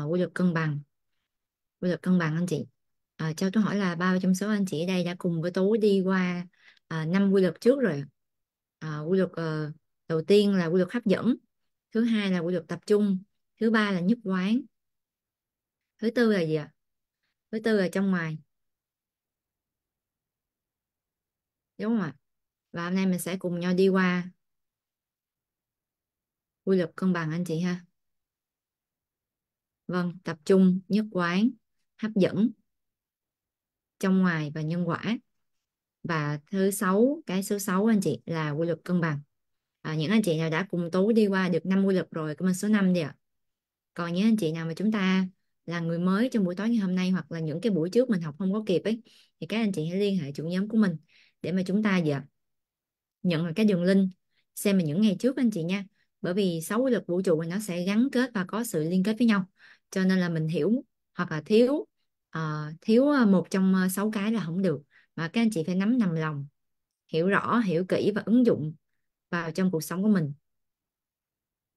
Ờ, quy luật cân bằng quy luật cân bằng anh chị à, cho tôi hỏi là bao trong số anh chị ở đây đã cùng với tú đi qua ờ, năm à, quy luật trước rồi à, quy luật à, đầu tiên là quy luật hấp dẫn thứ hai là quy luật tập trung thứ ba là nhất quán thứ tư là gì ạ thứ tư là trong ngoài đúng không ạ và hôm nay mình sẽ cùng nhau đi qua quy luật cân bằng anh chị ha vâng tập trung nhất quán hấp dẫn trong ngoài và nhân quả và thứ sáu cái số 6 anh chị là quy luật cân bằng à, những anh chị nào đã cùng tú đi qua được năm quy luật rồi comment số 5 đi ạ còn những anh chị nào mà chúng ta là người mới trong buổi tối như hôm nay hoặc là những cái buổi trước mình học không có kịp ấy thì các anh chị hãy liên hệ chủ nhóm của mình để mà chúng ta dạ, nhận được cái đường link xem mà những ngày trước anh chị nha bởi vì sáu quy luật vũ trụ nó sẽ gắn kết và có sự liên kết với nhau cho nên là mình hiểu hoặc là thiếu uh, thiếu ờ, một trong ờ, sáu cái là không được mà các anh chị phải nắm nằm lòng hiểu rõ hiểu kỹ và ứng dụng vào trong cuộc sống của mình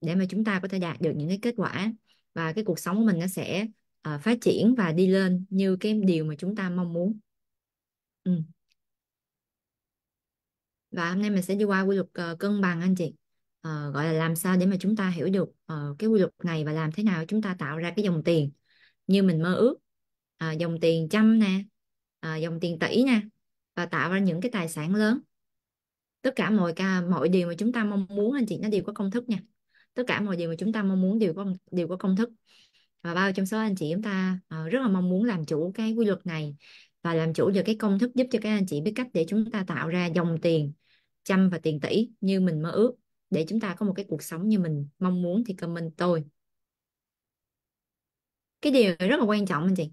để mà chúng ta có thể đạt được những cái kết quả và cái cuộc sống của mình nó sẽ uh, phát triển và đi lên như cái điều mà chúng ta mong muốn ừ. và hôm nay mình sẽ đi qua quy luật uh, cân bằng anh chị uh, gọi là làm sao để mà chúng ta hiểu được uh, cái quy luật này và làm thế nào chúng ta tạo ra cái dòng tiền như mình mơ ước uh, dòng tiền trăm nè uh, dòng tiền tỷ nè và tạo ra những cái tài sản lớn tất cả mọi ca mọi điều mà chúng ta mong muốn anh chị nó đều có công thức nha tất cả mọi điều mà chúng ta mong muốn đều có đều có công thức và bao trong số anh chị chúng ta uh, rất là mong muốn làm chủ cái quy luật này và làm chủ được cái công thức giúp cho các anh chị biết cách để chúng ta tạo ra dòng tiền trăm và tiền tỷ như mình mơ ước để chúng ta có một cái cuộc sống như mình mong muốn thì comment tôi cái điều này rất là quan trọng anh chị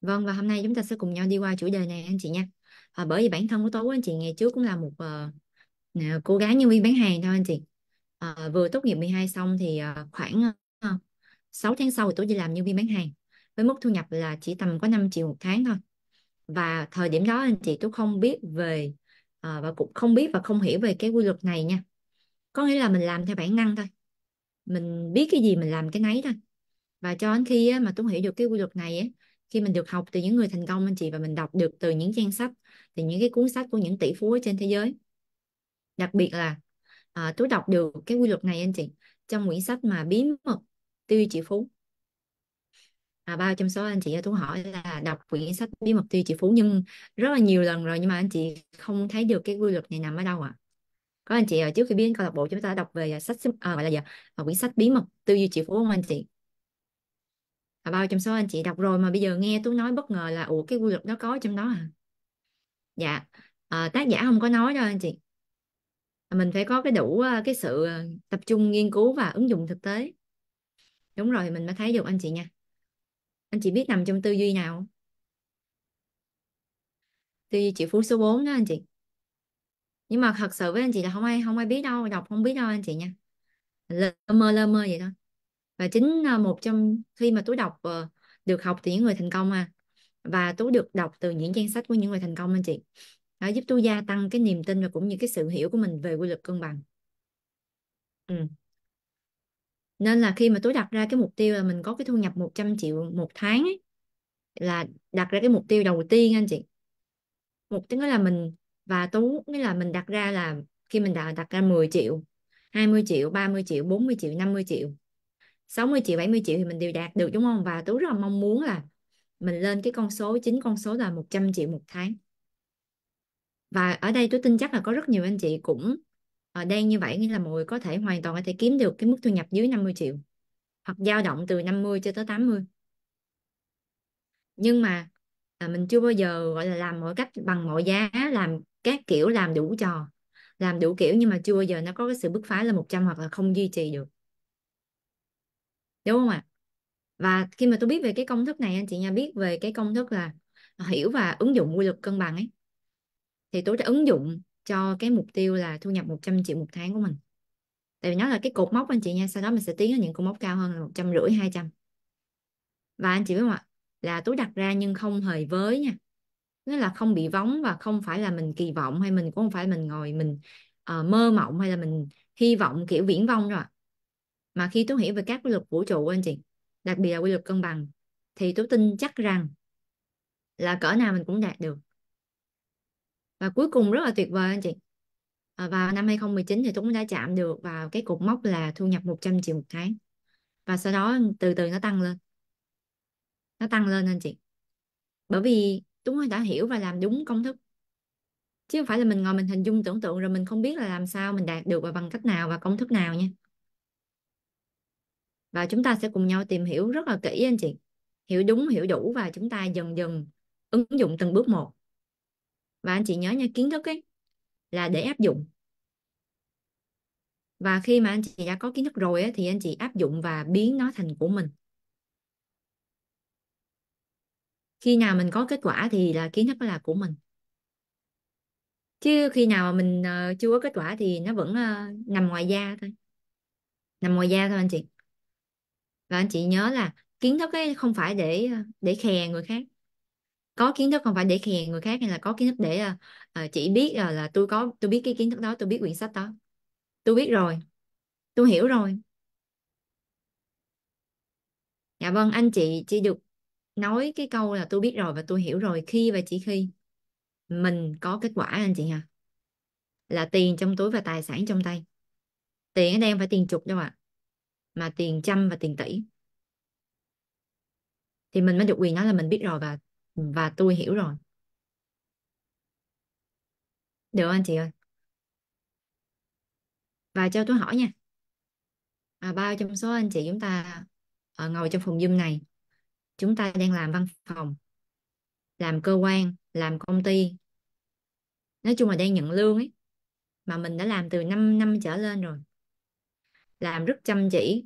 vâng và hôm nay chúng ta sẽ cùng nhau đi qua chủ đề này anh chị nha à, bởi vì bản thân của tôi anh chị ngày trước cũng là một uh, cô gái nhân viên bán hàng thôi anh chị à, vừa tốt nghiệp 12 xong thì uh, khoảng uh, 6 tháng sau thì tôi đi làm nhân viên bán hàng với mức thu nhập là chỉ tầm có 5 triệu một tháng thôi và thời điểm đó anh chị tôi không biết về à, và cũng không biết và không hiểu về cái quy luật này nha có nghĩa là mình làm theo bản năng thôi mình biết cái gì mình làm cái nấy thôi và cho đến khi á, mà Tuấn hiểu được cái quy luật này á, khi mình được học từ những người thành công anh chị và mình đọc được từ những trang sách từ những cái cuốn sách của những tỷ phú trên thế giới đặc biệt là à, ờ, tôi đọc được cái quy luật này anh chị trong quyển sách mà bí mật tiêu chí phú à, bao trong số anh chị tôi hỏi là đọc quyển sách bí mật tiêu triệu Phú nhưng rất là nhiều lần rồi nhưng mà anh chị không thấy được cái quy luật này nằm ở đâu ạ à? có anh chị ở trước khi biến câu lạc bộ chúng ta đọc về sách à, gọi là gì à, quyển sách bí mật tư duy triệu phú không anh chị à, bao trong số anh chị đọc rồi mà bây giờ nghe tôi nói bất ngờ là ủa cái quy luật nó có trong đó à dạ à, tác giả không có nói đâu anh chị à, mình phải có cái đủ ờ, cái sự tập trung nghiên cứu và ứng dụng thực tế đúng rồi mình mới thấy được anh chị nha anh chị biết nằm trong tư duy nào tư duy triệu phú số 4 đó anh chị nhưng mà thật sự với anh chị là không ai không ai biết đâu đọc không biết đâu anh chị nha lơ mơ lơ mơ vậy thôi và chính à, một trong khi mà tú đọc ờ, được học từ những người thành công à và tú được đọc từ những trang sách của những người thành công anh chị đó giúp tú gia tăng cái niềm tin và cũng như cái sự hiểu của mình về quy luật cân bằng ừ nên là khi mà tôi đặt ra cái mục tiêu là mình có cái thu nhập 100 triệu một tháng ấy, là đặt ra cái mục tiêu đầu tiên anh chị mục tiêu là mình và tú nghĩa là mình đặt ra là khi mình đã đặt ra 10 triệu 20 triệu 30 triệu 40 triệu 50 triệu 60 triệu 70 triệu thì mình đều đạt được đúng không và tú rất là mong muốn là mình lên cái con số chính con số là 100 triệu một tháng và ở đây tôi tin chắc là có rất nhiều anh chị cũng Ờ, đang như vậy nghĩa là mọi người có thể hoàn toàn có thể kiếm được cái mức thu nhập dưới 50 triệu hoặc dao động từ 50 cho tới 80 nhưng mà à, mình chưa bao giờ gọi là làm mọi cách bằng mọi giá làm các kiểu làm đủ trò làm đủ kiểu nhưng mà chưa bao giờ nó có cái sự bứt phá là 100 hoặc là không duy trì được đúng không ạ và khi mà tôi biết về cái công thức này anh chị nha biết về cái công thức là hiểu và ứng dụng quy luật cân bằng ấy thì tôi đã ứng dụng cho cái mục tiêu là thu nhập 100 triệu một tháng của mình tại vì nó là cái cột mốc anh chị nha sau đó mình sẽ tiến đến những cột mốc cao hơn là một trăm rưỡi hai trăm và anh chị biết không ạ là tú đặt ra nhưng không hề với nha nghĩa là không bị vóng và không phải là mình kỳ vọng hay mình cũng không phải mình ngồi mình uh, mơ mộng hay là mình hy vọng kiểu viễn vông rồi mà khi tú hiểu về các quy luật vũ trụ anh chị đặc biệt là quy luật cân bằng thì tú tin chắc rằng là cỡ nào mình cũng đạt được và cuối cùng rất là tuyệt vời anh chị à, vào năm 2019 thì Tuấn đã chạm được vào cái cột mốc là thu nhập 100 triệu một tháng và sau đó từ từ nó tăng lên nó tăng lên anh chị bởi vì Tuấn đã hiểu và làm đúng công thức chứ không phải là mình ngồi mình hình dung tưởng tượng rồi mình không biết là làm sao mình đạt được và bằng cách nào và công thức nào nha và chúng ta sẽ cùng nhau tìm hiểu rất là kỹ anh chị hiểu đúng hiểu đủ và chúng ta dần dần ứng dụng từng bước một và anh chị nhớ nha kiến thức ấy là để áp dụng và khi mà anh chị đã có kiến thức rồi ấy, thì anh chị áp dụng và biến nó thành của mình khi nào mình có kết quả thì là kiến thức là của mình chứ khi nào mà mình ờ, chưa có kết quả thì nó vẫn ờ, nằm ngoài da thôi nằm ngoài da thôi anh chị và anh chị nhớ là kiến thức ấy không phải để ờ, để khè người khác có kiến thức không phải để khen người khác hay là có kiến thức để uh, chỉ biết là, ờ, là tôi có tôi biết cái kiến thức đó tôi biết quyển sách đó tôi biết rồi tôi hiểu rồi dạ vâng anh chị chỉ được nói cái câu là tôi biết rồi và tôi hiểu rồi khi và chỉ khi mình có kết quả anh chị hả là tiền trong túi và tài sản trong tay tiền ở đây không phải tiền chục đâu ạ à. mà tiền trăm và tiền tỷ thì mình mới được quyền nói là mình biết rồi và và tôi hiểu rồi được anh chị ơi và cho tôi hỏi nha à, bao trong số anh chị chúng ta ở à, ngồi trong phòng Zoom này chúng ta đang làm văn phòng làm cơ quan làm công ty nói chung là đang nhận lương ấy mà mình đã làm từ 5 năm trở lên rồi làm rất chăm chỉ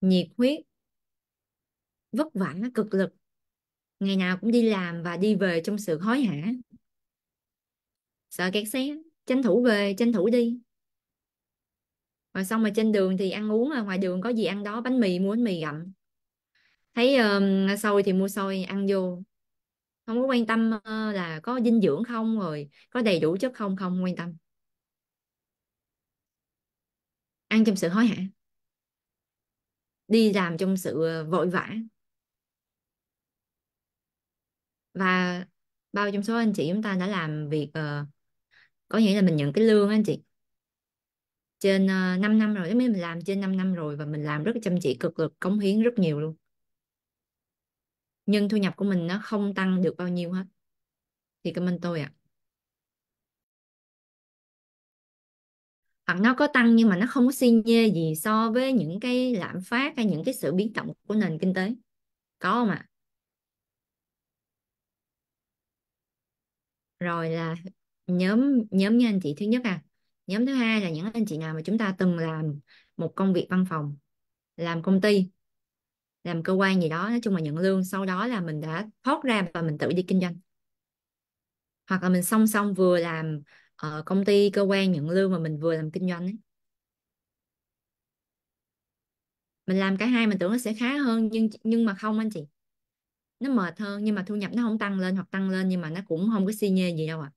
nhiệt huyết vất vả cực lực ngày nào cũng đi làm và đi về trong sự hối hả sợ kẹt xe tranh thủ về tranh thủ đi rồi xong mà trên đường thì ăn uống à, ngoài đường có gì ăn đó bánh mì mua bánh mì gặm thấy um, xôi thì mua xôi ăn vô không có quan tâm uh, là có dinh dưỡng không rồi có đầy đủ chất không không quan tâm ăn trong sự hối hả đi làm trong sự ờ, vội vã và bao trong số anh chị chúng ta đã làm việc ờ, có nghĩa là mình nhận cái lương anh chị trên uh, ờ, 5 năm rồi tức mình làm trên 5 năm rồi và mình làm rất chăm chỉ cực lực cống hiến rất nhiều luôn nhưng thu nhập của mình nó không tăng được bao nhiêu hết thì comment tôi ạ à. hoặc nó có tăng nhưng mà nó không có xi nhê gì so với những cái lạm phát hay những cái sự biến động của nền kinh tế có không ạ à? rồi là nhóm nhóm như anh chị thứ nhất à nhóm thứ hai là những anh chị nào mà chúng ta từng làm một công việc văn phòng làm công ty làm cơ quan gì đó nói chung là nhận lương sau đó là mình đã thoát ra và mình tự đi kinh doanh hoặc là mình song song vừa làm ở ờ, công ty cơ quan nhận lương mà mình vừa làm kinh doanh ấy. mình làm cả hai mình tưởng nó sẽ khá hơn nhưng nhưng mà không anh chị nó mệt hơn nhưng mà thu nhập nó không tăng lên hoặc tăng lên nhưng mà nó cũng không có xi nhê gì đâu ạ à.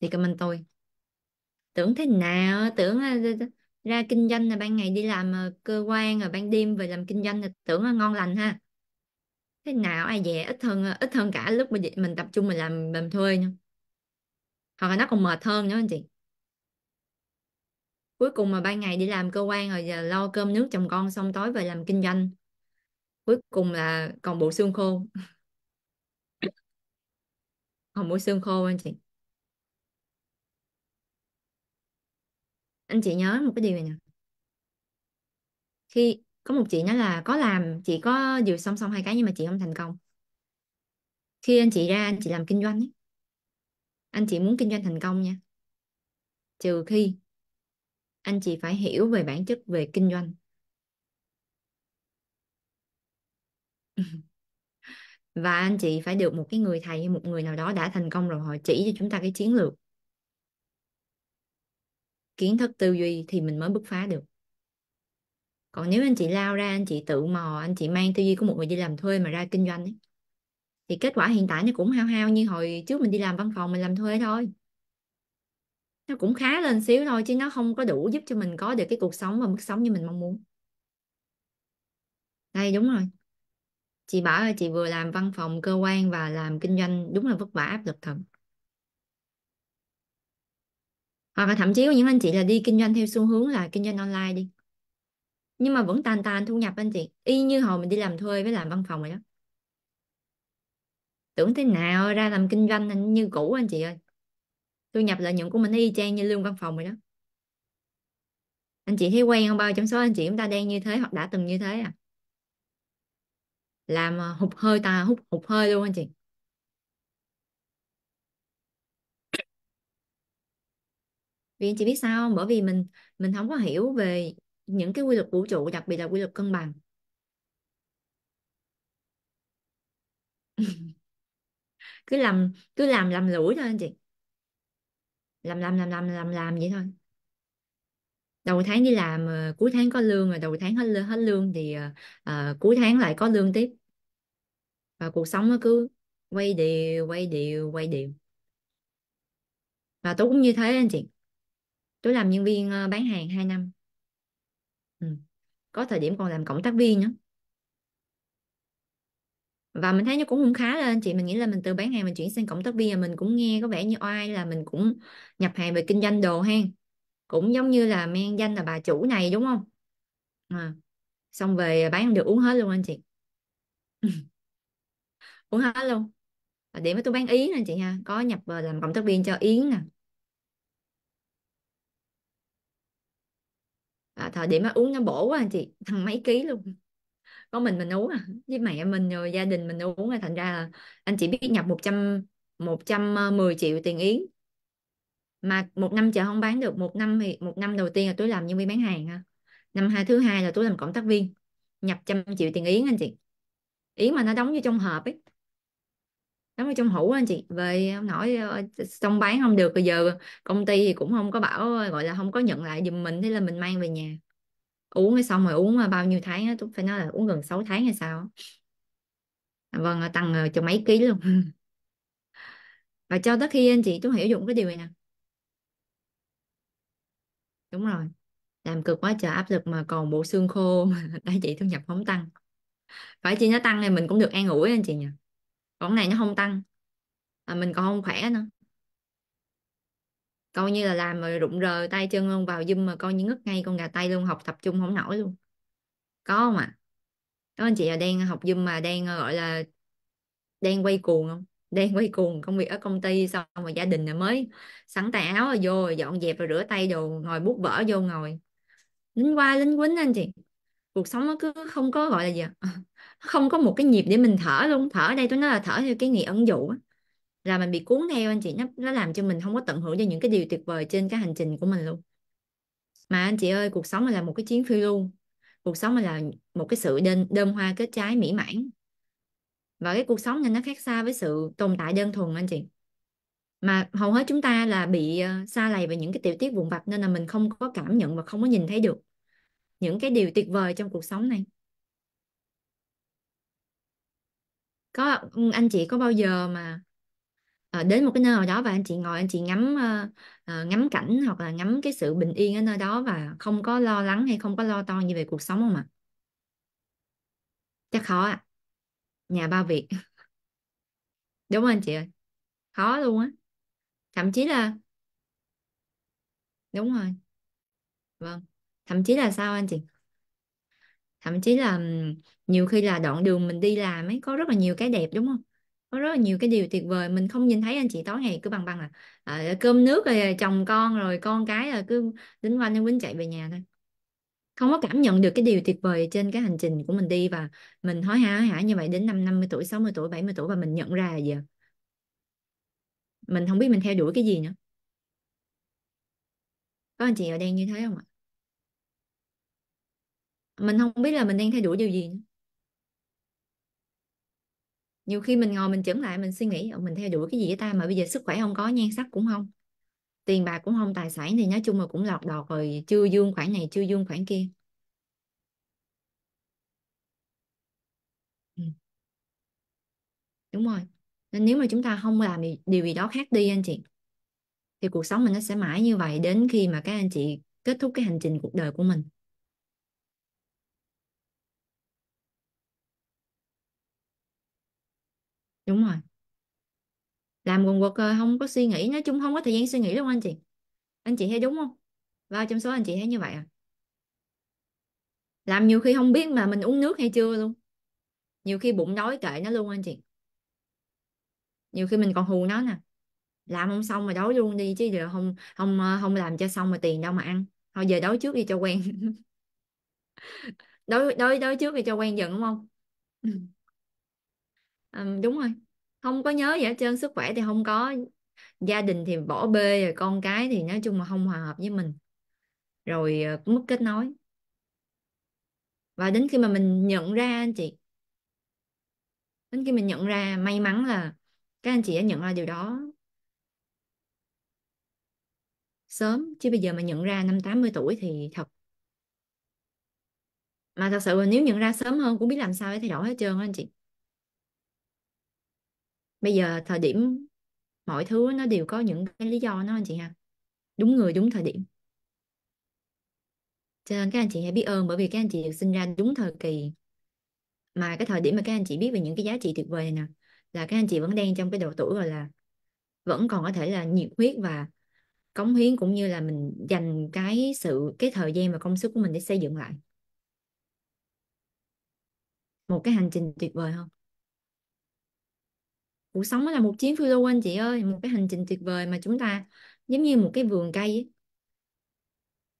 thì comment tôi tưởng thế nào tưởng ra kinh doanh là ban ngày đi làm ờ, cơ quan rồi ban đêm về làm kinh doanh là tưởng là ngon lành ha thế nào ai dè ít hơn ờ, ít hơn cả lúc mà mình tập trung mình làm mình thuê nữa hoặc là nó còn mệt hơn nữa anh chị cuối cùng mà ban ngày đi làm cơ quan rồi giờ lo cơm nước chồng con xong tối về làm kinh doanh cuối cùng là còn bộ xương khô còn bộ xương khô anh chị anh chị nhớ một cái điều này nè khi có một chị nói là có làm chị có vừa song song hai cái nhưng mà chị không thành công khi anh chị ra anh chị làm kinh doanh ấy, anh chị muốn kinh doanh thành công nha trừ khi anh chị phải hiểu về bản chất về kinh doanh và anh chị phải được một cái người thầy hay một người nào đó đã thành công rồi họ chỉ cho chúng ta cái chiến lược kiến thức tư duy thì mình mới bứt phá được còn nếu anh chị lao ra anh chị tự mò anh chị mang tư duy của một người đi làm thuê mà ra kinh doanh ấy, thì kết quả hiện tại nó cũng hao hao như hồi trước mình đi làm văn phòng mình làm thuê thôi nó cũng khá lên xíu thôi chứ nó không có đủ giúp cho mình có được cái cuộc sống và mức sống như mình mong muốn đây đúng rồi chị Bảo là chị vừa làm văn phòng cơ quan và làm kinh doanh đúng là vất vả áp lực thật hoặc là thậm chí có những anh chị là đi kinh doanh theo xu hướng là kinh doanh online đi nhưng mà vẫn tàn tàn thu nhập anh chị y như hồi mình đi làm thuê với làm văn phòng rồi đó tưởng thế nào ra làm kinh doanh như cũ anh chị ơi thu nhập lợi nhuận của mình nó y chang như lương văn phòng rồi đó anh chị thấy quen không bao trong số anh chị chúng ta đang như thế hoặc đã từng như thế à làm ờ, hụt hơi ta hút hụt hơi luôn anh chị vì anh chị biết sao không bởi vì mình mình không có hiểu về những cái quy luật vũ trụ đặc biệt là quy luật cân bằng cứ làm cứ làm làm lũi thôi anh chị làm làm làm làm làm làm vậy thôi đầu tháng đi làm uh, cuối tháng có lương rồi đầu tháng hết lương hết lương thì uh, cuối tháng lại có lương tiếp và cuộc sống nó cứ quay đều quay đều quay đều và tôi cũng như thế anh chị tôi làm nhân viên uh, bán hàng 2 năm ừ. có thời điểm còn làm cộng tác viên nữa và mình thấy nó cũng không khá lên chị mình nghĩ là mình từ bán hàng mình chuyển sang cộng tác viên mình cũng nghe có vẻ như oai là mình cũng nhập hàng về kinh doanh đồ hen cũng giống như là men danh là bà chủ này đúng không à, xong về bán được uống hết luôn anh chị uống hết luôn để mà tôi bán yến anh chị ha có nhập vào ờ, làm cộng tác viên cho yến nè à, thời điểm mà uống nó bổ quá anh chị thằng mấy ký luôn có mình mình uống à với mẹ mình rồi gia đình mình uống rồi thành ra là anh chị biết nhập 100 110 ờ, triệu tiền yến mà một năm chờ không bán được một năm thì một năm đầu tiên là tôi làm nhân viên bán hàng ha năm hai thứ hai là tôi làm cộng tác viên nhập trăm triệu tiền yến anh chị yến mà nó đóng vô trong hộp ấy đóng vô trong hũ anh chị về ông nói ờ, xong bán không được rồi giờ công ty thì cũng không có bảo gọi là không có nhận lại giùm mình thế là mình mang về nhà uống cái xong rồi uống ờ, bao nhiêu tháng đó, tôi phải nói là uống gần 6 tháng hay sao à, vâng ờ, tăng cho mấy ký luôn và cho tới khi anh chị tôi hiểu dụng cái điều này nè đúng rồi làm cực quá trời áp lực mà còn bộ xương khô mà đã chị thu nhập không tăng phải chi nó tăng thì mình cũng được an ủi anh chị nhỉ còn này nó không tăng à, mình còn không khỏe nữa coi như là làm mà rụng rời tay chân luôn vào gym mà coi như ngất ngay con gà tay luôn học tập trung không nổi luôn có không ạ à? có anh chị là đang học gym mà đang ờ, gọi là đang quay cuồng không đang quay cuồng công việc ở công ty xong rồi gia đình rồi mới sẵn tay áo rồi vô rồi dọn dẹp rồi rửa tay đồ ngồi bút bở vô ngồi lính qua lính quýnh anh chị cuộc sống nó cứ không có gọi là gì không có một cái nhịp để mình thở luôn thở ở đây tôi nói là thở theo cái nghĩa ẩn dụ là mình bị cuốn theo anh chị nó nó làm cho mình không có tận hưởng cho những cái điều tuyệt vời trên cái hành trình của mình luôn mà anh chị ơi cuộc sống là một cái chuyến phiêu lưu cuộc sống là một cái sự đơn đơm hoa kết trái mỹ mãn và cái cuộc sống này nó khác xa với sự tồn tại đơn thuần anh chị mà hầu hết chúng ta là bị ờ, xa lầy về những cái tiểu tiết vụn vặt nên là mình không có cảm nhận và không có nhìn thấy được những cái điều tuyệt vời trong cuộc sống này có anh chị có bao giờ mà ờ, đến một cái nơi nào đó và anh chị ngồi anh chị ngắm ờ, ngắm cảnh hoặc là ngắm cái sự bình yên ở nơi đó và không có lo lắng hay không có lo toan gì về cuộc sống không ạ à? chắc khó ạ à nhà ba việc đúng không anh chị ơi khó luôn á thậm chí là đúng rồi vâng thậm chí là sao anh chị thậm chí là nhiều khi là đoạn đường mình đi làm ấy có rất là nhiều cái đẹp đúng không có rất là nhiều cái điều tuyệt vời mình không nhìn thấy anh chị tối ngày cứ bằng bằng là à cơm nước rồi chồng con rồi con cái rồi cứ đính quanh đính quýnh chạy về nhà thôi không có cảm nhận được cái điều tuyệt vời trên cái hành trình của mình đi và mình hối hả hối hả như vậy đến năm 50 tuổi 60 tuổi 70 tuổi và mình nhận ra là gì mình không biết mình theo đuổi cái gì nữa có anh chị ở đây như thế không ạ mình không biết là mình đang theo đuổi điều gì nữa. nhiều khi mình ngồi mình chững lại mình suy nghĩ mình theo đuổi cái gì với ta mà bây giờ sức khỏe không có nhan sắc cũng không tiền bạc cũng không tài sản thì nói chung là cũng lọt đọt rồi chưa dương khoản này chưa dương khoản kia đúng rồi nên nếu mà chúng ta không làm điều gì đó khác đi anh chị thì cuộc sống mình nó sẽ mãi như vậy đến khi mà các anh chị kết thúc cái hành trình cuộc đời của mình đúng rồi làm quần quật không có suy nghĩ nói chung không có thời gian suy nghĩ luôn anh chị anh chị thấy đúng không bao trong số anh chị thấy như vậy à làm nhiều khi không biết mà mình uống nước hay chưa luôn nhiều khi bụng đói kệ nó luôn anh chị nhiều khi mình còn hù nó nè làm không xong mà đói luôn đi chứ giờ không không ờ, không làm cho xong mà tiền đâu mà ăn thôi giờ đói trước đi cho quen đói đói đói trước đi cho quen giận đúng không ừ, đúng rồi không có nhớ gì hết trơn sức khỏe thì không có gia đình thì bỏ bê rồi con cái thì nói chung là không hòa hợp với mình rồi ờ, mất kết nối và đến khi mà mình nhận ra anh chị đến khi mình nhận ra may mắn là các anh chị đã nhận ra điều đó sớm chứ bây giờ mà nhận ra năm 80 tuổi thì thật mà thật sự là nếu nhận ra sớm hơn cũng biết làm sao để thay đổi hết trơn anh chị bây giờ thời điểm mọi thứ nó đều có những cái lý do nó anh chị ha đúng người đúng thời điểm cho nên các anh chị hãy biết ơn bởi vì các anh chị được sinh ra đúng thời kỳ mà cái thời điểm mà các anh chị biết về những cái giá trị tuyệt vời này nè là các anh chị vẫn đang trong cái độ tuổi gọi là vẫn còn có thể là nhiệt huyết và cống hiến cũng như là mình dành cái sự cái thời gian và công sức của mình để xây dựng lại một cái hành trình tuyệt vời không cuộc sống là một chuyến phiêu lưu anh chị ơi một cái hành trình tuyệt vời mà chúng ta giống như một cái vườn cây ấy.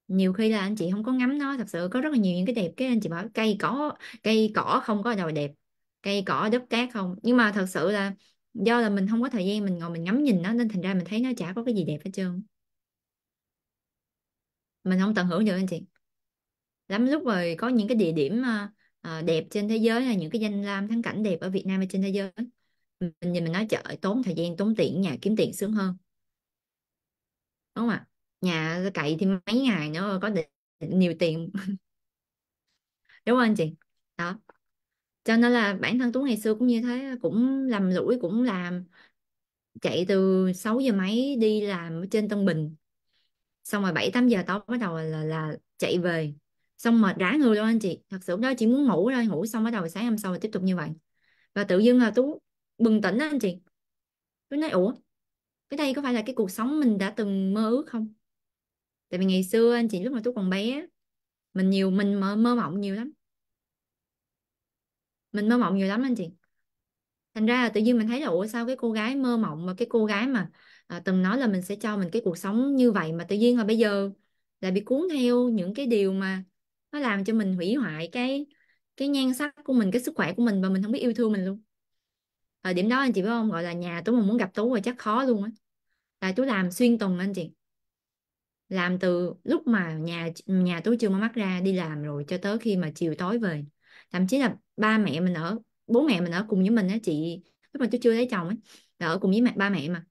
nhiều khi là anh chị không có ngắm nó thật sự có rất là nhiều những cái đẹp cái anh chị bảo cây cỏ cây cỏ không có nào đẹp cây cỏ đất cát không nhưng mà thật sự là do là mình không có thời gian mình ngồi mình ngắm nhìn nó nên thành ra mình thấy nó chả có cái gì đẹp hết trơn mình không tận hưởng được anh chị lắm lúc rồi có những cái địa điểm à, à, đẹp trên thế giới hay những cái danh lam thắng cảnh đẹp ở Việt Nam hay trên thế giới mình nhìn mình nói trời tốn thời gian tốn tiền nhà kiếm tiền sướng hơn đúng không ạ nhà cậy thì mấy ngày nữa có được nhiều tiền đúng không anh chị đó cho nên là bản thân Tú ngày xưa cũng như thế cũng làm lũi cũng làm chạy từ 6 giờ mấy đi làm ở trên Tân Bình xong rồi bảy tám giờ tối bắt đầu là là chạy về xong mệt rã người luôn anh chị thật sự đó chỉ muốn ngủ thôi ngủ xong bắt đầu sáng hôm sau là tiếp tục như vậy và tự dưng là Tú bừng tỉnh đó anh chị tôi nói ủa cái đây có phải là cái cuộc sống mình đã từng mơ ước không tại vì ngày xưa anh chị lúc mà tôi còn bé mình nhiều mình mơ, mơ mộng nhiều lắm mình mơ mộng nhiều lắm anh chị thành ra là tự nhiên mình thấy là ủa sao cái cô gái mơ mộng mà cái cô gái mà à, từng nói là mình sẽ cho mình cái cuộc sống như vậy mà tự nhiên là bây giờ lại bị cuốn theo những cái điều mà nó làm cho mình hủy hoại cái cái nhan sắc của mình cái sức khỏe của mình và mình không biết yêu thương mình luôn à, điểm đó anh chị biết không gọi là nhà tú mà muốn gặp tú rồi chắc khó luôn á tại tú làm xuyên tuần anh chị làm từ lúc mà nhà nhà tú chưa mở mắt ra đi làm rồi cho tới khi mà chiều tối về thậm chí là ba mẹ mình ở bố mẹ mình ở cùng với mình á chị lúc mà tôi chưa lấy chồng ấy là ở cùng với mẹ ba mẹ mà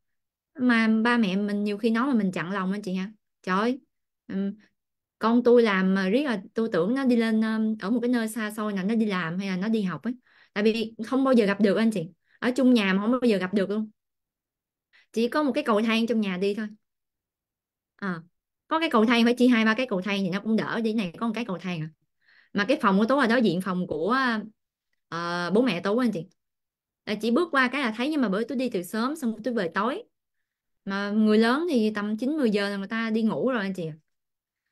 mà ba mẹ mình nhiều khi nói mà mình chặn lòng anh chị ha trời con tôi làm mà riết là tôi tưởng nó đi lên ở một cái nơi xa xôi là nó đi làm hay là nó đi học ấy tại vì không bao giờ gặp được anh chị ở chung nhà mà không bao giờ gặp được luôn chỉ có một cái cầu thang trong nhà đi thôi à, có cái cầu thang phải chia hai ba cái cầu thang thì nó cũng đỡ đi này có một cái cầu thang à mà cái phòng của tú là đối diện phòng của uh, bố mẹ tú anh chị là chỉ bước qua cái là thấy nhưng mà bởi tôi đi từ sớm xong tôi về tối mà người lớn thì tầm 9 10 giờ là người ta đi ngủ rồi anh chị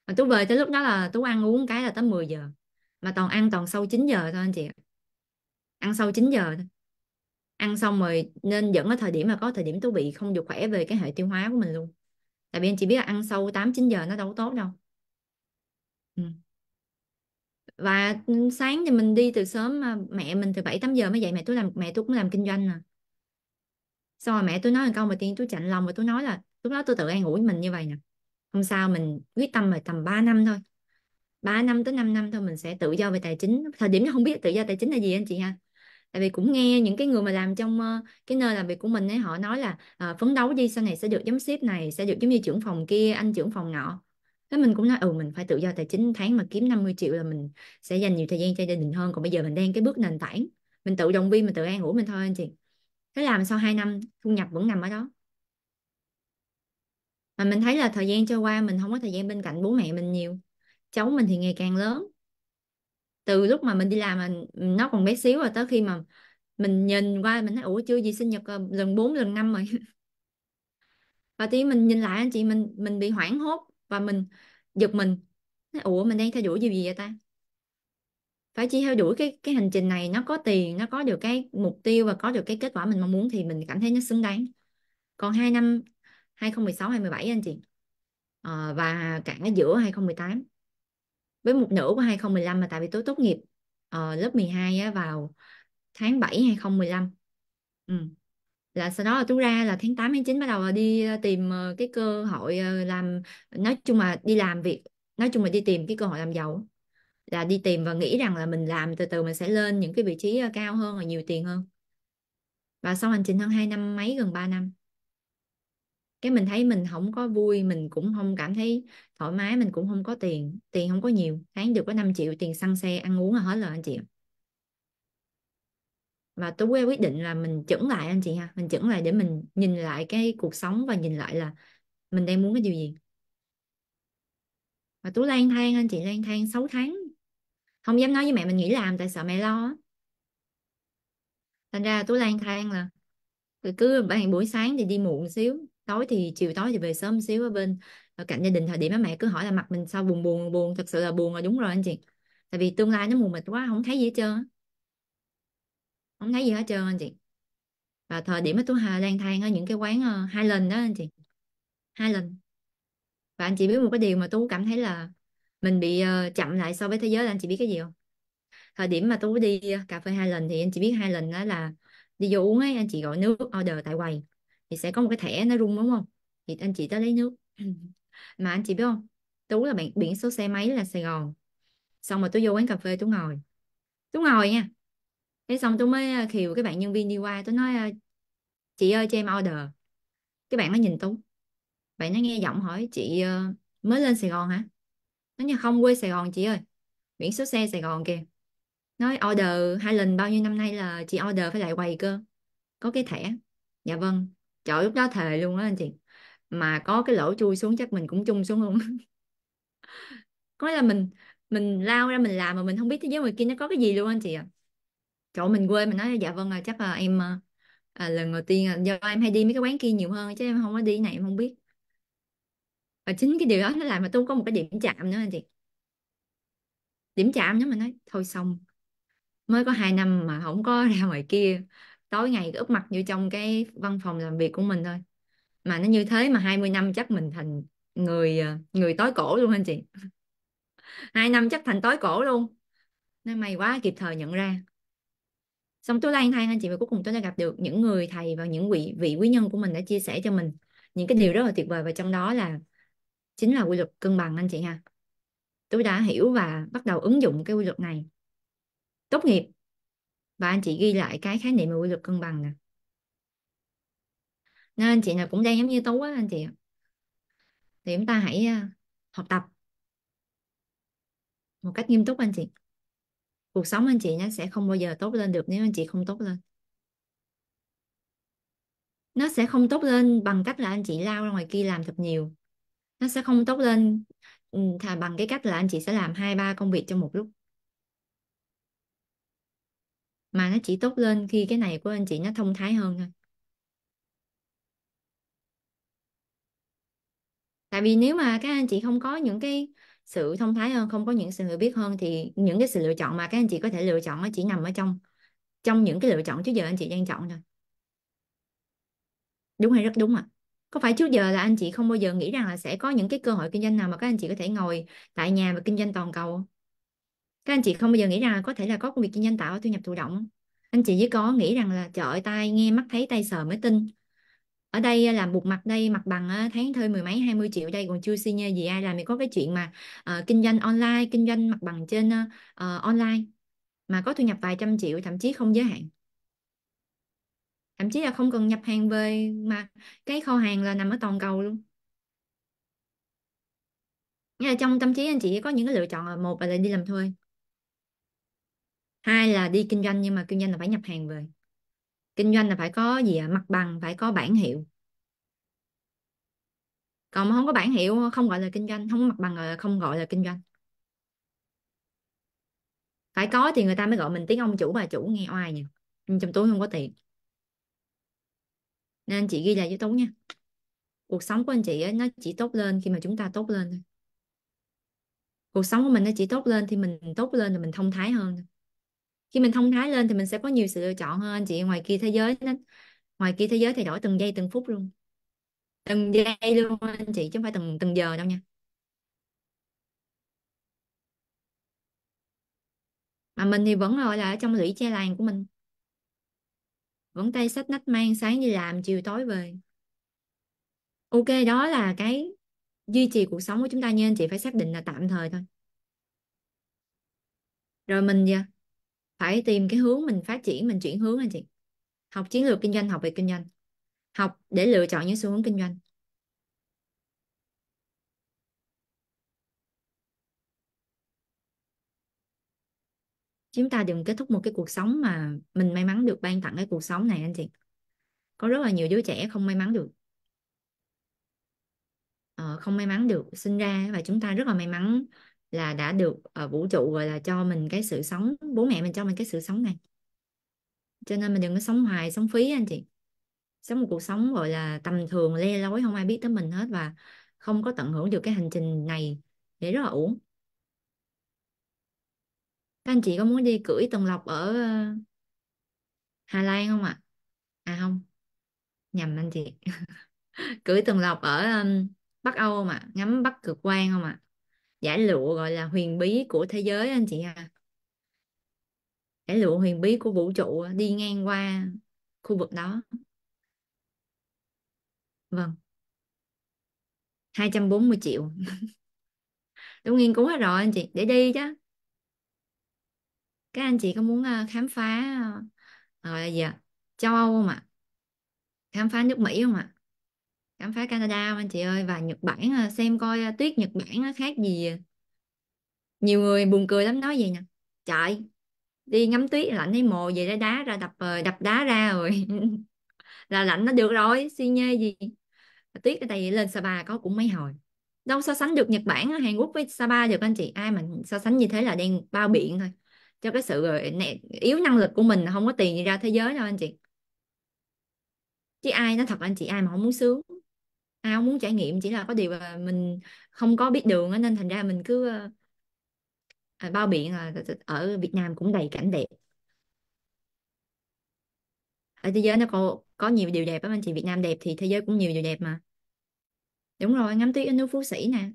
mà tôi về tới lúc đó là tôi ăn uống cái là tới 10 giờ mà toàn ăn toàn sau 9 giờ thôi anh chị ăn sau 9 giờ thôi ăn xong rồi nên dẫn ở thời điểm mà có thời điểm tôi bị không được khỏe về cái hệ tiêu hóa của mình luôn tại vì anh chỉ biết là ăn sâu 8 9 giờ nó đâu tốt đâu ừ. và sáng thì mình đi từ sớm mà mẹ mình từ 7 8 giờ mới dậy mẹ tôi làm mẹ tôi cũng làm kinh doanh nè. xong rồi mẹ tôi nói một câu mà tiên tôi chạnh lòng và tôi nói là lúc đó tôi tự an ủi mình như vậy nè không sao mình quyết tâm là tầm 3 năm thôi 3 năm tới 5 năm thôi mình sẽ tự do về tài chính thời điểm nó không biết tự do tài chính là gì anh chị ha tại vì cũng nghe những cái người mà làm trong uh, cái nơi làm việc của mình ấy họ nói là uh, phấn đấu đi sau này sẽ được giám sếp này sẽ được giống như trưởng phòng kia anh trưởng phòng nọ thế mình cũng nói ừ mình phải tự do tài chính tháng mà kiếm 50 triệu là mình sẽ dành nhiều thời gian cho gia đình hơn còn bây giờ mình đang cái bước nền tảng mình tự động viên mình tự an ủi mình thôi anh chị thế làm sau 2 năm thu nhập vẫn nằm ở đó mà mình thấy là thời gian trôi qua mình không có thời gian bên cạnh bố mẹ mình nhiều cháu mình thì ngày càng lớn từ lúc mà mình đi làm mà nó còn bé xíu rồi tới khi mà mình nhìn qua mình thấy ủa chưa gì sinh nhật lần 4 lần 5 rồi và tí mình nhìn lại anh chị mình mình bị hoảng hốt và mình giật mình nói, ủa mình đang theo đuổi gì vậy ta phải chỉ theo đuổi cái cái hành trình này nó có tiền nó có được cái mục tiêu và có được cái kết quả mình mong muốn thì mình cảm thấy nó xứng đáng còn hai năm 2016 2017 anh chị à, và cả giữa 2018 với một nửa của 2015 mà tại vì tôi tốt nghiệp uh, lớp 12 á, vào tháng 7 2015 ừ. là sau đó là tôi ra là tháng 8 tháng 9 bắt đầu đi ờ, tìm ờ, cái cơ hội làm nói chung là đi làm việc nói chung là đi tìm cái cơ hội làm giàu là đi tìm và nghĩ rằng là mình làm từ từ mình sẽ lên những cái vị trí cao hơn và nhiều tiền hơn và sau hành trình hơn 2 năm mấy gần 3 năm cái mình thấy mình không có vui mình cũng không cảm thấy thoải mái mình cũng không có tiền tiền không có nhiều tháng được có 5 triệu tiền xăng xe ăn uống là hết rồi anh chị và tôi quyết định là mình chững lại anh chị ha mình chững lại để mình nhìn lại cái cuộc sống và nhìn lại là mình đang muốn cái điều gì và tôi lang thang anh chị lang thang 6 tháng không dám nói với mẹ mình nghỉ làm tại sợ mẹ lo thành ra tôi lang thang là cứ ban buổi sáng thì đi muộn xíu tối thì chiều tối thì về sớm xíu ở bên ở cạnh gia đình thời điểm á mẹ cứ hỏi là mặt mình sao buồn buồn buồn thật sự là buồn là đúng rồi anh chị tại vì tương lai nó mù mịt quá không thấy gì hết trơn không thấy gì hết trơn anh chị và thời điểm đó tôi lang thang ở những cái quán ờ, hai lần đó anh chị hai lần và anh chị biết một cái điều mà tôi cảm thấy là mình bị ờ, chậm lại so với thế giới là anh chị biết cái gì không thời điểm mà tôi đi ờ, cà phê hai lần thì anh chị biết hai lần đó là đi vô uống ấy anh chị gọi nước order tại quầy thì sẽ có một cái thẻ nó rung đúng không thì anh chị tới lấy nước mà anh chị biết không tú là bạn biển số xe máy là sài gòn xong rồi tôi vô quán cà phê tôi ngồi tôi ngồi nha thế xong tôi mới à, khiều cái bạn nhân viên đi qua tôi nói à, chị ơi cho em order cái bạn nó nhìn tú bạn nó nghe giọng hỏi chị ờ, mới lên sài gòn hả nó nói không quê sài gòn chị ơi biển số xe sài gòn kìa nói order hai lần bao nhiêu năm nay là chị order phải lại quầy cơ có cái thẻ dạ vâng trời lúc đó thề luôn á anh chị mà có cái lỗ chui xuống chắc mình cũng chung xuống luôn có nghĩa là mình mình lao ra mình làm mà mình không biết thế giới ngoài kia nó có cái gì luôn anh chị ạ chỗ mình quê mình nói dạ vâng à, chắc là em à, à lần đầu tiên à, do em hay đi mấy cái quán kia nhiều hơn chứ em không có đi này em không biết và chính cái điều đó nó làm mà tôi có một cái điểm chạm nữa anh chị điểm chạm đó mình nói thôi xong mới có hai năm mà không có ra ngoài kia tối ngày úp mặt như trong cái văn phòng làm việc của mình thôi mà nó như thế mà 20 năm chắc mình thành người ờ, người tối cổ luôn anh chị hai năm chắc thành tối cổ luôn nên may quá kịp thời nhận ra xong tôi lang thang anh chị và cuối cùng tôi đã gặp được những người thầy và những vị vị quý nhân của mình đã chia sẻ cho mình những cái điều rất là tuyệt vời và trong đó là chính là quy luật cân bằng anh chị ha tôi đã hiểu và bắt đầu ứng dụng cái quy luật này tốt nghiệp và anh chị ghi lại cái khái niệm về quy luật cân bằng nè nên anh chị nào cũng đang giống như tú á anh chị thì chúng ta hãy à, học tập một cách nghiêm túc anh chị cuộc sống anh chị nó sẽ không bao giờ tốt lên được nếu anh chị không tốt lên nó sẽ không tốt lên bằng cách là anh chị lao ra ngoài kia làm thật nhiều nó sẽ không tốt lên ừ, thà bằng cái cách là anh chị sẽ làm hai ba công việc trong một lúc mà nó chỉ tốt lên khi cái này của anh chị nó thông thái hơn thôi tại vì nếu mà các anh chị không có những cái sự thông thái hơn không có những sự hiểu biết hơn thì những cái sự lựa chọn mà các anh chị có thể lựa chọn nó chỉ nằm ở trong trong những cái lựa chọn trước giờ anh chị đang chọn thôi đúng hay rất đúng ạ à? có phải trước giờ là anh chị không bao giờ nghĩ rằng là sẽ có những cái cơ hội kinh doanh nào mà các anh chị có thể ngồi tại nhà và kinh doanh toàn cầu các anh chị không bao giờ nghĩ rằng là có thể là có công việc kinh doanh tạo thu nhập thụ động anh chị chỉ có nghĩ rằng là trời ơi, tai nghe mắt thấy tay sờ mới tin ở đây à, làm bục mặt đây mặt bằng à, tháng thuê mười mấy hai mươi triệu đây còn chưa senior à, gì ai làm thì có cái chuyện mà uh, kinh doanh online kinh doanh mặt bằng trên uh, online mà có thu nhập vài trăm triệu thậm chí không giới hạn thậm chí là không cần nhập hàng về mà cái kho hàng là nằm ở toàn cầu luôn Nghĩa là trong tâm trí anh chị có những cái lựa chọn là một là đi làm thuê hai là đi kinh doanh nhưng mà kinh doanh là phải nhập hàng về kinh doanh là phải có gì à? mặt bằng phải có bản hiệu còn mà không có bản hiệu không gọi là kinh doanh không có mặt bằng là không gọi là kinh doanh phải có thì người ta mới gọi mình tiếng ông chủ bà chủ nghe oai nhỉ nhưng trong túi không có tiền nên chị ghi lại với tú nha cuộc sống của anh chị ấy, nó chỉ tốt lên khi mà chúng ta tốt lên thôi cuộc sống của mình nó chỉ tốt lên thì mình tốt lên là mình thông thái hơn khi mình thông thái lên thì mình sẽ có nhiều sự lựa chọn hơn anh chị ngoài kia thế giới nó ngoài kia thế giới thay đổi từng giây từng phút luôn từng giây luôn anh chị chứ không phải từng từng giờ đâu nha mà mình thì vẫn gọi là ở trong lũy che làng của mình vẫn tay sách nách mang sáng đi làm chiều tối về ok đó là cái duy trì cuộc sống của chúng ta nhưng anh chị phải xác định là tạm thời thôi rồi mình giờ phải tìm cái hướng mình phát triển mình chuyển hướng anh chị học chiến lược kinh doanh học về kinh doanh học để lựa chọn những xu hướng kinh doanh chúng ta đừng kết thúc một cái cuộc sống mà mình may mắn được ban tặng cái cuộc sống này anh chị có rất là nhiều đứa trẻ không may mắn được ờ, không may mắn được sinh ra và chúng ta rất là may mắn là đã được uh, vũ trụ gọi là cho mình cái sự sống bố mẹ mình cho mình cái sự sống này cho nên mình đừng có sống hoài sống phí anh chị sống một cuộc sống gọi là tầm thường le lói không ai biết tới mình hết và không có tận hưởng được cái hành trình này để rất là uổng các anh chị có muốn đi cưỡi tuần lộc ở ờ, Hà Lan không ạ à? à không nhầm anh chị cưỡi tuần lộc ở Bắc Âu mà ngắm Bắc Cực Quang không ạ à? giải lụa gọi là huyền bí của thế giới anh chị ha giải lụa huyền bí của vũ trụ à, đi ngang qua khu vực đó vâng 240 triệu tôi nghiên cứu hết rồi anh chị để đi chứ các anh chị có muốn à, khám phá à, gọi là gì ạ châu Âu không ạ khám phá nước Mỹ không ạ khám phá Canada anh chị ơi và Nhật Bản à, xem coi à, tuyết Nhật Bản nó khác gì nhiều người buồn cười lắm nói gì nè trời đi ngắm tuyết lạnh thấy mồ về ra đá ra đập ờ, đập đá ra rồi là lạnh nó được rồi si nhê gì tuyết tại vì lên Sapa có cũng mấy hồi đâu so sánh được Nhật Bản à, Hàn Quốc với Sapa được anh chị ai mà so sánh như thế là đang bao biện thôi cho cái sự ờ, này, yếu năng lực của mình không có tiền gì ra thế giới đâu anh chị chứ ai nó thật anh chị ai mà không muốn sướng ai cũng muốn trải nghiệm chỉ là có điều là mình không có biết đường nên thành ra mình cứ ờ, à, bao biện là ở Việt Nam cũng đầy cảnh đẹp ở thế giới nó có có nhiều điều đẹp á anh chị Việt Nam đẹp thì thế giới cũng nhiều điều đẹp mà đúng rồi ngắm tuyết ở núi Phú Sĩ nè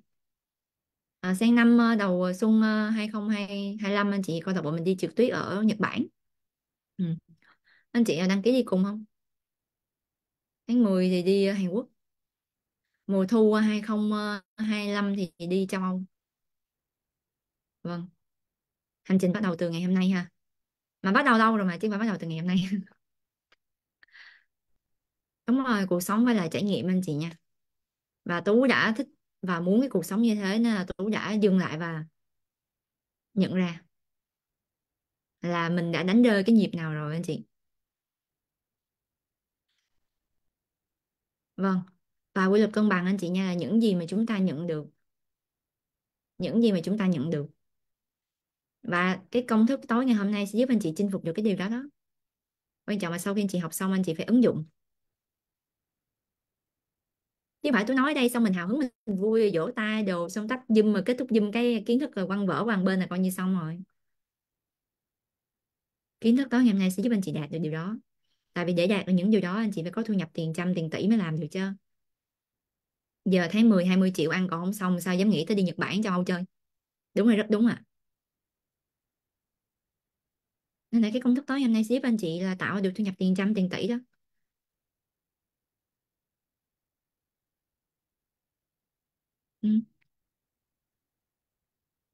à, sang năm ờ, đầu xuân ờ, 2025 anh chị coi tập bọn mình đi trượt tuyết ở Nhật Bản ừ. anh chị à, đăng ký đi cùng không tháng 10 thì đi ờ, Hàn Quốc mùa thu 2025 ờ, thì đi châu Âu vâng hành trình bắt đầu từ ngày hôm nay ha mà bắt đầu đâu rồi mà chứ mà bắt đầu từ ngày hôm nay đúng rồi cuộc sống phải là trải nghiệm anh chị nha và tú đã thích và muốn cái cuộc sống như thế nên là tú đã dừng lại và nhận ra là mình đã đánh rơi cái nhịp nào rồi anh chị vâng và quy luật cân bằng anh chị nha là những gì mà chúng ta nhận được những gì mà chúng ta nhận được và cái công thức tối ngày hôm nay sẽ giúp anh chị chinh phục được cái điều đó đó quan trọng là sau khi anh chị học xong anh chị phải ứng dụng chứ phải tôi nói đây xong mình hào hứng mình vui vỗ tay đồ xong tắt dâm mà kết thúc dâm cái kiến thức rồi quăng vỡ quăng bên là coi như xong rồi kiến thức tối ngày hôm nay sẽ giúp anh chị đạt được điều đó tại vì để đạt được những điều đó anh chị phải có thu nhập tiền trăm tiền tỷ mới làm được chứ giờ tháng 10 20 triệu ăn còn không xong sao dám nghĩ tới đi Nhật Bản châu Âu chơi đúng rồi rất đúng ạ à. nên là cái công thức tối hôm nay ship anh chị là tạo được thu nhập tiền trăm tiền tỷ đó ừ.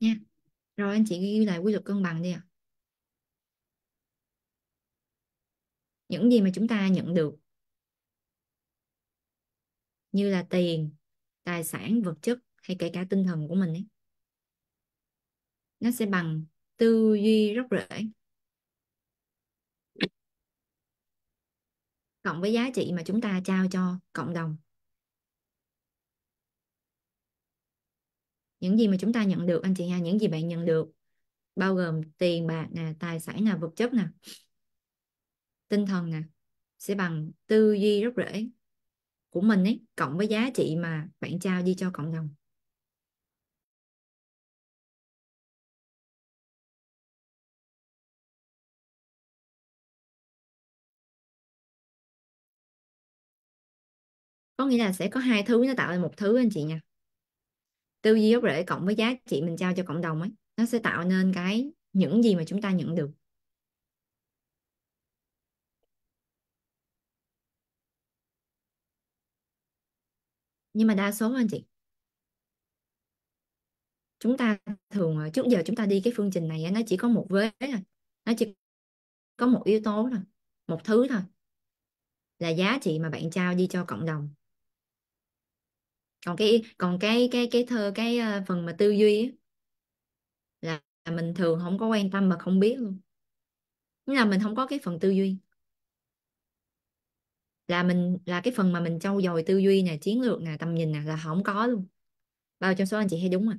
nha rồi anh chị ghi lại quy luật cân bằng đi ạ những gì mà chúng ta nhận được như là tiền tài sản vật chất hay kể cả tinh thần của mình ấy nó sẽ bằng tư duy rất rễ cộng với giá trị mà chúng ta trao cho cộng đồng những gì mà chúng ta nhận được anh chị ha những gì bạn nhận được bao gồm tiền bạc nè tài sản nè vật chất nè tinh thần nè sẽ bằng tư duy rất rễ của mình ấy cộng với giá trị mà bạn trao đi cho cộng đồng có nghĩa là sẽ có hai thứ nó tạo ra một thứ anh chị nha tư duy gốc rễ cộng với giá trị mình trao cho cộng đồng ấy nó sẽ tạo nên cái những gì mà chúng ta nhận được nhưng mà đa số anh chị chúng ta thường à, trước giờ chúng ta đi cái phương trình này nó chỉ có một vế thôi nó chỉ có một yếu tố thôi một thứ thôi là giá trị mà bạn trao đi cho cộng đồng còn cái còn cái cái cái thơ cái à, phần mà tư duy là mình thường không có quan tâm mà không biết luôn nghĩa là mình không có cái phần tư duy là mình là cái phần mà mình trau dồi tư duy nè chiến lược nè tầm nhìn nè là không có luôn bao trong số anh chị hay đúng à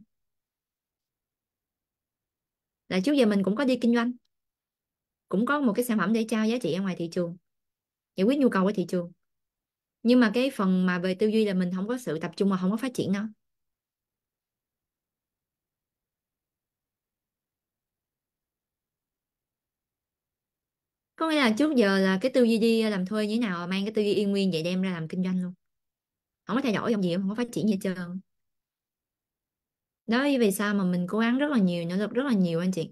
là trước giờ mình cũng có đi kinh doanh cũng có một cái sản phẩm để trao giá trị ở ngoài thị trường giải quyết nhu cầu ở thị trường nhưng mà cái phần mà về tư duy là mình không có sự tập trung mà không có phát triển nó có nghĩa là trước giờ là cái tư duy đi làm thuê như thế nào mang cái tư duy y nguyên vậy đem ra làm kinh doanh luôn không có thay đổi dòng gì không có phát triển gì hết trơn đó vì sao mà mình cố gắng rất là nhiều nỗ lực rất là nhiều anh chị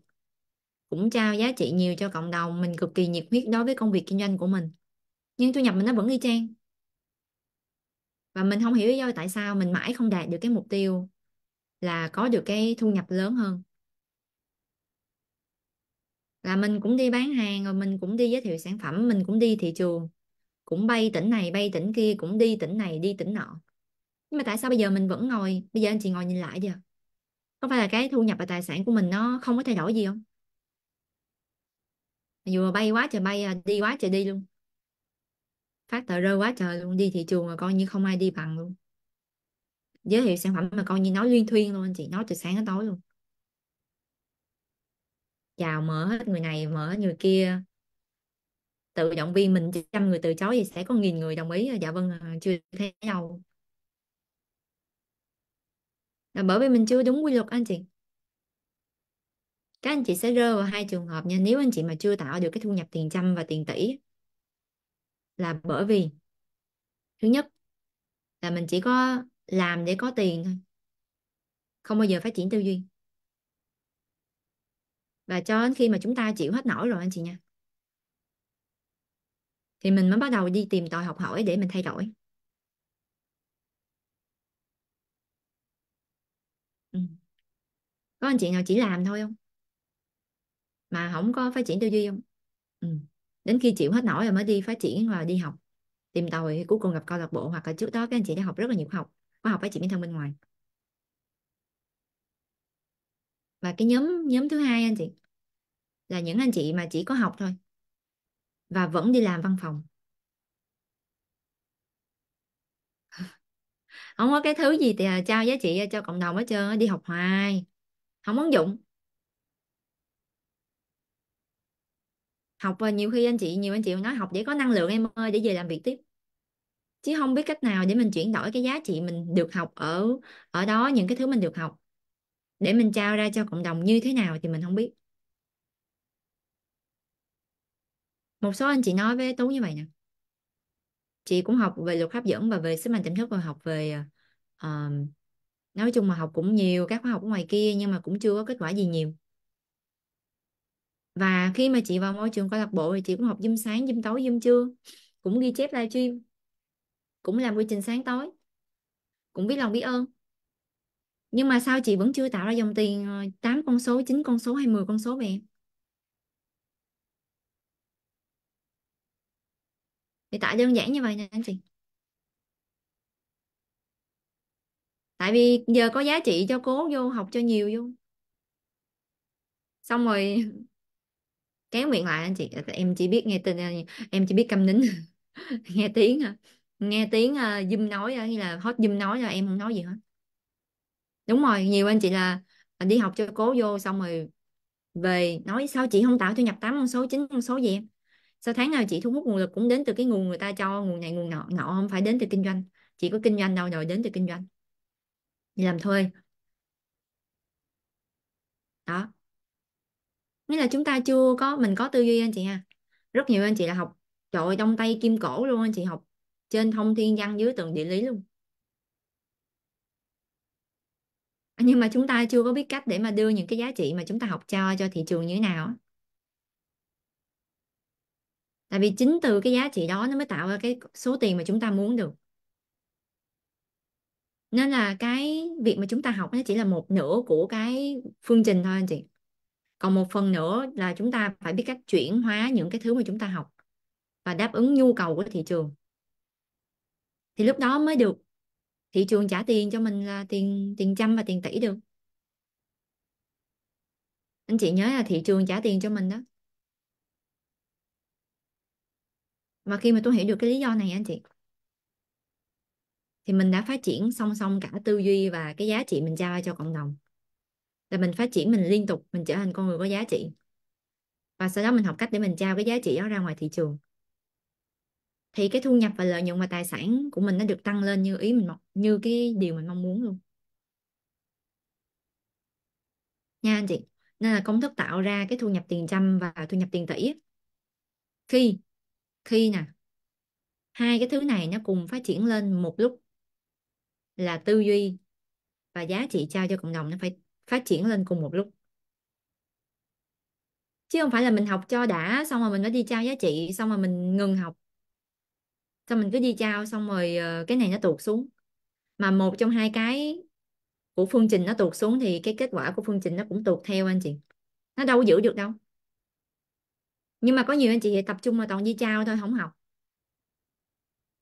cũng trao giá trị nhiều cho cộng đồng mình cực kỳ nhiệt huyết đối với công việc kinh doanh của mình nhưng thu nhập mình nó vẫn y chang và mình không hiểu lý do tại sao mình mãi không đạt được cái mục tiêu là có được cái thu nhập lớn hơn là mình cũng đi bán hàng rồi mình cũng đi giới thiệu sản phẩm mình cũng đi thị trường cũng bay tỉnh này bay tỉnh kia cũng đi tỉnh này đi tỉnh nọ nhưng mà tại sao bây giờ mình vẫn ngồi bây giờ anh chị ngồi nhìn lại giờ có phải là cái thu nhập và tài sản của mình nó không có thay đổi gì không Dù mà bay quá trời bay à, đi quá trời đi luôn phát tờ rơi quá trời luôn đi thị trường mà coi như không ai đi bằng luôn giới thiệu sản phẩm mà coi như nói liên thuyên luôn anh chị nói từ sáng đến tối luôn chào mở hết người này mở hết người kia tự động viên mình trăm người từ chối thì sẽ có nghìn người đồng ý dạ vâng à, chưa thấy nhau là bởi vì mình chưa đúng quy luật anh chị các anh chị sẽ rơi vào hai trường hợp nha nếu anh chị mà chưa tạo được cái thu nhập tiền trăm và tiền tỷ là bởi vì thứ nhất là mình chỉ có làm để có tiền thôi không bao giờ phát triển tư duy và cho đến khi mà chúng ta chịu hết nổi rồi anh chị nha thì mình mới bắt đầu đi tìm tòi học hỏi để mình thay đổi ừ. có anh chị nào chỉ làm thôi không mà không có phát triển tư duy không ừ. đến khi chịu hết nổi rồi mới đi phát triển và đi học tìm tòi thì cuối cùng gặp câu lạc bộ hoặc là trước đó các anh chị đã học rất là nhiều học khóa học phát triển bản thân bên ngoài và cái nhóm nhóm thứ hai anh chị là những anh chị mà chỉ có học thôi và vẫn đi làm văn phòng không có cái thứ gì thì à, trao giá trị cho cộng đồng hết trơn đi học hoài không ứng dụng học và nhiều khi anh chị nhiều anh chị nói học để có năng lượng em ơi để về làm việc tiếp chứ không biết cách nào để mình chuyển đổi cái giá trị mình được học ở ở đó những cái thứ mình được học để mình trao ra cho cộng đồng như thế nào thì mình không biết một số anh chị nói với tú như vậy nè chị cũng học về luật hấp dẫn và về sức mạnh tiềm thức và học về uh, nói chung mà học cũng nhiều các khóa học ở ngoài kia nhưng mà cũng chưa có kết quả gì nhiều và khi mà chị vào môi trường câu lạc bộ thì chị cũng học dâm sáng dâm tối dâm trưa cũng ghi chép livestream cũng làm quy trình sáng tối cũng biết lòng biết ơn nhưng mà sao chị vẫn chưa tạo ra dòng tiền ờ, tám con số chín con số hay 10 con số về em thì tại đơn giản như vậy nha anh chị tại vì giờ có giá trị cho cố vô học cho nhiều vô xong rồi kéo miệng lại anh chị em chỉ biết nghe tin em chỉ biết câm nín nghe tiếng nghe tiếng dâm à, nói à, hay là hết dâm nói là em không nói gì hết đúng rồi nhiều anh chị là đi học cho cố vô xong rồi về nói sao chị không tạo cho nhập tám con số chín con số gì em sao tháng nào chị thu hút nguồn lực cũng đến từ cái nguồn người ta cho nguồn này nguồn nọ nọ không phải đến từ kinh doanh chỉ có kinh doanh đâu rồi đến từ kinh doanh đi làm thuê đó nghĩa là chúng ta chưa có mình có tư duy anh chị ha rất nhiều anh chị là học trội trong tay kim cổ luôn anh chị học trên thông thiên văn dưới tầng địa lý luôn nhưng mà chúng ta chưa có biết cách để mà đưa những cái giá trị mà chúng ta học cho cho thị trường như thế nào tại vì chính từ cái giá trị đó nó mới tạo ra cái số tiền mà chúng ta muốn được nên là cái việc mà chúng ta học nó chỉ là một nửa của cái phương trình thôi anh chị còn một phần nữa là chúng ta phải biết cách chuyển hóa những cái thứ mà chúng ta học và đáp ứng nhu cầu của thị trường thì lúc đó mới được thị trường trả tiền cho mình là tiền tiền trăm và tiền tỷ được anh chị nhớ là thị trường trả tiền cho mình đó và khi mà tôi hiểu được cái lý do này anh chị thì mình đã phát triển song song cả tư duy và cái giá trị mình trao cho cộng đồng là mình phát triển mình liên tục mình trở thành con người có giá trị và sau đó mình học cách để mình trao cái giá trị đó ra ngoài thị trường thì cái thu nhập và lợi nhuận và tài sản của mình nó được tăng lên như ý mình như cái điều mình mong muốn luôn nha anh chị nên là công thức tạo ra cái thu nhập tiền trăm và thu nhập tiền tỷ khi khi nè hai cái thứ này nó cùng phát triển lên một lúc là tư duy và giá trị trao cho cộng đồng nó phải phát triển lên cùng một lúc chứ không phải là mình học cho đã xong rồi mình mới đi trao giá trị xong rồi mình ngừng học xong mình cứ đi trao xong rồi ờ, cái này nó tuột xuống mà một trong hai cái của phương trình nó tuột xuống thì cái kết quả của phương trình nó cũng tuột theo anh chị nó đâu giữ được đâu nhưng mà có nhiều anh chị tập trung là toàn đi trao thôi không học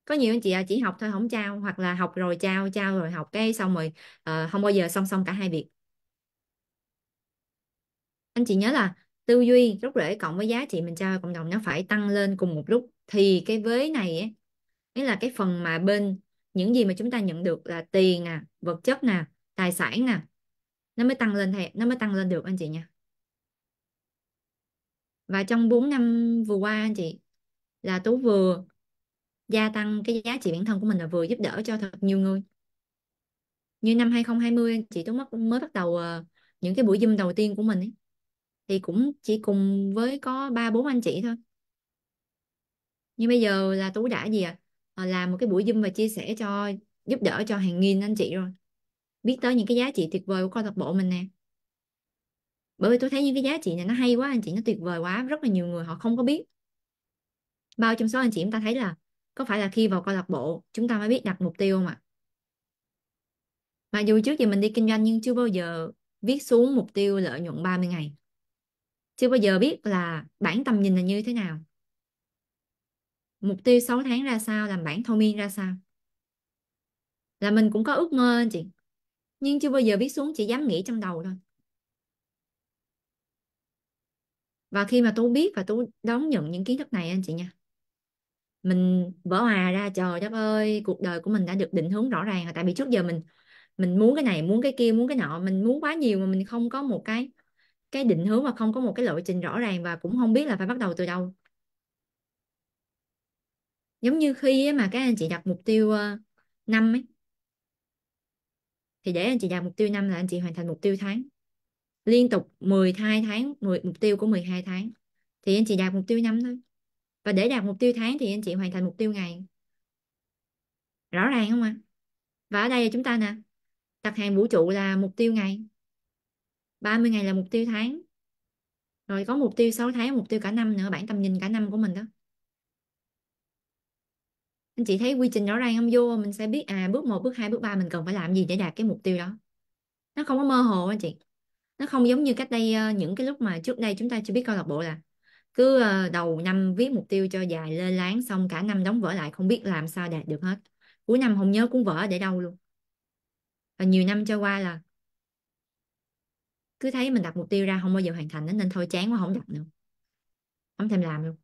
có nhiều anh chị à, chỉ học thôi không trao hoặc là học rồi trao trao rồi học cái xong rồi uh, ờ, không bao giờ song song cả hai việc anh chị nhớ là tư duy rút rễ cộng với giá trị mình trao cộng đồng nó phải tăng lên cùng một lúc thì cái với này ấy, ấy là cái phần mà bên những gì mà chúng ta nhận được là tiền nè vật chất nè tài sản nè nó mới tăng lên thì nó mới tăng lên được anh chị nha và trong 4 năm vừa qua anh chị là Tú vừa gia tăng cái giá trị bản thân của mình là vừa giúp đỡ cho thật nhiều người như năm 2020 anh chị Tú mất mới bắt đầu ờ, những cái buổi Zoom đầu tiên của mình ấy, thì cũng chỉ cùng với có ba bốn anh chị thôi nhưng bây giờ là Tú đã gì à làm một cái buổi Zoom và chia sẻ cho giúp đỡ cho hàng nghìn anh chị rồi biết tới những cái giá trị tuyệt vời của câu lạc bộ mình nè bởi vì tôi thấy những cái giá trị này nó hay quá anh chị nó tuyệt vời quá rất là nhiều người họ không có biết bao trong số anh chị chúng ta thấy là có phải là khi vào câu lạc bộ chúng ta mới biết đặt mục tiêu không ạ mà dù trước giờ mình đi kinh doanh nhưng chưa bao giờ viết xuống mục tiêu lợi nhuận 30 ngày chưa bao giờ biết là bản tầm nhìn là như thế nào mục tiêu 6 tháng ra sao làm bản thâu miên ra sao là mình cũng có ước mơ anh chị nhưng chưa bao giờ viết xuống chỉ dám nghĩ trong đầu thôi và khi mà tôi biết và tôi đón nhận những kiến thức này anh chị nha mình vỡ hòa ra trời đất ơi cuộc đời của mình đã được định hướng rõ ràng rồi tại vì trước giờ mình mình muốn cái này muốn cái kia muốn cái nọ mình muốn quá nhiều mà mình không có một cái cái định hướng mà không có một cái lộ trình rõ ràng và cũng không biết là phải bắt đầu từ đâu giống như khi mà các anh chị đặt mục tiêu năm ấy thì để anh chị đạt mục tiêu năm là anh chị hoàn thành mục tiêu tháng liên tục 12 tháng 10, mục tiêu của 12 tháng thì anh chị đạt mục tiêu năm thôi và để đạt mục tiêu tháng thì anh chị hoàn thành mục tiêu ngày rõ ràng không ạ à? và ở đây chúng ta nè đặt hàng vũ trụ là mục tiêu ngày 30 ngày là mục tiêu tháng rồi có mục tiêu 6 tháng mục tiêu cả năm nữa bản tầm nhìn cả năm của mình đó anh chị thấy quy trình rõ ràng không vô mình sẽ biết à bước 1, bước 2, bước 3 mình cần phải làm gì để đạt cái mục tiêu đó nó không có mơ hồ anh chị nó không giống như cách đây ờ, những cái lúc mà trước đây chúng ta chưa biết câu lạc bộ là cứ ờ, đầu năm viết mục tiêu cho dài lê láng xong cả năm đóng vở lại không biết làm sao đạt được hết cuối năm không nhớ cuốn vở để đâu luôn và nhiều năm trôi qua là cứ thấy mình đặt mục tiêu ra không bao giờ hoàn thành nên thôi chán quá không đặt nữa không thèm làm luôn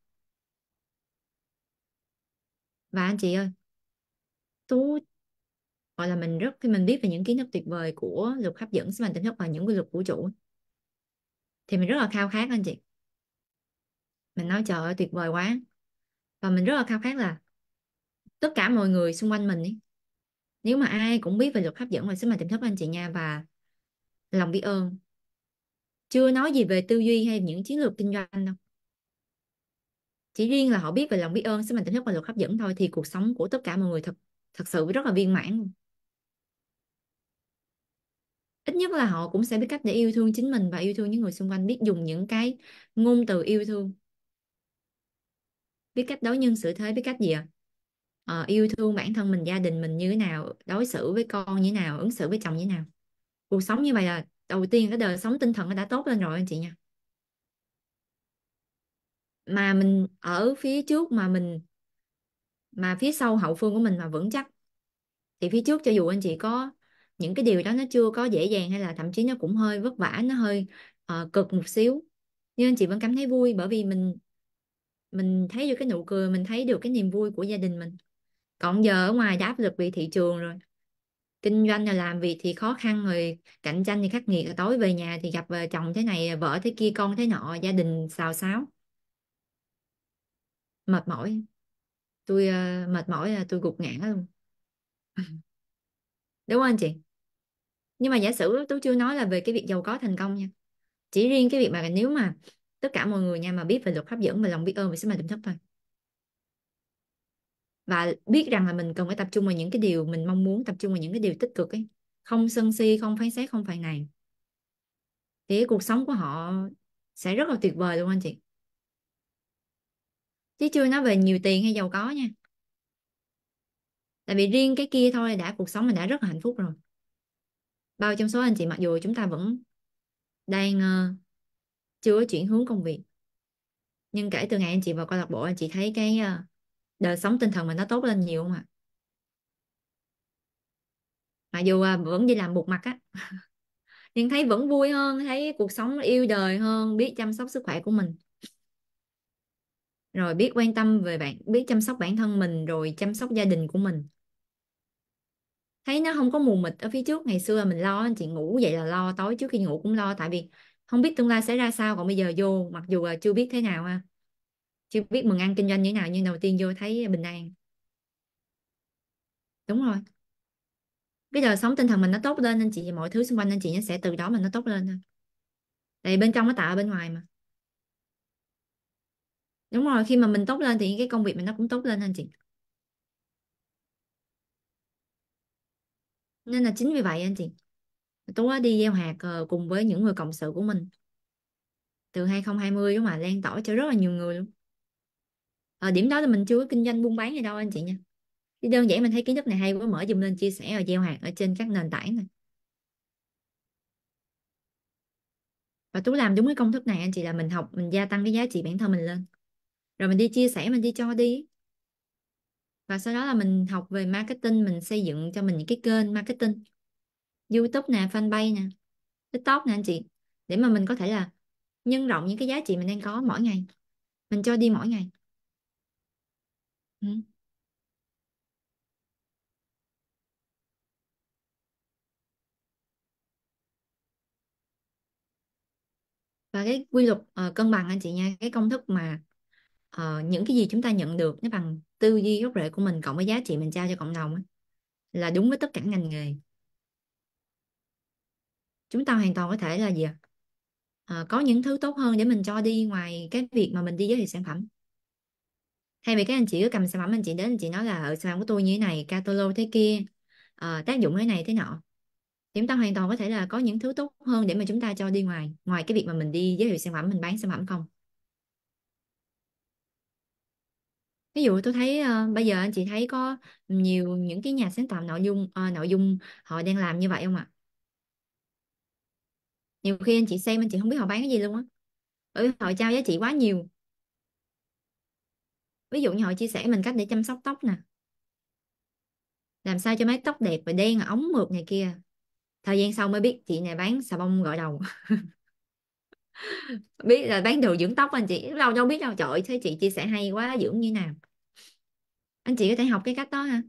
và anh chị ơi tôi gọi là mình rất khi mình biết về những kiến thức tuyệt vời của luật hấp dẫn sức mạnh tỉnh thức và những quy luật vũ trụ thì mình rất là khao khát anh chị mình nói trời ơi tuyệt vời quá và mình rất là khao khát là tất cả mọi người xung quanh mình ấy, nếu mà ai cũng biết về luật hấp dẫn và sức mạnh tiềm thức anh chị nha và lòng biết ơn chưa nói gì về tư duy hay những chiến lược kinh doanh đâu chỉ riêng là họ biết về lòng biết ơn sức mạnh tiềm thức và luật hấp dẫn thôi thì cuộc sống của tất cả mọi người thật thật sự rất là viên mãn ít nhất là họ cũng sẽ biết cách để yêu thương chính mình và yêu thương những người xung quanh biết dùng những cái ngôn từ yêu thương biết cách đối nhân xử thế biết cách gì ạ à? yêu thương bản thân mình gia đình mình như thế nào đối xử với con như thế nào ứng xử với chồng như thế nào cuộc sống như vậy là đầu tiên cái đời sống tinh thần nó đã tốt lên rồi anh chị nha mà mình ở phía trước mà mình mà phía sau hậu phương của mình mà vững chắc thì phía trước cho dù anh chị có những cái điều đó nó chưa có dễ dàng hay là thậm chí nó cũng hơi vất vả nó hơi uh, cực một xíu nhưng anh chị vẫn cảm thấy vui bởi vì mình mình thấy được cái nụ cười mình thấy được cái niềm vui của gia đình mình còn giờ ở ngoài đã áp lực vì thị trường rồi kinh doanh là làm việc thì khó khăn rồi cạnh tranh thì khắc nghiệt tối về nhà thì gặp ờ, chồng thế này vợ thế kia con thế nọ gia đình xào xáo mệt mỏi tôi uh, mệt mỏi là tôi gục ngã luôn đúng không anh chị nhưng mà giả sử tôi chưa nói là về cái việc giàu có thành công nha chỉ riêng cái việc mà nếu mà tất cả mọi người nha mà biết về luật hấp dẫn và lòng biết ơn về sức mạnh tiềm thức thôi và biết rằng là mình cần phải tập trung vào những cái điều mình mong muốn tập trung vào những cái điều tích cực ấy không sân si không phán xét không phàn này thì cuộc sống của họ sẽ rất là tuyệt vời luôn anh chị chứ chưa nói về nhiều tiền hay giàu có nha tại vì riêng cái kia thôi đã cuộc sống mình đã rất là hạnh phúc rồi bao trong số anh chị mặc dù chúng ta vẫn đang uh, chưa chuyển hướng công việc nhưng kể từ ngày anh chị vào câu lạc bộ anh chị thấy cái uh, đời sống tinh thần mình nó tốt lên nhiều không ạ mặc dù uh, vẫn đi làm một mặt á nhưng thấy vẫn vui hơn thấy cuộc sống yêu đời hơn biết chăm sóc sức khỏe của mình rồi biết quan tâm về bạn biết chăm sóc bản thân mình rồi chăm sóc gia đình của mình thấy nó không có mù mịt ở phía trước ngày xưa là mình lo anh chị ngủ vậy là lo tối trước khi ngủ cũng lo tại vì không biết tương lai sẽ ra sao còn bây giờ vô mặc dù là chưa biết thế nào ha chưa biết mừng ăn kinh doanh như thế nào nhưng đầu tiên vô thấy bình an đúng rồi cái đời sống tinh thần mình nó tốt lên anh chị mọi thứ xung quanh anh chị nó sẽ từ đó mà nó tốt lên thôi tại bên trong nó tạo ở bên ngoài mà đúng rồi khi mà mình tốt lên thì cái công việc mình nó cũng tốt lên anh chị nên là chính vì vậy anh chị Tú đã đi gieo hạt ờ, cùng với những người cộng sự của mình từ 2020 đúng không ạ lan tỏa cho rất là nhiều người luôn ở ờ, điểm đó là mình chưa có kinh doanh buôn bán gì đâu anh chị nha thì đơn giản mình thấy kiến thức này hay quá mở dùm lên chia sẻ ở gieo hạt ở trên các nền tảng này và tú làm đúng cái công thức này anh chị là mình học mình gia tăng cái giá trị bản thân mình lên rồi mình đi chia sẻ mình đi cho đi và sau đó là mình học về marketing mình xây dựng cho mình những cái kênh marketing YouTube nè fanpage nè TikTok nè anh chị để mà mình có thể là nhân rộng những cái giá trị mình đang có mỗi ngày mình cho đi mỗi ngày ừ. và cái quy luật uh, cân bằng anh chị nha cái công thức mà uh, những cái gì chúng ta nhận được nó bằng tư duy gốc rễ của mình cộng với giá trị mình trao cho cộng đồng ấy, là đúng với tất cả ngành nghề chúng ta hoàn toàn có thể là gì ạ à, có những thứ tốt hơn để mình cho đi ngoài cái việc mà mình đi giới thiệu sản phẩm thay vì các anh chị cứ cầm sản phẩm anh chị đến anh chị nói là ở ờ, sản phẩm của tôi như thế này catalog thế kia à, tác dụng thế này thế nọ chúng ta hoàn toàn có thể là có những thứ tốt hơn để mà chúng ta cho đi ngoài ngoài cái việc mà mình đi giới thiệu sản phẩm mình bán sản phẩm không ví dụ tôi thấy ờ, bây giờ anh chị thấy có nhiều những cái nhà sáng tạo nội dung ờ, nội dung họ đang làm như vậy không ạ nhiều khi anh chị xem anh chị không biết họ bán cái gì luôn á bởi vì họ trao giá trị quá nhiều ví dụ như họ chia sẻ mình cách để chăm sóc tóc nè làm sao cho mái tóc đẹp và đen ống mượt này kia thời gian sau mới biết chị này bán xà bông gội đầu biết là bán đồ dưỡng tóc anh chị lâu đâu biết đâu trời thấy chị chia sẻ hay quá dưỡng như nào anh chị có thể học cái cách đó ha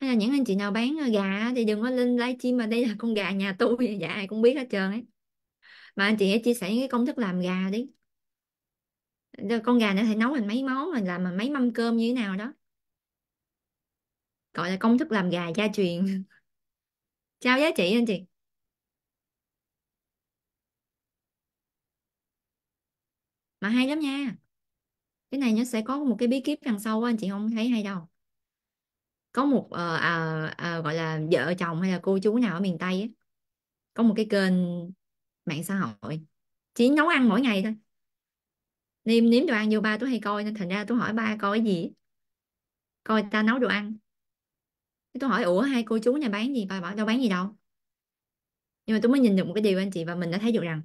hay là những anh chị nào bán ờ, gà thì đừng có lên livestream mà đây là con gà nhà tôi dạ ai cũng biết hết trơn ấy mà anh chị hãy chia sẻ những cái công thức làm gà đi rồi con gà nó thể nấu thành mấy món mình làm mà mấy mâm cơm như thế nào đó gọi là công thức làm gà gia truyền chào giá trị anh chị mà hay lắm nha cái này nó sẽ có một cái bí kíp đằng sau á, anh chị không thấy hay đâu có một à, à, à, gọi là vợ chồng hay là cô chú nào ở miền Tây á, có một cái kênh mạng xã hội chỉ nấu ăn mỗi ngày thôi nêm nếm đồ ăn vô ba tôi hay coi nên thành ra tôi hỏi ba coi cái gì coi ta nấu đồ ăn tôi hỏi ủa hai cô chú này bán gì bà bảo đâu bán gì đâu nhưng mà tôi mới nhìn được một cái điều anh chị và mình đã thấy được rằng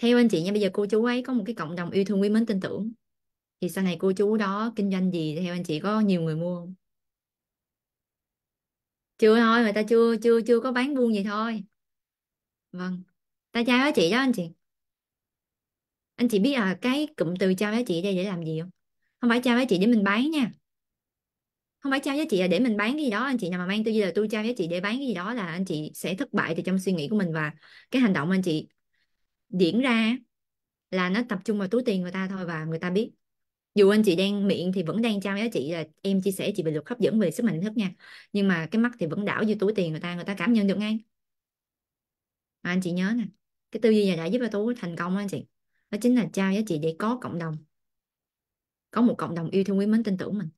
theo anh chị nha bây giờ cô chú ấy có một cái cộng đồng yêu thương quý mến tin tưởng thì sau này cô chú đó kinh doanh gì theo anh chị có nhiều người mua không chưa thôi người ta chưa chưa chưa có bán buôn gì thôi vâng ta trao giá trị đó anh chị anh chị biết à cái cụm từ trao với chị đây để làm gì không không phải trao với chị để mình bán nha không phải trao với chị là để mình bán cái gì đó anh chị nào mà mang tôi duy là tôi trao với chị để bán cái gì đó là anh chị sẽ thất bại từ trong suy nghĩ của mình và cái hành động anh chị diễn ra là nó tập trung vào túi tiền người ta thôi và người ta biết dù anh chị đang miệng thì vẫn đang trao giá trị là em chia sẻ chị về luật hấp dẫn về sức mạnh thức nha nhưng mà cái mắt thì vẫn đảo vô túi tiền người ta người ta cảm nhận được ngay mà anh chị nhớ nè cái tư duy này đã giúp cho tú thành công anh chị đó chính là trao giá trị để có cộng đồng có một cộng đồng yêu thương quý mến tin tưởng mình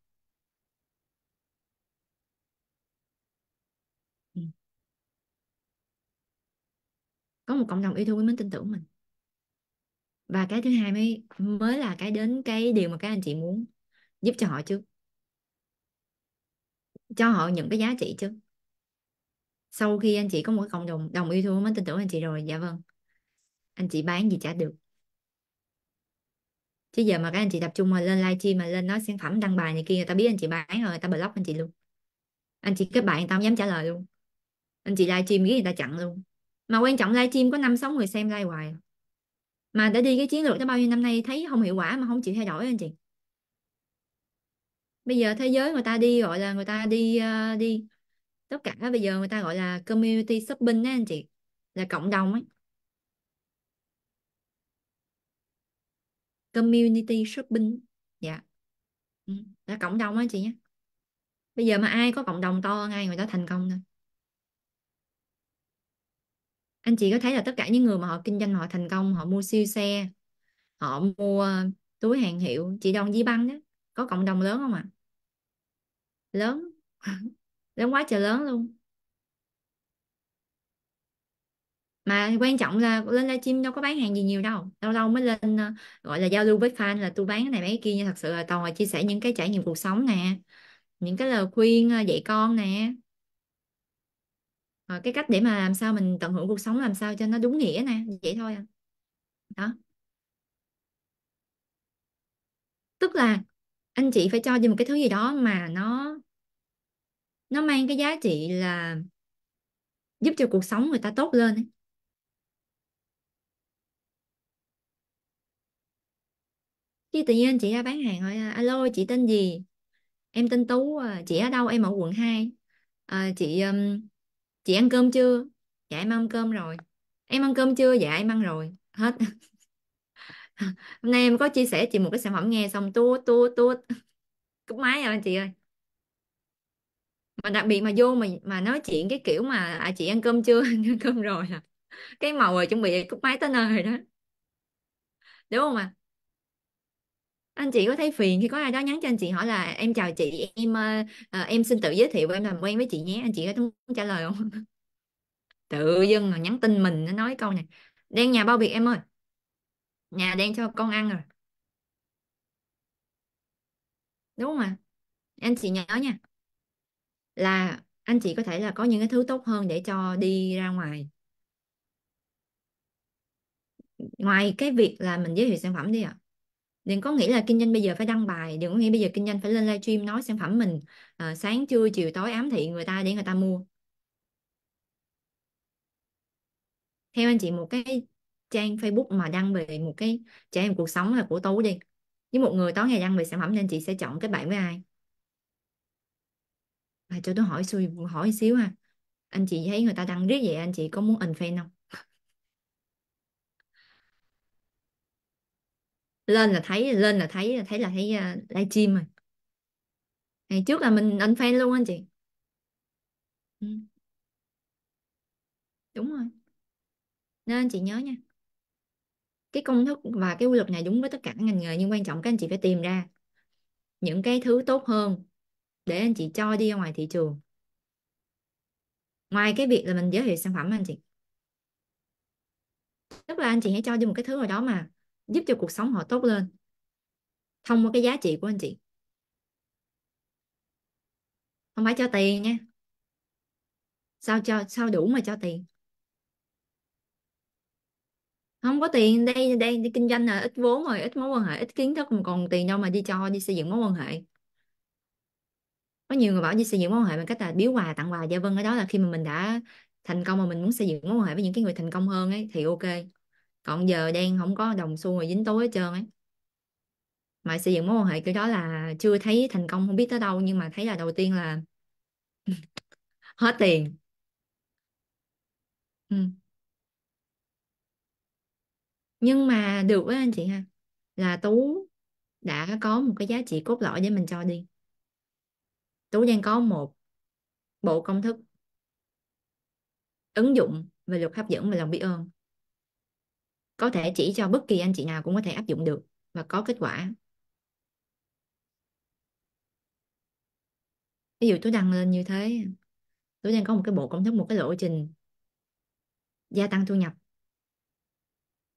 có một cộng đồng yêu thương quý mến tin tưởng mình và cái thứ hai mới mới là cái đến cái điều mà các anh chị muốn giúp cho họ chứ cho họ những cái giá trị chứ sau khi anh chị có một cộng đồng đồng yêu thương mới tin tưởng anh chị rồi dạ vâng anh chị bán gì trả được chứ giờ mà các anh chị tập trung mà lên livestream mà lên nói sản phẩm đăng bài này kia người ta biết anh chị bán rồi người ta block anh chị luôn anh chị kết bạn người ta không dám trả lời luôn anh chị livestream biết người ta chặn luôn mà quan trọng livestream có năm sáu người xem like hoài mà đã đi cái chiến lược đó bao nhiêu năm nay thấy không hiệu quả mà không chịu thay đổi anh chị bây giờ thế giới người ta đi gọi là người ta đi uh, đi tất cả bây giờ người ta gọi là community shopping đó anh chị là cộng đồng ấy community shopping dạ ừ. là cộng đồng anh chị nhé bây giờ mà ai có cộng đồng to ngay người ta thành công thôi anh chị có thấy là tất cả những người mà họ kinh doanh họ thành công họ mua siêu xe họ mua túi hàng hiệu chị Đòn Di Băng đó có cộng đồng lớn không ạ à? lớn lớn quá trời lớn luôn mà quan trọng là lên livestream đâu có bán hàng gì nhiều đâu lâu lâu mới lên ờ, gọi là giao lưu với fan là tôi bán cái này bán cái kia nhưng thật sự là toàn là chia sẻ những cái trải nghiệm cuộc sống nè những cái lời khuyên ờ, dạy con nè Ờ, cái cách để mà làm sao mình tận hưởng cuộc sống làm sao cho nó đúng nghĩa nè vậy thôi à. đó tức là anh chị phải cho đi một cái thứ gì đó mà nó nó mang cái giá trị là giúp cho cuộc sống người ta tốt lên ấy. chứ tự nhiên anh chị ra bán hàng hỏi à, alo chị tên gì em tên Tú à, chị ở đâu em ở quận 2 à, chị um, chị ăn cơm chưa dạ em ăn cơm rồi em ăn cơm chưa dạ em ăn rồi hết hôm nay em có chia sẻ chị một cái sản phẩm nghe xong tua tua tua cúp máy rồi à, chị ơi mà đặc biệt mà vô mà mà nói chuyện cái kiểu mà à, chị ăn cơm chưa ăn cơm rồi à cái màu rồi chuẩn bị cúp máy tới nơi rồi đó đúng không ạ à? anh chị có thấy phiền khi có ai đó nhắn cho anh chị hỏi là em chào chị em à, em xin tự giới thiệu và em làm quen với chị nhé anh chị có muốn trả lời không tự dưng mà nhắn tin mình nó nói câu này đang nhà bao việc em ơi nhà đang cho con ăn rồi đúng mà anh chị nhớ nha là anh chị có thể là có những cái thứ tốt hơn để cho đi ra ngoài ngoài cái việc là mình giới thiệu sản phẩm đi ạ à đừng có nghĩ là kinh doanh bây giờ phải đăng bài đừng có nghĩ bây giờ kinh doanh phải lên livestream nói sản phẩm mình à, sáng trưa chiều tối ám thị người ta để người ta mua theo anh chị một cái trang Facebook mà đăng về một cái trải nghiệm cuộc sống là của Tú đi với một người tối ngày đăng về sản phẩm nên chị sẽ chọn kết bạn với ai à, cho tôi hỏi xui hỏi xíu ha anh chị thấy người ta đăng riết vậy anh chị có muốn unfriend không lên là thấy lên là thấy là thấy là thấy uh, à, live rồi ngày trước là mình anh fan luôn anh chị ừ. đúng rồi nên anh chị nhớ nha cái công thức và cái quy luật này đúng với tất cả các ngành nghề nhưng quan trọng các anh chị phải tìm ra những cái thứ tốt hơn để anh chị cho đi ra ngoài thị trường ngoài cái việc là mình giới thiệu sản phẩm anh chị tức là anh chị hãy cho đi một cái thứ nào đó mà giúp cho cuộc sống họ tốt lên thông qua cái giá trị của anh chị không phải cho tiền nha sao cho sao đủ mà cho tiền không có tiền đây đây đi kinh doanh là ít vốn rồi ít mối quan hệ ít kiến thức mà còn tiền đâu mà đi cho đi xây dựng mối quan hệ có nhiều người bảo đi xây dựng mối quan hệ bằng cách là biếu quà tặng quà dạ vân ở đó là khi mà mình đã thành công mà mình muốn xây dựng mối quan hệ với những cái người thành công hơn ấy thì ok còn giờ đang không có đồng xu mà dính túi hết trơn ấy mà xây dựng mối quan hệ kiểu đó là chưa thấy thành công không biết tới đâu nhưng mà thấy là đầu tiên là hết tiền ừ. nhưng mà được á anh chị ha là Tú đã có một cái giá trị cốt lõi để mình cho đi Tú đang có một bộ công thức ứng dụng về luật hấp dẫn và lòng biết ơn có thể chỉ cho bất kỳ anh chị nào cũng có thể áp dụng được và có kết quả ví dụ tôi đăng lên như thế tôi đang có một cái bộ công thức một cái lộ trình gia tăng thu nhập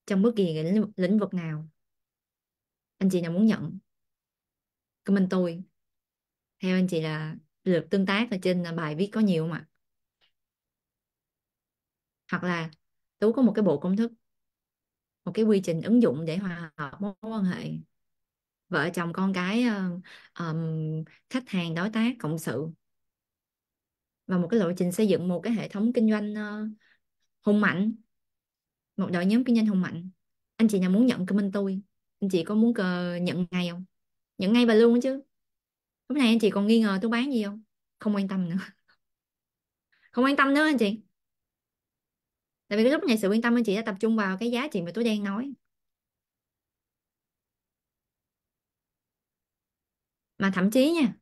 trong bất kỳ lĩnh, lĩnh vực nào anh chị nào muốn nhận comment tôi theo anh chị là lượt tương tác ở trên bài viết có nhiều không ạ hoặc là tú có một cái bộ công thức một cái quy trình ứng dụng để hòa hợp mối quan hệ vợ chồng con cái um, khách hàng đối tác cộng sự và một cái lộ trình xây dựng một cái hệ thống kinh doanh uh, hùng mạnh một đội nhóm kinh doanh hùng mạnh anh chị nào muốn nhận comment tôi anh chị có muốn cờ nhận ngay không nhận ngay và luôn chứ lúc này anh chị còn nghi ngờ tôi bán gì không không quan tâm nữa không quan tâm nữa anh chị tại vì cái lúc này sự quan tâm anh chị đã tập trung vào cái giá trị mà tôi đang nói mà thậm chí nha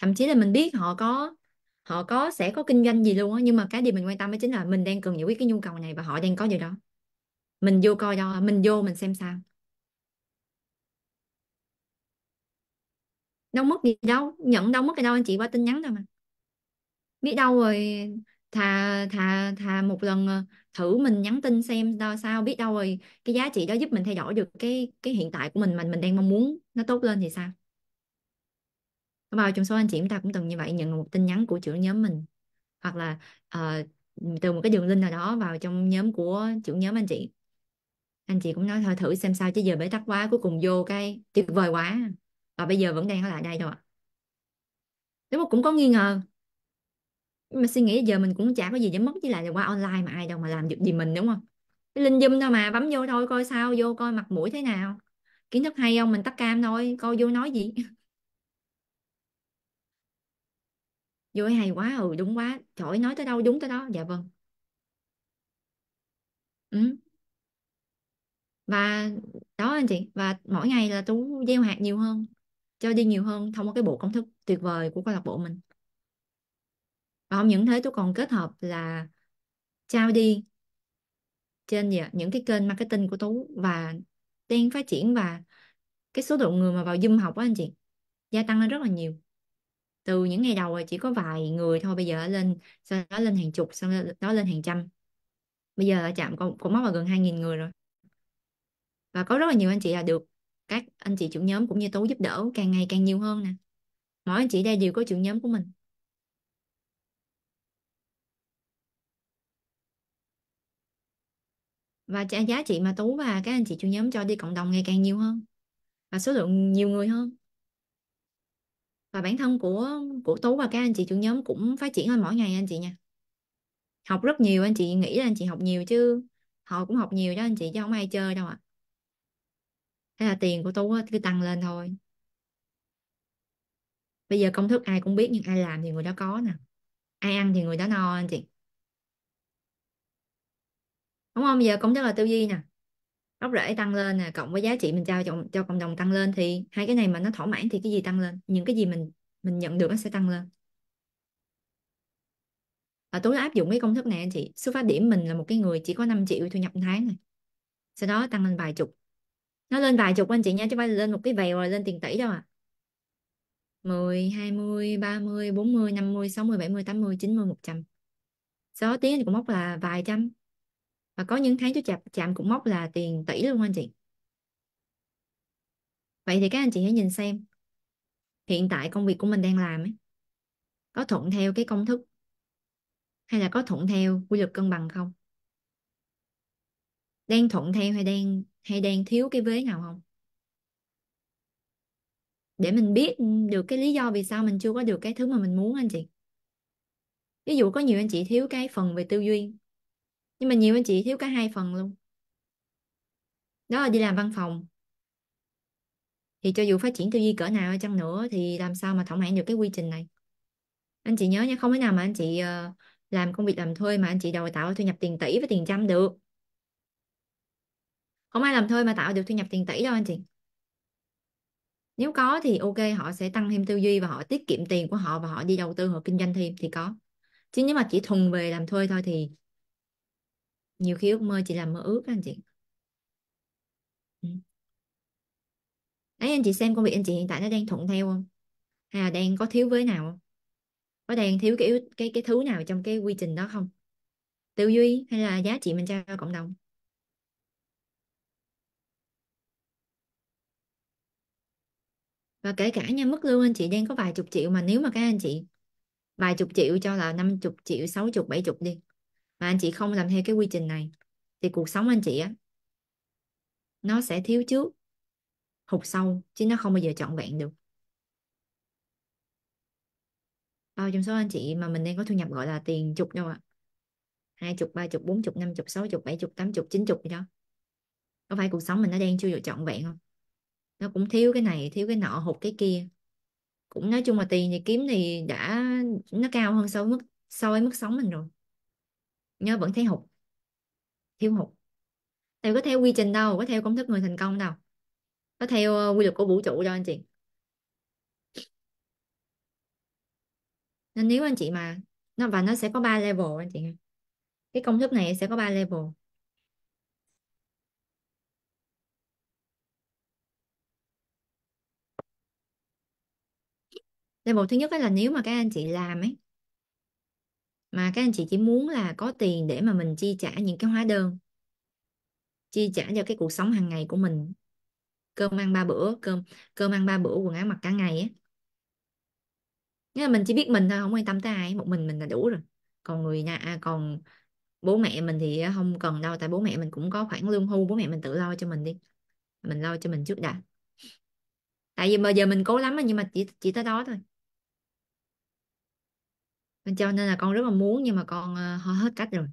thậm chí là mình biết họ có họ có sẽ có kinh doanh gì luôn á nhưng mà cái điều mình quan tâm đó chính là mình đang cần giải quyết cái nhu cầu này và họ đang có gì đó mình vô coi đó mình vô mình xem sao đâu mất gì đâu nhận đâu mất cái đâu anh chị qua tin nhắn thôi mà biết đâu rồi thà thà thà một lần ờ, thử mình nhắn tin xem đâu sao biết đâu rồi cái giá trị đó giúp mình thay đổi được cái cái hiện tại của mình mà mình đang mong muốn nó tốt lên thì sao có bao trong số anh chị chúng ta cũng từng như vậy nhận một tin nhắn của trưởng nhóm mình hoặc là uh, từ một cái đường link nào đó vào trong nhóm của trưởng nhóm anh chị anh chị cũng nói thôi thử xem sao chứ giờ bế tắc quá cuối cùng vô cái tuyệt vời quá và bây giờ vẫn đang ở lại đây rồi ạ đúng không cũng có nghi ngờ nhưng mà suy nghĩ giờ mình cũng chả có gì để mất chứ lại là qua online mà ai đâu mà làm được gì mình đúng không cái link zoom thôi mà bấm vô thôi coi sao vô coi mặt mũi thế nào kiến thức hay không mình tắt cam thôi coi vô nói gì vô hay quá ừ đúng quá trời nói tới đâu đúng tới đó dạ vâng ừ. và đó anh chị và mỗi ngày là tú gieo hạt nhiều hơn cho đi nhiều hơn thông qua cái bộ công thức tuyệt vời của câu lạc bộ mình và không những thế tôi còn kết hợp là trao đi trên gì ạ? những cái kênh marketing của tú và đang phát triển và cái số lượng người mà vào Zoom học á anh chị gia tăng lên rất là nhiều từ những ngày đầu chỉ có vài người thôi bây giờ lên sau đó lên hàng chục sau đó lên hàng trăm bây giờ chạm cũng, cũng mất vào gần 2.000 người rồi và có rất là nhiều anh chị là được các anh chị chủ nhóm cũng như tú giúp đỡ càng ngày càng nhiều hơn nè mỗi anh chị đây đều có chủ nhóm của mình và trả giá trị mà tú và các anh chị chủ nhóm cho đi cộng đồng ngày càng nhiều hơn và số lượng nhiều người hơn và bản thân của của tú và các anh chị chủ nhóm cũng phát triển hơn mỗi ngày anh chị nha học rất nhiều anh chị nghĩ là anh chị học nhiều chứ họ cũng học nhiều đó anh chị chứ không ai chơi đâu ạ à. thế là tiền của tú cứ tăng lên thôi bây giờ công thức ai cũng biết nhưng ai làm thì người đó có nè ai ăn thì người đó no anh chị đúng không giờ công thức là tư duy nè gốc rễ tăng lên nè cộng với giá trị mình trao cho, cho cộng đồng tăng lên thì hai cái này mà nó thỏa mãn thì cái gì tăng lên những cái gì mình mình nhận được nó sẽ tăng lên và tôi đã áp dụng cái công thức này anh chị xuất phát điểm mình là một cái người chỉ có 5 triệu thu nhập tháng này sau đó tăng lên vài chục nó lên vài chục anh chị nha chứ không phải lên một cái vèo rồi lên tiền tỷ đâu à 10, 20, 30, 40, 50, 60, 70, 80, 90, 100 sau đó tiến cũng mốc là vài trăm và có những tháng chú chạm chạm cũng mốc là tiền tỷ luôn anh chị vậy thì các anh chị hãy nhìn xem hiện tại công việc của mình đang làm ấy, có thuận theo cái công thức hay là có thuận theo quy luật cân bằng không đang thuận theo hay đang hay đang thiếu cái vế nào không để mình biết được cái lý do vì sao mình chưa có được cái thứ mà mình muốn anh chị ví dụ có nhiều anh chị thiếu cái phần về tư duy nhưng mà nhiều anh chị thiếu cả hai phần luôn đó là đi làm văn phòng thì cho dù phát triển tư duy cỡ nào chăng nữa thì làm sao mà thỏa mãn được cái quy trình này anh chị nhớ nha không thể nào mà anh chị ờ, làm công việc làm thuê mà anh chị đòi tạo thu nhập tiền tỷ với tiền trăm được không ai làm thuê mà tạo được thu nhập tiền tỷ đâu anh chị nếu có thì ok họ sẽ tăng thêm tư duy và họ tiết kiệm tiền của họ và họ đi đầu tư họ kinh doanh thêm thì có chứ nếu mà chỉ thuần về làm thuê thôi thì nhiều khi ước mơ chỉ là mơ ước anh chị ừ. ấy anh chị xem công việc anh chị hiện tại nó đang thuận theo không hay là đang có thiếu với nào không có đang thiếu cái cái cái thứ nào trong cái quy trình đó không tư duy hay là giá trị mình cho cộng đồng và kể cả nha mức lương anh chị đang có vài chục triệu mà nếu mà các anh chị vài chục triệu cho là năm chục triệu sáu chục bảy chục đi mà anh chị không làm theo cái quy trình này thì cuộc sống anh chị á nó sẽ thiếu trước hụt sau chứ nó không bao giờ trọn vẹn được bao trong số anh chị mà mình đang có thu nhập gọi là tiền chục đâu ạ hai chục ba chục bốn chục năm chục sáu chục bảy chục tám chục chín chục gì đó có phải cuộc sống mình nó đang chưa được trọn vẹn không nó cũng thiếu cái này thiếu cái nọ hụt cái kia cũng nói chung là tiền thì kiếm thì đã nó cao hơn so với mức so với mức sống mình rồi nhớ vẫn thấy hụt thiếu hụt theo có theo quy trình đâu có theo công thức người thành công đâu có theo ờ, quy luật của vũ trụ đâu anh chị nên nếu anh chị mà nó và nó sẽ có ba level anh chị cái công thức này sẽ có ba level level thứ nhất là nếu mà các anh chị làm ấy mà các anh chị chỉ muốn là có tiền để mà mình chi trả những cái hóa đơn chi trả cho cái cuộc sống hàng ngày của mình cơm ăn ba bữa cơm cơm ăn ba bữa quần áo mặc cả ngày á nghĩa là mình chỉ biết mình thôi không quan tâm tới ai một mình mình là đủ rồi còn người nhà à, còn bố mẹ mình thì không cần đâu tại bố mẹ mình cũng có khoản lương hưu bố mẹ mình tự lo cho mình đi mình lo cho mình trước đã tại vì bây giờ mình cố lắm nhưng mà chỉ chỉ tới đó thôi cho nên là con rất là muốn nhưng mà con uh, hết cách rồi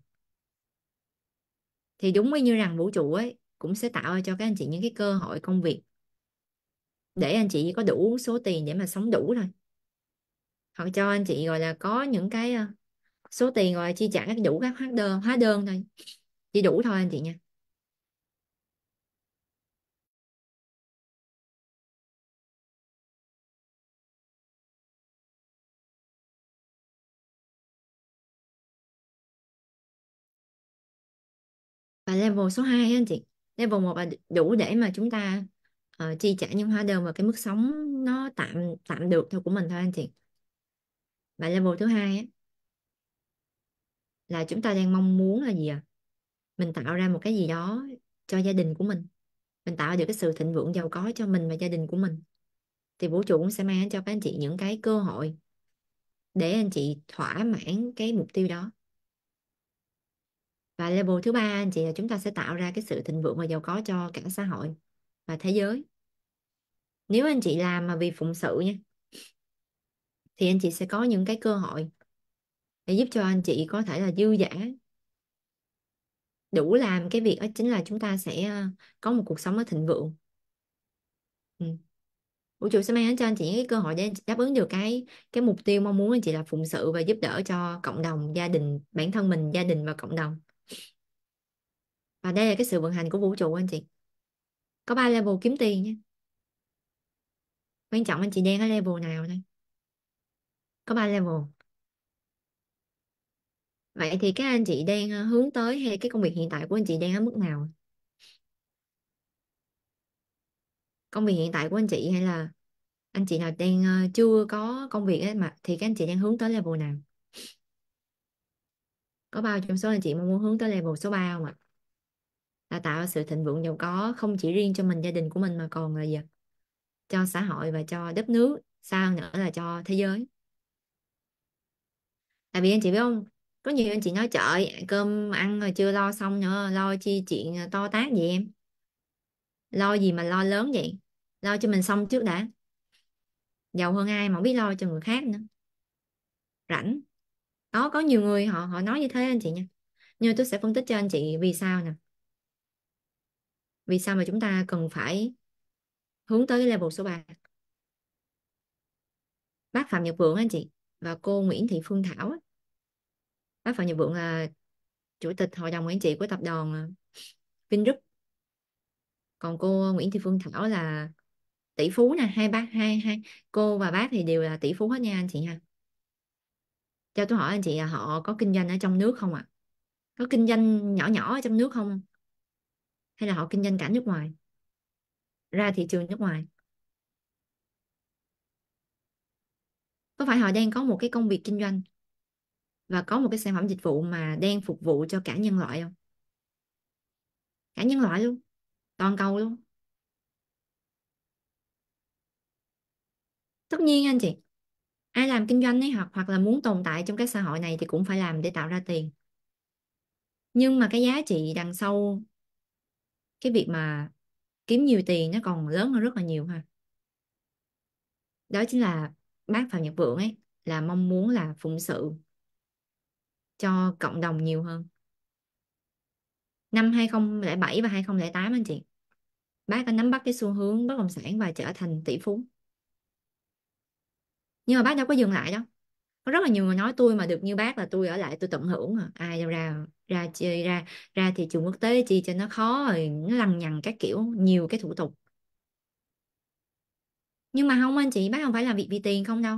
thì đúng như rằng vũ trụ ấy cũng sẽ tạo cho các anh chị những cái cơ hội công việc để anh chị có đủ số tiền để mà sống đủ thôi hoặc cho anh chị gọi là có những cái ờ, số tiền gọi là chi trả các đủ các hóa đơn hóa đơn thôi chỉ đủ thôi anh chị nha level số 2 anh chị level 1 là đủ để mà chúng ta uh, chi trả những hóa đơn và cái mức sống nó tạm tạm được theo của mình thôi anh chị và level thứ hai là chúng ta đang mong muốn là gì à mình tạo ra một cái gì đó cho gia đình của mình mình tạo được cái sự thịnh vượng giàu có cho mình và gia đình của mình thì vũ trụ cũng sẽ mang cho các anh chị những cái cơ hội để anh chị thỏa mãn cái mục tiêu đó và level thứ ba anh chị là chúng ta sẽ tạo ra cái sự thịnh vượng và giàu có cho cả xã hội và thế giới nếu anh chị làm mà vì phụng sự nha thì anh chị sẽ có những cái cơ hội để giúp cho anh chị có thể là dư giả đủ làm cái việc đó chính là chúng ta sẽ ờ, có một cuộc sống nó thịnh vượng ừ. vũ trụ sẽ mang đến cho anh chị những cái cơ hội để đáp ứng được cái cái mục tiêu mong muốn anh chị là phụng sự và giúp đỡ cho cộng đồng gia đình bản thân mình gia đình và cộng đồng và đây là cái sự vận hành của vũ trụ anh chị có ba level kiếm tiền nhé quan trọng anh chị đang ở level nào đây có ba level vậy thì các anh chị đang ờ, hướng tới hay cái công việc hiện tại của anh chị đang ở mức nào công việc hiện tại của anh chị hay là anh chị nào đang ờ, chưa có công việc ấy mà thì các anh chị đang hướng tới level nào có bao trong số anh chị mong muốn hướng tới level số ba không ạ là tạo sự thịnh vượng giàu có không chỉ riêng cho mình gia đình của mình mà còn là gì cho xã hội và cho đất nước xa hơn nữa là cho thế giới tại vì anh chị biết không có nhiều anh chị nói trời cơm ăn rồi chưa lo xong nữa lo chi chuyện to tát vậy em lo gì mà lo lớn vậy lo cho mình xong trước đã giàu hơn ai mà không biết lo cho người khác nữa rảnh đó có nhiều người họ họ nói như thế anh chị nha nhưng tôi sẽ phân tích cho anh chị vì sao nè vì sao mà chúng ta cần phải hướng tới cái level số 3 bác Phạm Nhật Vượng anh chị và cô Nguyễn Thị Phương Thảo bác Phạm Nhật Vượng là chủ tịch hội đồng quản trị của tập đoàn à, Vingroup còn cô Nguyễn Thị Phương Thảo là tỷ phú nè hai bác hai hai cô và bác thì đều là tỷ phú hết nha anh chị ha cho tôi hỏi anh chị họ có kinh doanh ở trong nước không ạ à? có kinh doanh nhỏ nhỏ ở trong nước không hay là họ kinh doanh cả nước ngoài ra thị trường nước ngoài có phải họ đang có một cái công việc kinh doanh và có một cái sản phẩm dịch vụ mà đang phục vụ cho cả nhân loại không cả nhân loại luôn toàn cầu luôn tất nhiên anh chị ai làm kinh doanh ấy hoặc hoặc là muốn tồn tại trong cái xã hội này thì cũng phải làm để tạo ra tiền nhưng mà cái giá trị đằng sau cái việc mà kiếm nhiều tiền nó còn lớn hơn rất là nhiều ha đó chính là bác Phạm Nhật Vượng ấy là mong muốn là phụng sự cho cộng đồng nhiều hơn năm 2007 và 2008 anh chị bác đã nắm bắt cái xu hướng bất động sản và trở thành tỷ phú nhưng mà bác đâu có dừng lại đâu có rất là nhiều người nói tôi mà được như bác là tôi ở lại tôi tận hưởng à. ai đâu ra ra chơi ra ra thị trường quốc tế chi cho nó khó rồi nó lằng nhằng các kiểu nhiều cái thủ tục nhưng mà không anh chị bác không phải làm việc vì tiền không đâu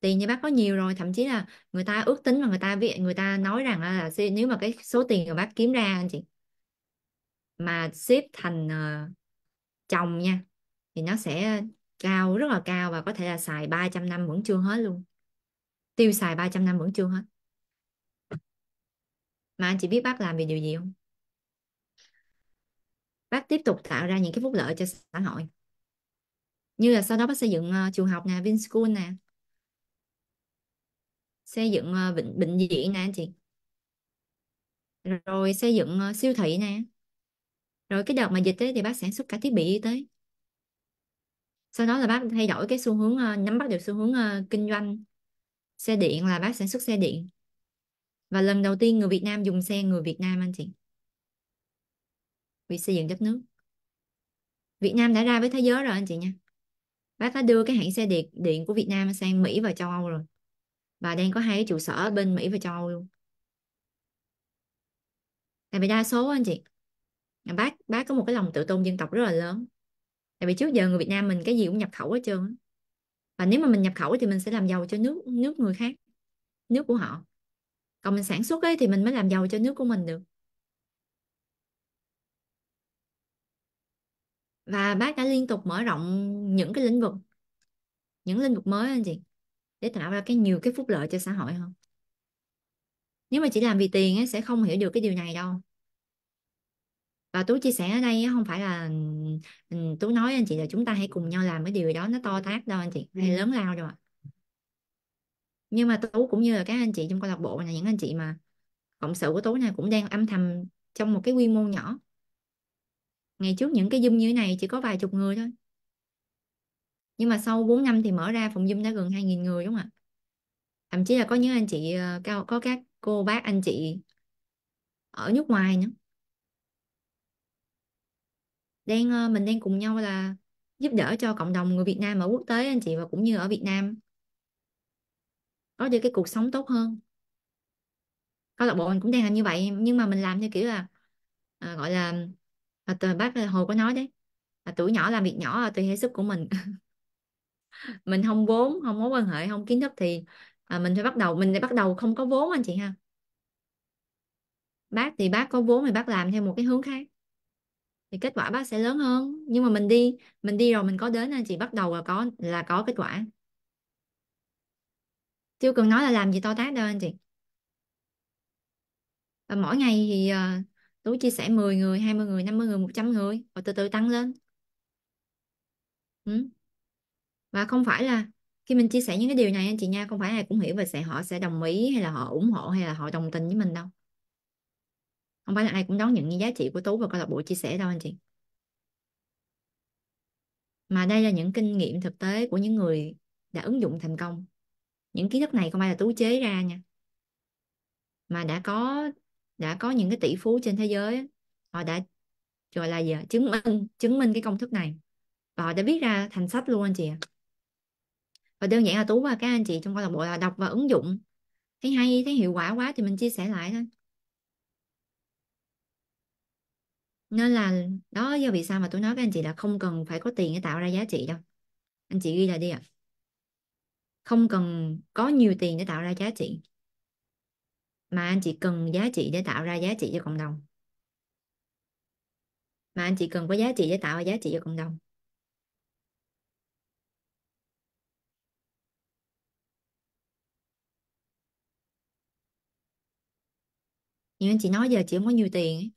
tiền như bác có nhiều rồi thậm chí là người ta ước tính và người ta viện người ta nói rằng là, là nếu mà cái số tiền mà bác kiếm ra anh chị mà xếp thành uh, chồng nha thì nó sẽ cao rất là cao và có thể là xài 300 năm vẫn chưa hết luôn tiêu xài 300 năm vẫn chưa hết mà anh chị biết bác làm vì điều gì không bác tiếp tục tạo ra những cái phúc lợi cho xã hội như là sau đó bác xây dựng uh, trường học nè Vinschool nè xây dựng uh, bệnh bệnh viện nè anh chị rồi xây dựng uh, siêu thị nè rồi cái đợt mà dịch ấy, thì bác sản xuất cả thiết bị y tế sau đó là bác thay đổi cái xu hướng uh, nắm bắt được xu hướng uh, kinh doanh xe điện là bác sản xuất xe điện và lần đầu tiên người Việt Nam dùng xe người Việt Nam anh chị vì xây dựng đất nước Việt Nam đã ra với thế giới rồi anh chị nha bác đã đưa cái hãng xe điện điện của Việt Nam sang Mỹ và châu Âu rồi và đang có hai cái trụ sở bên Mỹ và châu Âu luôn tại vì đa số anh chị bác bác có một cái lòng tự tôn dân tộc rất là lớn tại vì trước giờ người Việt Nam mình cái gì cũng nhập khẩu hết trơn và nếu mà mình nhập khẩu thì mình sẽ làm giàu cho nước nước người khác nước của họ còn mình sản xuất ấy thì mình mới làm giàu cho nước của mình được và bác đã liên tục mở rộng những cái lĩnh vực những lĩnh vực mới anh chị để tạo ra cái nhiều cái phúc lợi cho xã hội hơn nếu mà chỉ làm vì tiền ấy, sẽ không hiểu được cái điều này đâu và Tú chia sẻ ở đây không phải là ừ, Tú nói anh chị là chúng ta hãy cùng nhau làm cái điều đó nó to tát đâu anh chị ừ. hay lớn lao đâu ạ nhưng mà Tú cũng như là các anh chị trong câu lạc bộ này những anh chị mà cộng sự của Tú này cũng đang âm thầm trong một cái quy mô nhỏ ngày trước những cái Zoom như thế này chỉ có vài chục người thôi nhưng mà sau 4 năm thì mở ra phòng Zoom đã gần 2.000 người đúng không ạ thậm chí là có những anh chị ờ, có các cô bác anh chị ở nước ngoài nữa đang ờ, mình đang cùng nhau là giúp đỡ cho cộng đồng người Việt Nam ở quốc tế anh chị và cũng như ở Việt Nam có được cái cuộc sống tốt hơn câu lạc bộ mình cũng đang làm như vậy nhưng mà mình làm theo kiểu là à, gọi là à, tờ- bác à, hồ có nói đấy là tuổi nhỏ làm việc nhỏ là tùy hết sức của mình mình không vốn không mối quan hệ không kiến thức thì à, mình phải bắt đầu mình phải bắt đầu không có vốn anh chị ha bác thì bác có vốn thì bác làm theo một cái hướng khác thì kết quả bác sẽ lớn hơn nhưng mà mình đi mình đi rồi mình có đến anh chị bắt đầu là có là có kết quả chưa cần nói là làm gì to tát đâu anh chị và mỗi ngày thì uh, Tú chia sẻ 10 người, 20 người, 50 người, 100 người và từ từ tăng lên. Ừ. Và không phải là khi mình chia sẻ những cái điều này anh chị nha, không phải ai cũng hiểu và sẽ họ sẽ đồng ý hay là họ ủng hộ hay là họ đồng tình với mình đâu không phải là ai cũng đón nhận những giá trị của tú và câu lạc bộ chia sẻ đâu anh chị mà đây là những kinh nghiệm thực tế của những người đã ứng dụng thành công những kiến thức này không phải là tú chế ra nha mà đã có đã có những cái tỷ phú trên thế giới họ đã gọi là gì chứng minh chứng minh cái công thức này và họ đã viết ra thành sách luôn anh chị ạ và đơn giản là tú và các anh chị trong câu lạc bộ là đọc và ứng dụng thấy hay thấy hiệu quả quá thì mình chia sẻ lại thôi nên là đó do vì sao mà tôi nói với anh chị là không cần phải có tiền để tạo ra giá trị đâu anh chị ghi lại đi ạ à. không cần có nhiều tiền để tạo ra giá trị mà anh chị cần giá trị để tạo ra giá trị cho cộng đồng mà anh chị cần có giá trị để tạo ra giá trị cho cộng đồng nhưng anh chị nói giờ chị không có nhiều tiền ấy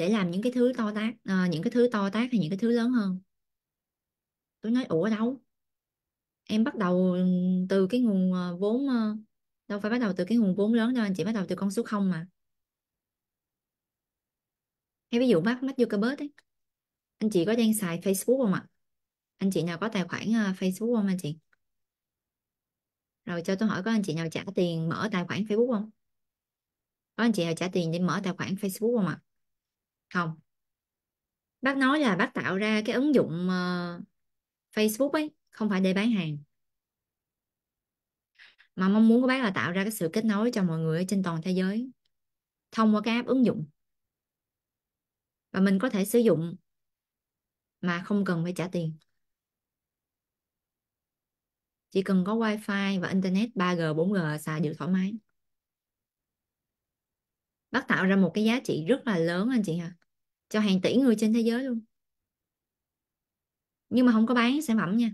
để làm những cái thứ to tác à, ờ, những cái thứ to tác hay những cái thứ lớn hơn tôi nói ủa đâu em bắt đầu từ cái nguồn ờ, vốn ờ, đâu phải bắt đầu từ cái nguồn vốn lớn đâu anh chị bắt đầu từ con số không mà hay ví dụ mắt mắt bớt ấy anh chị có đang xài Facebook không ạ anh chị nào có tài khoản Facebook không anh chị rồi cho tôi hỏi có anh chị nào trả tiền mở tài khoản Facebook không có anh chị nào trả tiền để mở tài khoản Facebook không ạ không bác nói là bác tạo ra cái ứng dụng uh, Facebook ấy không phải để bán hàng mà mong muốn của bác là tạo ra cái sự kết nối cho mọi người ở trên toàn thế giới thông qua cái app ứng dụng và mình có thể sử dụng mà không cần phải trả tiền chỉ cần có wifi và internet 3G 4G xài được thoải mái bác tạo ra một cái giá trị rất là lớn anh chị ha cho hàng tỷ người trên thế giới luôn nhưng mà không có bán sản phẩm nha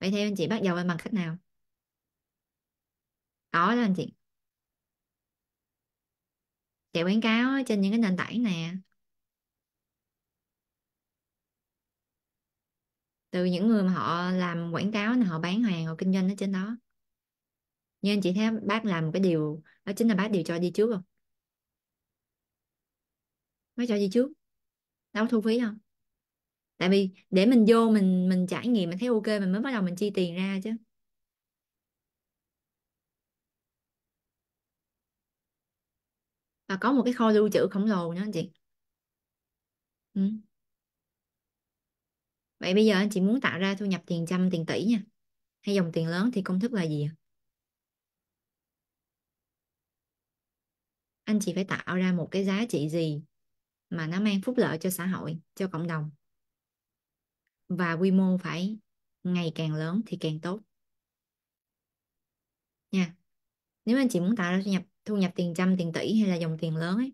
vậy theo anh chị bắt đầu bằng cách nào đó đó anh chị chạy quảng cáo trên những cái nền tảng nè từ những người mà họ làm quảng cáo là họ bán hàng họ kinh doanh ở trên đó như anh chị thấy bác làm một cái điều đó chính là bác điều cho đi trước không phải cho gì trước đâu có thu phí không tại vì để mình vô mình mình trải nghiệm mình thấy ok mình mới bắt đầu mình chi tiền ra chứ và có một cái kho lưu trữ khổng lồ nữa anh chị ừ. vậy bây giờ anh chị muốn tạo ra thu nhập tiền trăm tiền tỷ nha hay dòng tiền lớn thì công thức là gì anh chị phải tạo ra một cái giá trị gì mà nó mang phúc lợi cho xã hội cho cộng đồng và quy mô phải ngày càng lớn thì càng tốt nha nếu anh chị muốn tạo ra thu nhập thu nhập tiền trăm tiền tỷ hay là dòng tiền lớn ấy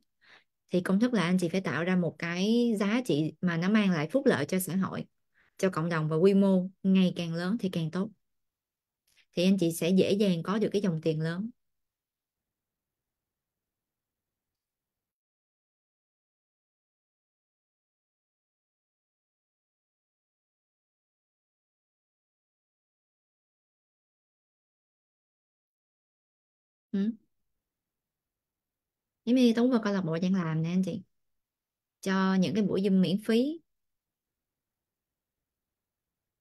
thì công thức là anh chị phải tạo ra một cái giá trị mà nó mang lại phúc lợi cho xã hội cho cộng đồng và quy mô ngày càng lớn thì càng tốt thì anh chị sẽ dễ dàng có được cái dòng tiền lớn Ừ. Giống như Tú vào câu lạc bộ đang làm nè anh chị cho những cái buổi Zoom miễn phí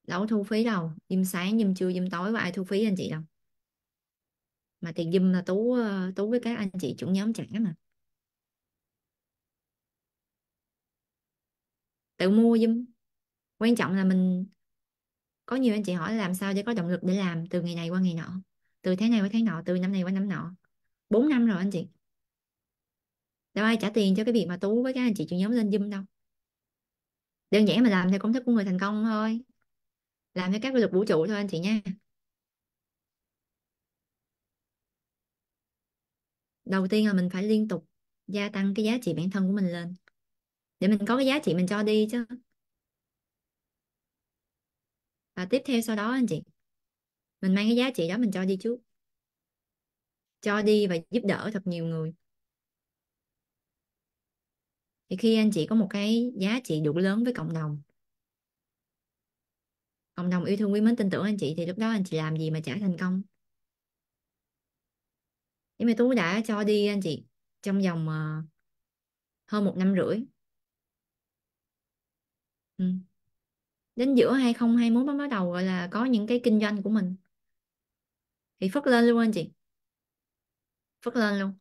đâu thu phí đâu Zoom sáng Zoom trưa Zoom tối và ai thu phí anh chị đâu mà tiền Zoom là Tú ờ, Tú với các anh chị chủ nhóm trả mà tự mua Zoom quan trọng là mình có nhiều anh chị hỏi làm sao để có động lực để làm từ ngày này qua ngày nọ từ tháng này qua tháng nọ từ năm này qua năm nọ 4 năm rồi anh chị đâu ai trả tiền cho cái việc mà tú với các anh chị chủ nhóm lên zoom đâu đơn giản mà làm theo công thức của người thành công thôi làm theo các quy luật vũ trụ thôi anh chị nha đầu tiên là mình phải liên tục gia tăng cái giá trị bản thân của mình lên để mình có cái giá trị mình cho đi chứ và tiếp theo sau đó anh chị mình mang cái giá trị đó mình cho đi trước cho đi và giúp đỡ thật nhiều người thì khi anh chị có một cái giá trị đủ lớn với cộng đồng cộng đồng yêu thương quý mến tin tưởng anh chị thì lúc đó anh chị làm gì mà trả thành công nhưng mà tú đã cho đi anh chị trong vòng ờ, hơn một năm rưỡi ừ. đến giữa 2021 mới bắt đầu gọi là có những cái kinh doanh của mình thì phất lên luôn anh chị phất lên luôn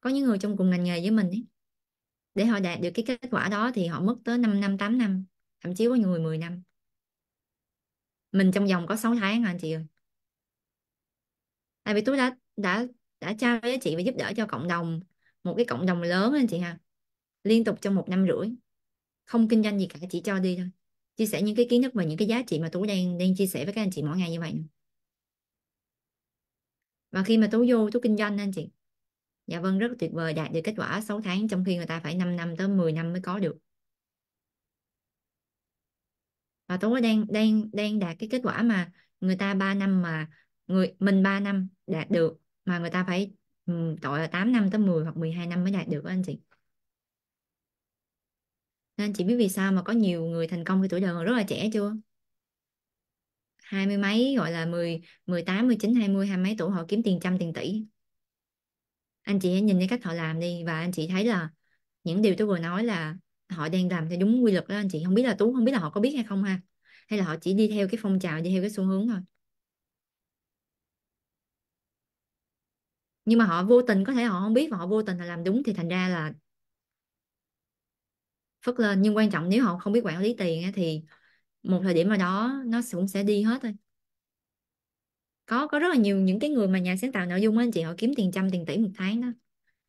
có những người trong cùng ngành nghề với mình ấy. để họ đạt được cái kết quả đó thì họ mất tới 5 năm 8 năm thậm chí có người 10 năm mình trong vòng có 6 tháng à anh chị ơi tại vì tôi đã đã đã trao với chị và giúp đỡ cho cộng đồng một cái cộng đồng lớn anh chị ha liên tục trong một năm rưỡi không kinh doanh gì cả chỉ cho đi thôi chia sẻ những cái kiến thức và những cái giá trị mà tôi đang đang chia sẻ với các anh chị mỗi ngày như vậy và khi mà tú vô tú kinh doanh anh chị dạ vâng rất tuyệt vời đạt được kết quả 6 tháng trong khi người ta phải 5 năm tới 10 năm mới có được và tú đang đang đang đạt cái kết quả mà người ta 3 năm mà người mình 3 năm đạt được mà người ta phải tội là 8 năm tới 10 hoặc 12 năm mới đạt được anh chị nên chị biết vì sao mà có nhiều người thành công khi tuổi đời rất là trẻ chưa hai mươi mấy gọi là mười mười tám mười chín hai mươi hai mấy tuổi họ kiếm tiền trăm tiền tỷ anh chị hãy nhìn cái cách họ làm đi và anh chị thấy là những điều tôi vừa nói là họ đang làm theo đúng quy luật đó anh chị không biết là tú không biết là họ có biết hay không ha hay là họ chỉ đi theo cái phong trào đi theo cái xu hướng thôi nhưng mà họ vô tình có thể họ không biết và họ vô tình là làm đúng thì thành ra là phất lên nhưng quan trọng nếu họ không biết quản lý tiền thì một thời điểm nào đó nó cũng sẽ đi hết thôi có có rất là nhiều những cái người mà nhà sáng tạo nội dung á anh chị họ kiếm tiền trăm tiền tỷ một tháng đó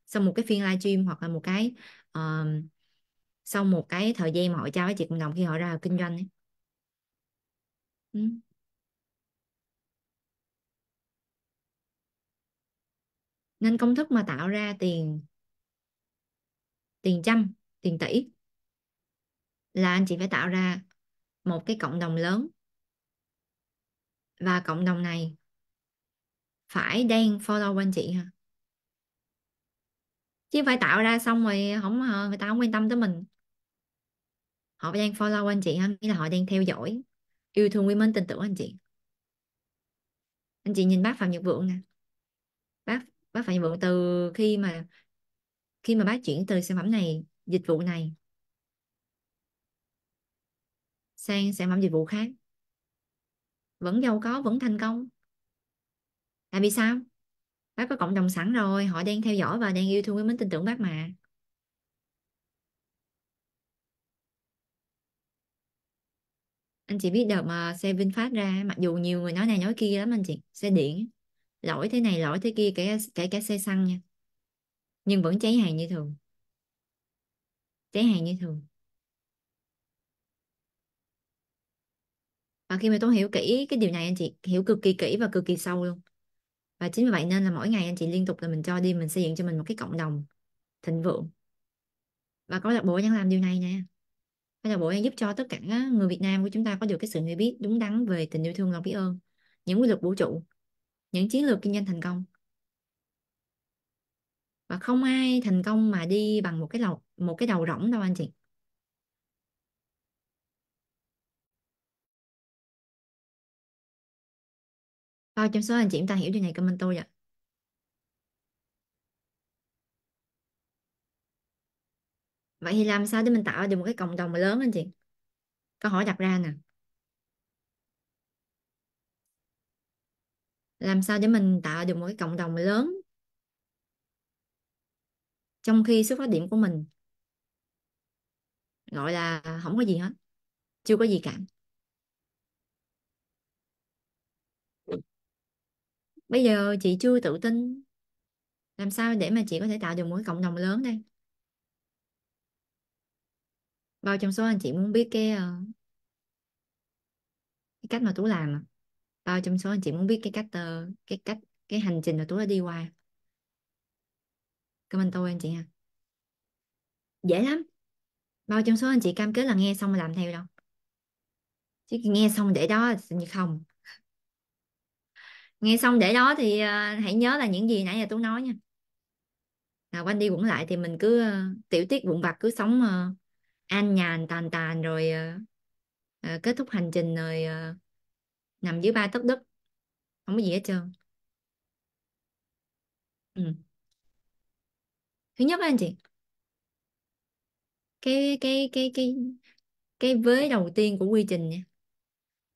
sau một cái phiên livestream hoặc là một cái uh, sau một cái thời gian mà họ trao với chị cộng đồng khi họ ra kinh doanh ấy. Ừ. nên công thức mà tạo ra tiền tiền trăm tiền tỷ là anh chị phải tạo ra một cái cộng đồng lớn và cộng đồng này phải đang follow anh chị hả chứ phải tạo ra xong rồi không ờ, người ta không quan tâm tới mình họ đang follow anh chị hả nghĩa là họ đang theo dõi yêu thương women tin tưởng anh chị anh chị nhìn bác Phạm Nhật Vượng nè bác bác Phạm Nhật Vượng từ khi mà khi mà bác chuyển từ sản phẩm này dịch vụ này sang sản phẩm dịch vụ khác vẫn giàu có vẫn thành công tại vì sao bác có cộng đồng sẵn rồi họ đang theo dõi và đang yêu thương với mến tin tưởng bác mà anh chị biết đợt mà xe VinFast ra mặc dù nhiều người nói này nói kia lắm anh chị xe điện lỗi thế này lỗi thế kia kể kể cả xe xăng nha nhưng vẫn cháy hàng như thường cháy hàng như thường và khi mà tôi hiểu kỹ cái điều này anh chị hiểu cực kỳ kỹ và cực kỳ sâu luôn và chính vì vậy nên là mỗi ngày anh chị liên tục là mình cho đi mình xây dựng cho mình một cái cộng đồng thịnh vượng và câu lạc bộ đang làm điều này nè câu lạc bộ đang giúp cho tất cả người Việt Nam của chúng ta có được cái sự hiểu biết đúng đắn về tình yêu thương lòng biết ơn những quy luật vũ trụ những chiến lược kinh doanh thành công và không ai thành công mà đi bằng một cái đầu một cái đầu rỗng đâu anh chị bao trong số anh chị chúng ta hiểu điều này comment tôi ạ vậy thì làm sao để mình tạo được một cái cộng đồng lớn anh chị câu hỏi đặt ra nè làm sao để mình tạo được một cái cộng đồng lớn trong khi xuất phát điểm của mình gọi là không có gì hết chưa có gì cả bây giờ chị chưa tự tin làm sao để mà chị có thể tạo được một cái cộng đồng lớn đây bao trong số anh chị muốn biết cái ờ, cái cách mà tú làm à? bao trong số anh chị muốn biết cái cách uh, cái cách cái hành trình mà tú đã đi qua comment tôi anh chị ha dễ lắm bao trong số anh chị cam kết là nghe xong mà làm theo đâu chứ nghe xong để đó như không nghe xong để đó thì à, hãy nhớ là những gì nãy giờ tôi nói nha là quanh đi quẩn lại thì mình cứ à, tiểu tiết vụn vặt cứ sống à, an nhàn tàn tàn rồi à, à, kết thúc hành trình rồi à, nằm dưới ba tấc đất không có gì hết trơn ừ. thứ nhất anh chị cái cái cái cái cái vế đầu tiên của quy trình nha,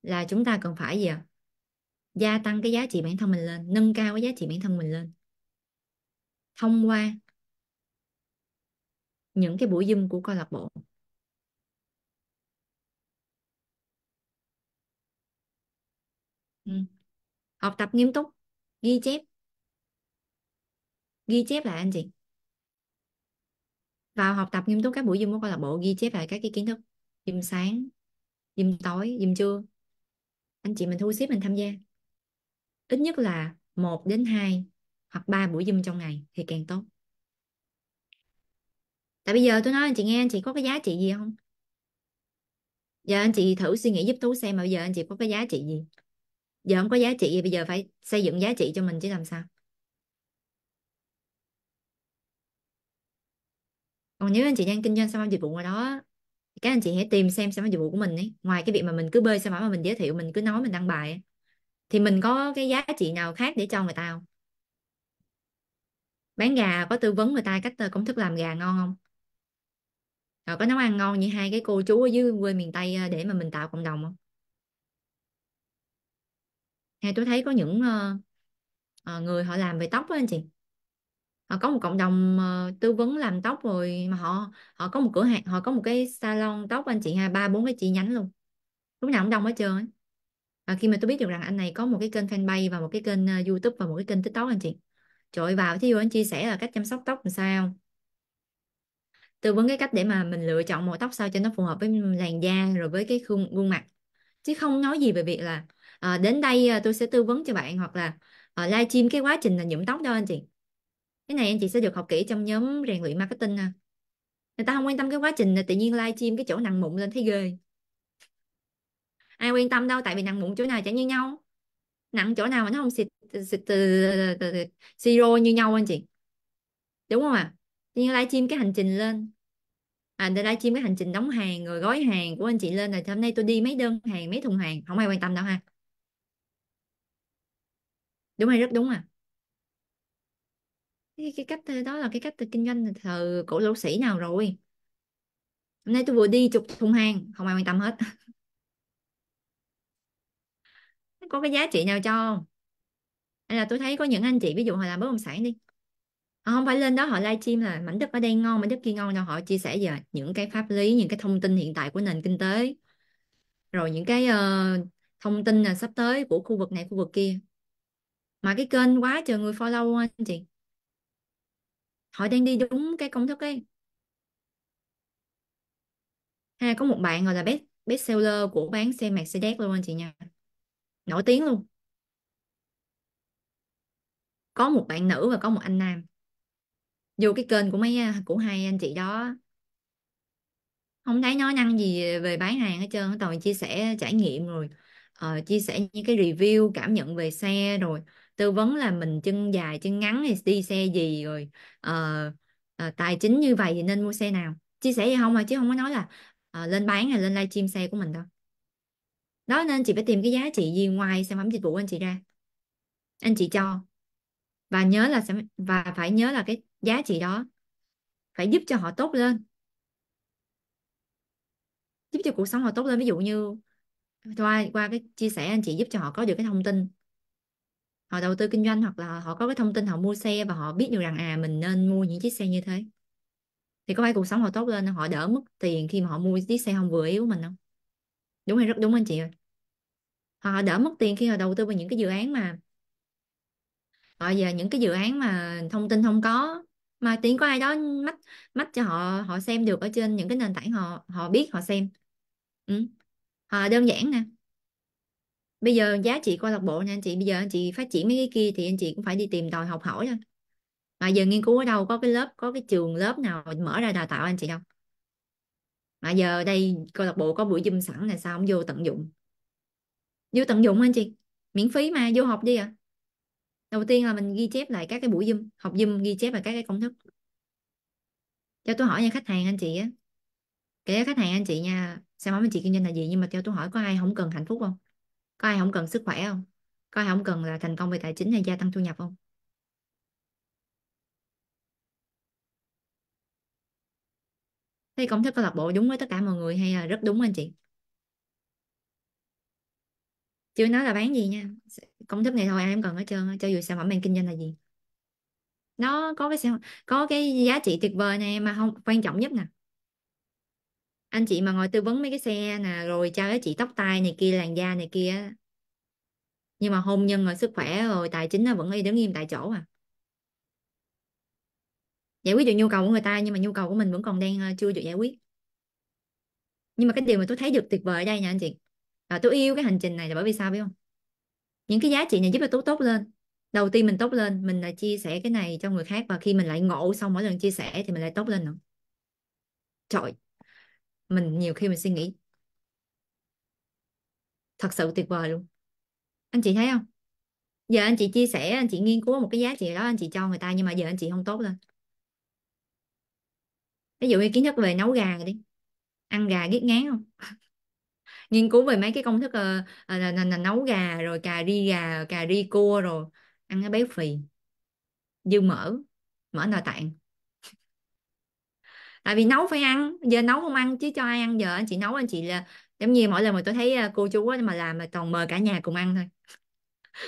là chúng ta cần phải gì ạ gia tăng cái giá trị bản thân mình lên nâng cao cái giá trị bản thân mình lên thông qua những cái buổi zoom của câu lạc bộ học tập nghiêm túc ghi chép ghi chép lại anh chị vào học tập nghiêm túc các buổi zoom của câu lạc bộ ghi chép lại các cái kiến thức zoom sáng zoom tối zoom trưa anh chị mình thu xếp mình tham gia ít nhất là 1 đến 2 hoặc 3 buổi Zoom trong ngày thì càng tốt. Tại bây giờ tôi nói anh chị nghe anh chị có cái giá trị gì không? Giờ anh chị thử suy nghĩ giúp Tú xem mà bây giờ anh chị có cái giá trị gì? Giờ không có giá trị gì, bây giờ phải xây dựng giá trị cho mình chứ làm sao? Còn nếu anh chị đang kinh doanh sản phẩm dịch vụ ngoài đó thì các anh chị hãy tìm xem sản phẩm dịch vụ của mình ấy. Ngoài cái việc mà mình cứ bơi sản phẩm mà mình giới thiệu, mình cứ nói mình đăng bài ấy thì mình có cái giá trị nào khác để cho người ta không bán gà có tư vấn người ta cách ờ, công thức làm gà ngon không rồi có nấu ăn ngon như hai cái cô chú ở dưới quê miền tây ờ, để mà mình tạo cộng đồng không hay tôi thấy có những uh, người họ làm về tóc đó anh chị họ có một cộng đồng uh, tư vấn làm tóc rồi mà họ họ có một cửa hàng họ có một cái salon tóc anh chị ha ba bốn cái chi nhánh luôn lúc nào cũng đông hết trơn ấy và khi mà tôi biết được rằng anh này có một cái kênh fanpage và một cái kênh uh, youtube và một cái kênh tiktok anh chị trội vào thí dụ anh chia sẻ là cách chăm sóc tóc làm sao tư vấn cái cách để mà mình lựa chọn màu tóc sao cho nó phù hợp với làn da rồi với cái khuôn gương mặt chứ không nói gì về việc là à, đến đây ờ, tôi sẽ tư vấn cho bạn hoặc là à, livestream cái quá trình là nhuộm tóc đâu anh chị cái này anh chị sẽ được học kỹ trong nhóm rèn luyện marketing ha người ta không quan tâm cái quá trình là tự nhiên livestream cái chỗ nặng mụn lên thấy ghê ai quan tâm đâu tại vì nặng mụn chỗ nào chả như nhau nặng chỗ nào mà nó không xịt xịt siro như nhau anh chị đúng không ạ à? nhưng livestream cái hành trình lên à để live cái hành trình đóng hàng rồi gói hàng của anh chị lên là hôm nay tôi đi mấy đơn hàng mấy thùng hàng không ai quan tâm đâu ha đúng hay rất đúng à cái, cái cách đó là cái cách kinh doanh thời cổ lỗ sĩ nào rồi hôm nay tôi vừa đi chục thùng hàng không ai quan tâm hết có cái giá trị nào cho không hay là tôi thấy có những anh chị ví dụ họ làm bất động sản đi họ à, không phải lên đó họ livestream là mảnh đất ở đây ngon mảnh đất kia ngon đâu họ chia sẻ về những cái pháp lý những cái thông tin hiện tại của nền kinh tế rồi những cái uh, thông tin là sắp tới của khu vực này khu vực kia mà cái kênh quá trời người follow anh chị họ đang đi đúng cái công thức ấy hay có một bạn gọi là best best seller của bán xe Mercedes luôn anh chị nha nổi tiếng luôn có một bạn nữ và có một anh nam vô cái kênh của mấy à, của hai anh chị đó không thấy nói năng gì về bán hàng hết trơn toàn chia sẻ trải nghiệm rồi uh, chia sẻ những cái review cảm nhận về xe rồi tư vấn là mình chân dài chân ngắn thì đi xe gì rồi uh, uh, tài chính như vậy thì nên mua xe nào chia sẻ gì không mà chứ không có nói là uh, lên bán hay lên livestream xe của mình đâu đó nên chị phải tìm cái giá trị gì ngoài sản phẩm dịch vụ anh chị ra anh chị cho và nhớ là sẽ và phải nhớ là cái giá trị đó phải giúp cho họ tốt lên giúp cho cuộc sống họ tốt lên ví dụ như qua qua cái chia sẻ anh chị giúp cho họ có được cái thông tin họ đầu tư kinh doanh hoặc là họ có cái thông tin họ mua xe và họ biết được rằng à mình nên mua những chiếc xe như thế thì có phải cuộc sống họ tốt lên họ đỡ mất tiền khi mà họ mua chiếc xe không vừa ý của mình không đúng hay rất đúng anh chị ơi họ đỡ mất tiền khi họ đầu tư vào những cái dự án mà họ ờ, giờ những cái dự án mà thông tin không có mà tiện có ai đó mách mách cho họ họ xem được ở trên những cái nền tảng họ họ biết họ xem ừ. à, đơn giản nè bây giờ giá trị câu lạc bộ nè anh chị bây giờ anh chị phát triển mấy cái kia thì anh chị cũng phải đi tìm đòi học hỏi thôi mà giờ nghiên cứu ở đâu có cái lớp có cái trường lớp nào mở ra đào tạo anh chị đâu mà giờ đây câu lạc bộ có buổi zoom sẵn là sao không vô tận dụng vô tận dụng anh chị miễn phí mà vô học đi ạ à. đầu tiên là mình ghi chép lại các cái buổi zoom học zoom ghi chép lại các cái công thức cho tôi hỏi nha khách hàng anh chị á kể khách hàng anh chị nha xem mắm anh chị kinh doanh là gì nhưng mà cho tôi hỏi có ai không cần hạnh phúc không có ai không cần sức khỏe không có ai không cần là thành công về tài chính hay gia tăng thu nhập không Thế công thức câu lạc bộ đúng với tất cả mọi người hay là rất đúng anh chị? chưa nói là bán gì nha công thức này thôi ai em cần hết trơn cho dù sản phẩm bạn kinh doanh là gì nó có cái sản, có cái giá trị tuyệt vời này mà không quan trọng nhất nè anh chị mà ngồi tư vấn mấy cái xe nè rồi trao cái chị tóc tai này kia làn da này kia nhưng mà hôn nhân rồi sức khỏe rồi tài chính nó vẫn đi đứng im tại chỗ à giải quyết được nhu cầu của người ta nhưng mà nhu cầu của mình vẫn còn đang ờ, chưa được giải quyết nhưng mà cái điều mà tôi thấy được tuyệt vời ở đây nha anh chị à, tôi yêu cái hành trình này là bởi vì sao biết không những cái giá trị này giúp cho tôi tốt lên đầu tiên mình tốt lên mình là chia sẻ cái này cho người khác và khi mình lại ngộ xong mỗi lần chia sẻ thì mình lại tốt lên nữa trời mình nhiều khi mình suy nghĩ thật sự tuyệt vời luôn anh chị thấy không giờ anh chị chia sẻ anh chị nghiên cứu một cái giá trị đó anh chị cho người ta nhưng mà giờ anh chị không tốt lên ví dụ như kiến thức về nấu gà đi ăn gà ghét ngán không nghiên cứu về mấy cái công thức là, ờ, ờ, là, là, là nấu gà rồi cà ri gà cà ri cua rồi ăn nó béo phì dư mỡ mỡ nội tạng tại vì nấu phải ăn giờ nấu không ăn chứ cho ai ăn giờ anh chị nấu anh chị là giống như mỗi lần mà tôi thấy ờ, cô chú mà làm mà toàn mời cả nhà cùng ăn thôi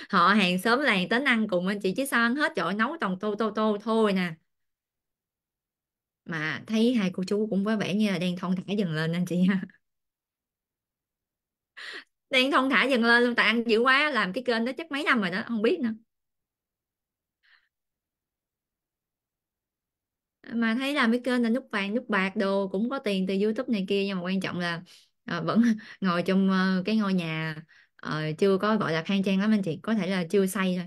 họ hàng sớm làng tính ăn cùng anh chị chứ sao ăn hết trời nấu toàn tô tô tô thôi nè mà thấy hai cô chú cũng có vẻ như là đang thon thả dần lên anh chị ha đang thong thả dần lên luôn tại ăn dữ quá làm cái kênh đó chắc mấy năm rồi đó không biết nữa mà thấy làm cái kênh là nút vàng nút bạc đồ cũng có tiền từ YouTube này kia nhưng mà quan trọng là à, vẫn ngồi trong uh, cái ngôi nhà uh, chưa có gọi là khang trang lắm anh chị có thể là chưa xây thôi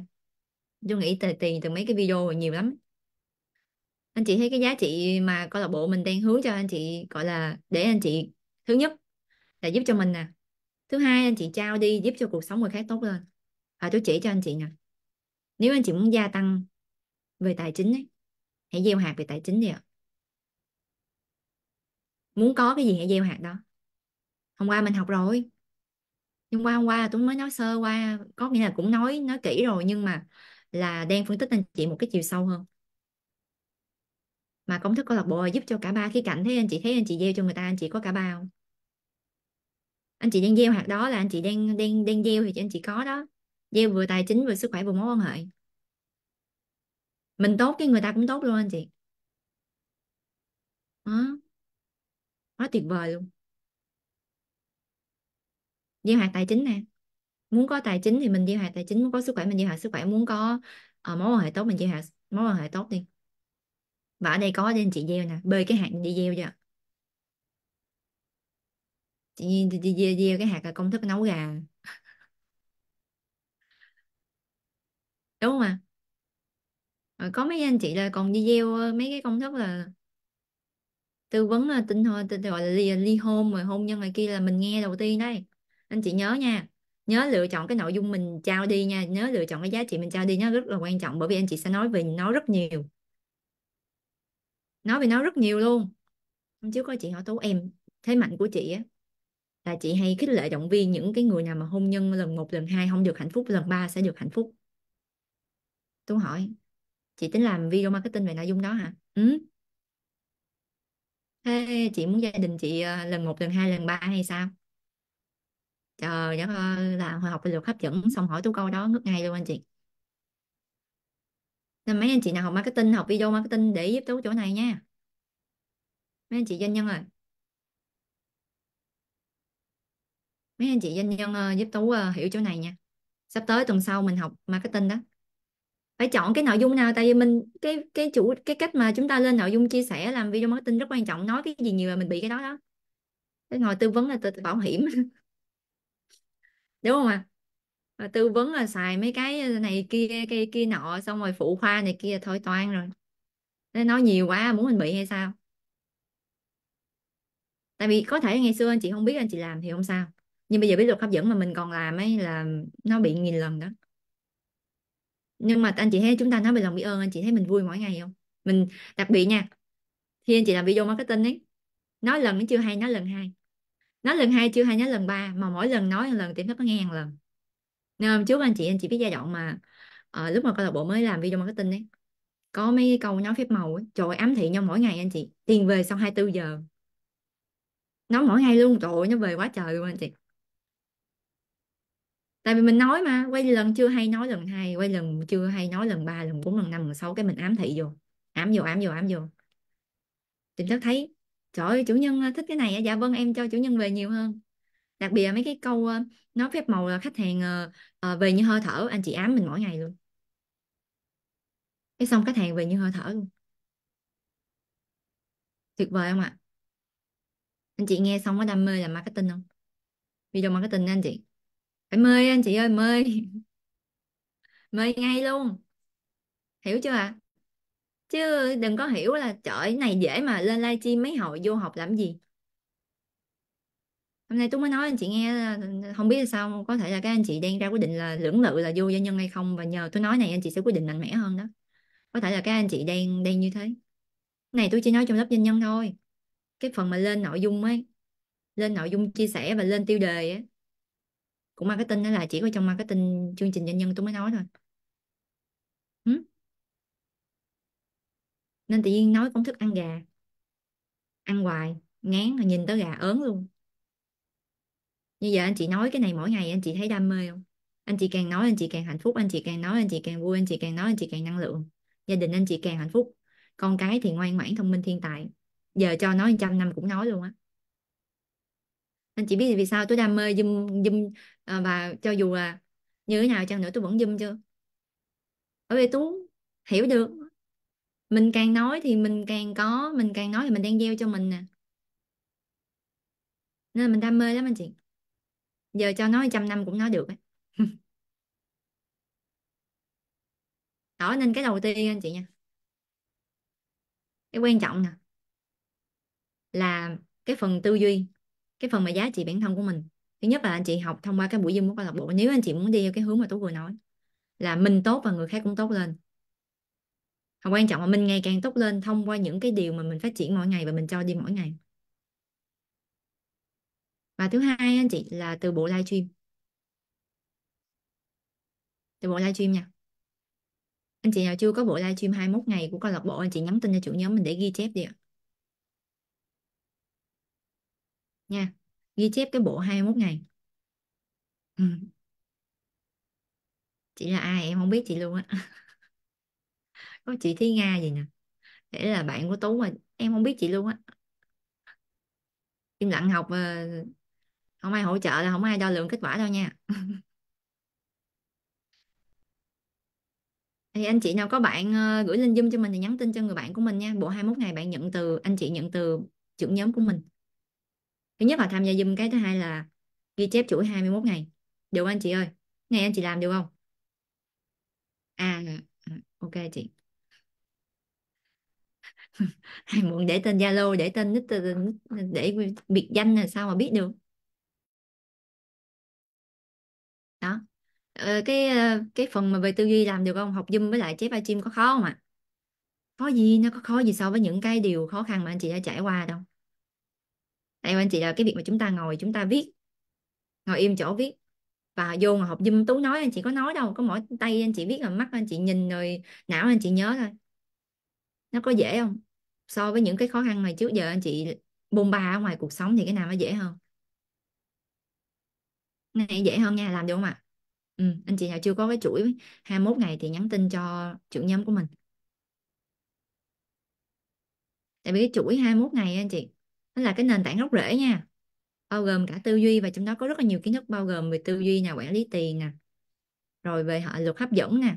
tôi nghĩ từ tiền từ mấy cái video nhiều lắm anh chị thấy cái giá trị mà câu lạc bộ mình đang hướng cho anh chị gọi là để anh chị thứ nhất là giúp cho mình nè thứ hai anh chị trao đi giúp cho cuộc sống người khác tốt lên và tôi chỉ cho anh chị nè nếu anh chị muốn gia tăng về tài chính ấy, hãy gieo hạt về tài chính đi ạ muốn có cái gì hãy gieo hạt đó hôm qua mình học rồi nhưng qua hôm qua tôi mới nói sơ qua có nghĩa là cũng nói nói kỹ rồi nhưng mà là đang phân tích anh chị một cái chiều sâu hơn mà công thức câu lạc bộ giúp cho cả ba khía cạnh thế anh chị thấy anh chị gieo cho người ta anh chị có cả ba không anh chị đang gieo hạt đó là anh chị đang đang đang gieo thì anh chị có đó gieo vừa tài chính vừa sức khỏe vừa mối quan hệ mình tốt cái người ta cũng tốt luôn anh chị đó quá tuyệt vời luôn gieo hạt tài chính nè muốn có tài chính thì mình gieo hạt tài chính muốn có sức khỏe mình gieo hạt sức khỏe muốn có uh, mối quan hệ tốt mình gieo hạt mối quan hệ tốt đi và ở đây có nên chị gieo nè bơi cái hạt đi gieo chưa chị nhiên chị chia cái hạt là công thức nấu gà đúng không ạ rồi có mấy anh chị là còn video ờ, mấy cái công thức là tư vấn là ờ, tinh hoa tinh gọi là ly, ly hôn rồi hôn nhân này kia là mình nghe đầu tiên đấy anh chị nhớ nha nhớ lựa chọn cái nội dung mình trao đi nha nhớ lựa chọn cái giá trị mình trao đi nó rất là quan trọng bởi vì anh chị sẽ nói về nó rất nhiều nói về nó rất nhiều luôn hôm trước có chị hỏi tú em thế mạnh của chị á là chị hay khích lệ động viên những cái người nào mà hôn nhân lần một lần hai không được hạnh phúc lần ba sẽ được hạnh phúc tôi hỏi chị tính làm video marketing về nội dung đó hả ừ thế chị muốn gia đình chị ờ, lần một lần hai lần ba hay sao trời đất ơi ờ, là hồi học về luật hấp dẫn xong hỏi tôi câu đó ngất ngay luôn anh chị nên mấy anh chị nào học marketing học video marketing để giúp tôi chỗ này nha mấy anh chị doanh nhân ơi. mấy anh chị doanh nhân ờ, giúp tú ờ, hiểu chỗ này nha sắp tới tuần sau mình học marketing đó phải chọn cái nội dung nào tại vì mình cái cái chủ cái cách mà chúng ta lên nội dung chia sẻ làm video marketing rất quan trọng nói cái gì nhiều là mình bị cái đó đó cái ngồi tư vấn là tư bảo hiểm đúng không ạ à? tư vấn là xài mấy cái ờ, này kia kia kia nọ xong rồi phụ khoa này kia thôi toan rồi Nên nói nhiều quá muốn mình bị hay sao tại vì có thể ngày xưa anh chị không biết anh chị làm thì không sao nhưng bây giờ bí luật hấp dẫn mà mình còn làm ấy là nó bị nghìn lần đó nhưng mà anh chị thấy chúng ta nói về lòng biết ơn anh chị thấy mình vui mỗi ngày không mình đặc biệt nha khi anh chị làm video marketing ấy nói lần nó chưa hay nói lần hai nói lần hai chưa hay nói lần ba mà mỗi lần nói lần tiệm khách có nghe lần nên hôm trước anh chị anh chị biết giai đoạn mà uh, lúc mà câu lạc bộ mới làm video marketing ấy có mấy câu nói phép màu ấy trời ám thị nhau mỗi ngày anh chị tiền về sau 24 giờ nó mỗi ngày luôn trời nó về quá trời luôn anh chị tại vì mình nói mà quay lần chưa hay nói lần hai quay lần chưa hay nói lần ba lần bốn lần năm lần sáu cái mình ám thị vô ám vô ám vô ám vô thì cháu thấy trời ơi, chủ nhân à, thích cái này dạ vâng em cho chủ nhân về nhiều hơn đặc biệt là mấy cái câu à, nói phép màu là khách hàng à, về như hơi thở anh chị ám mình mỗi ngày luôn cái xong khách hàng về như hơi thở luôn tuyệt vời không ạ anh chị nghe xong có đam mê làm marketing không video marketing anh chị Em ơi anh chị ơi mời mời ngay luôn hiểu chưa ạ chứ đừng có hiểu là trời này dễ mà lên livestream mấy hồi vô học làm gì hôm nay tôi mới nói anh chị nghe không biết là sao có thể là các anh chị đang ra quyết định là lưỡng lự là vô gia nhân hay không và nhờ tôi nói này anh chị sẽ quyết định mạnh mẽ hơn đó có thể là các anh chị đang đang như thế này tôi chỉ nói trong lớp doanh nhân thôi cái phần mà lên nội dung ấy lên nội dung chia sẻ và lên tiêu đề ấy, của marketing đó là chỉ có trong marketing chương trình doanh nhân tôi mới nói thôi hmm? nên tự nhiên nói công thức ăn gà ăn hoài ngán rồi nhìn tới gà ớn luôn như giờ anh chị nói cái này mỗi ngày anh chị thấy đam mê không anh chị càng nói anh chị càng hạnh phúc anh chị càng nói anh chị càng vui anh chị càng nói anh chị càng năng lượng gia đình anh chị càng hạnh phúc con cái thì ngoan ngoãn thông minh thiên tài giờ cho nói trăm năm cũng nói luôn á anh chị biết vì sao tôi đam mê zoom zoom à, và cho dù là như thế nào chăng nữa tôi vẫn zoom chưa bởi vì tú hiểu được mình càng nói thì mình càng có mình càng nói thì mình đang gieo cho mình nè nên là mình đam mê lắm anh chị giờ cho nói trăm năm cũng nói được ấy. đó nên cái đầu tiên anh chị nha cái quan trọng nè là cái phần tư duy cái phần mà giá trị bản thân của mình thứ nhất là anh chị học thông qua cái buổi dung của câu lạc bộ nếu anh chị muốn đi theo cái hướng mà tú vừa nói là mình tốt và người khác cũng tốt lên và quan trọng là mình ngày càng tốt lên thông qua những cái điều mà mình phát triển mỗi ngày và mình cho đi mỗi ngày và thứ hai anh chị là từ bộ live stream từ bộ live stream nha anh chị nào chưa có bộ live livestream 21 ngày của câu lạc bộ anh chị nhắn tin cho chủ nhóm mình để ghi chép đi ạ nha ghi chép cái bộ 21 ngày ừ. chị là ai em không biết chị luôn á có chị Thúy Nga gì nè để là bạn của Tú mà em không biết chị luôn á im lặng học không ai hỗ trợ là không ai đo lường kết quả đâu nha thì anh chị nào có bạn ờ, gửi link Zoom cho mình thì nhắn tin cho người bạn của mình nha bộ 21 ngày bạn nhận từ anh chị nhận từ trưởng nhóm của mình thứ nhất là tham gia Zoom cái thứ hai là ghi chép chuỗi 21 ngày được anh chị ơi ngày anh chị làm được không à, à, à ok chị muốn để tên Zalo để tên nick để biệt danh là sao mà biết được đó ờ, cái ờ, cái phần mà về tư duy làm được không học Zoom với lại chép livestream có khó không ạ à? khó gì nó có khó gì so với những cái điều khó khăn mà anh chị đã trải qua đâu em anh chị là cái việc mà chúng ta ngồi chúng ta viết ngồi im chỗ viết và vô ngồi học dâm tú nói anh chị có nói đâu có mỗi tay anh chị viết rồi mắt anh chị nhìn rồi não anh chị nhớ thôi nó có dễ không so với những cái khó khăn này trước giờ anh chị bôn ba ở ngoài cuộc sống thì cái nào nó dễ hơn này dễ hơn nha làm được không ạ à? ừ, anh chị nào chưa có cái chuỗi 21 ngày thì nhắn tin cho trưởng nhóm của mình tại vì cái chuỗi 21 ngày anh chị nó là cái nền tảng gốc rễ nha bao gồm cả tư duy và trong đó có rất là nhiều kiến thức bao gồm về tư duy nè quản lý tiền nè rồi về họ luật hấp dẫn nè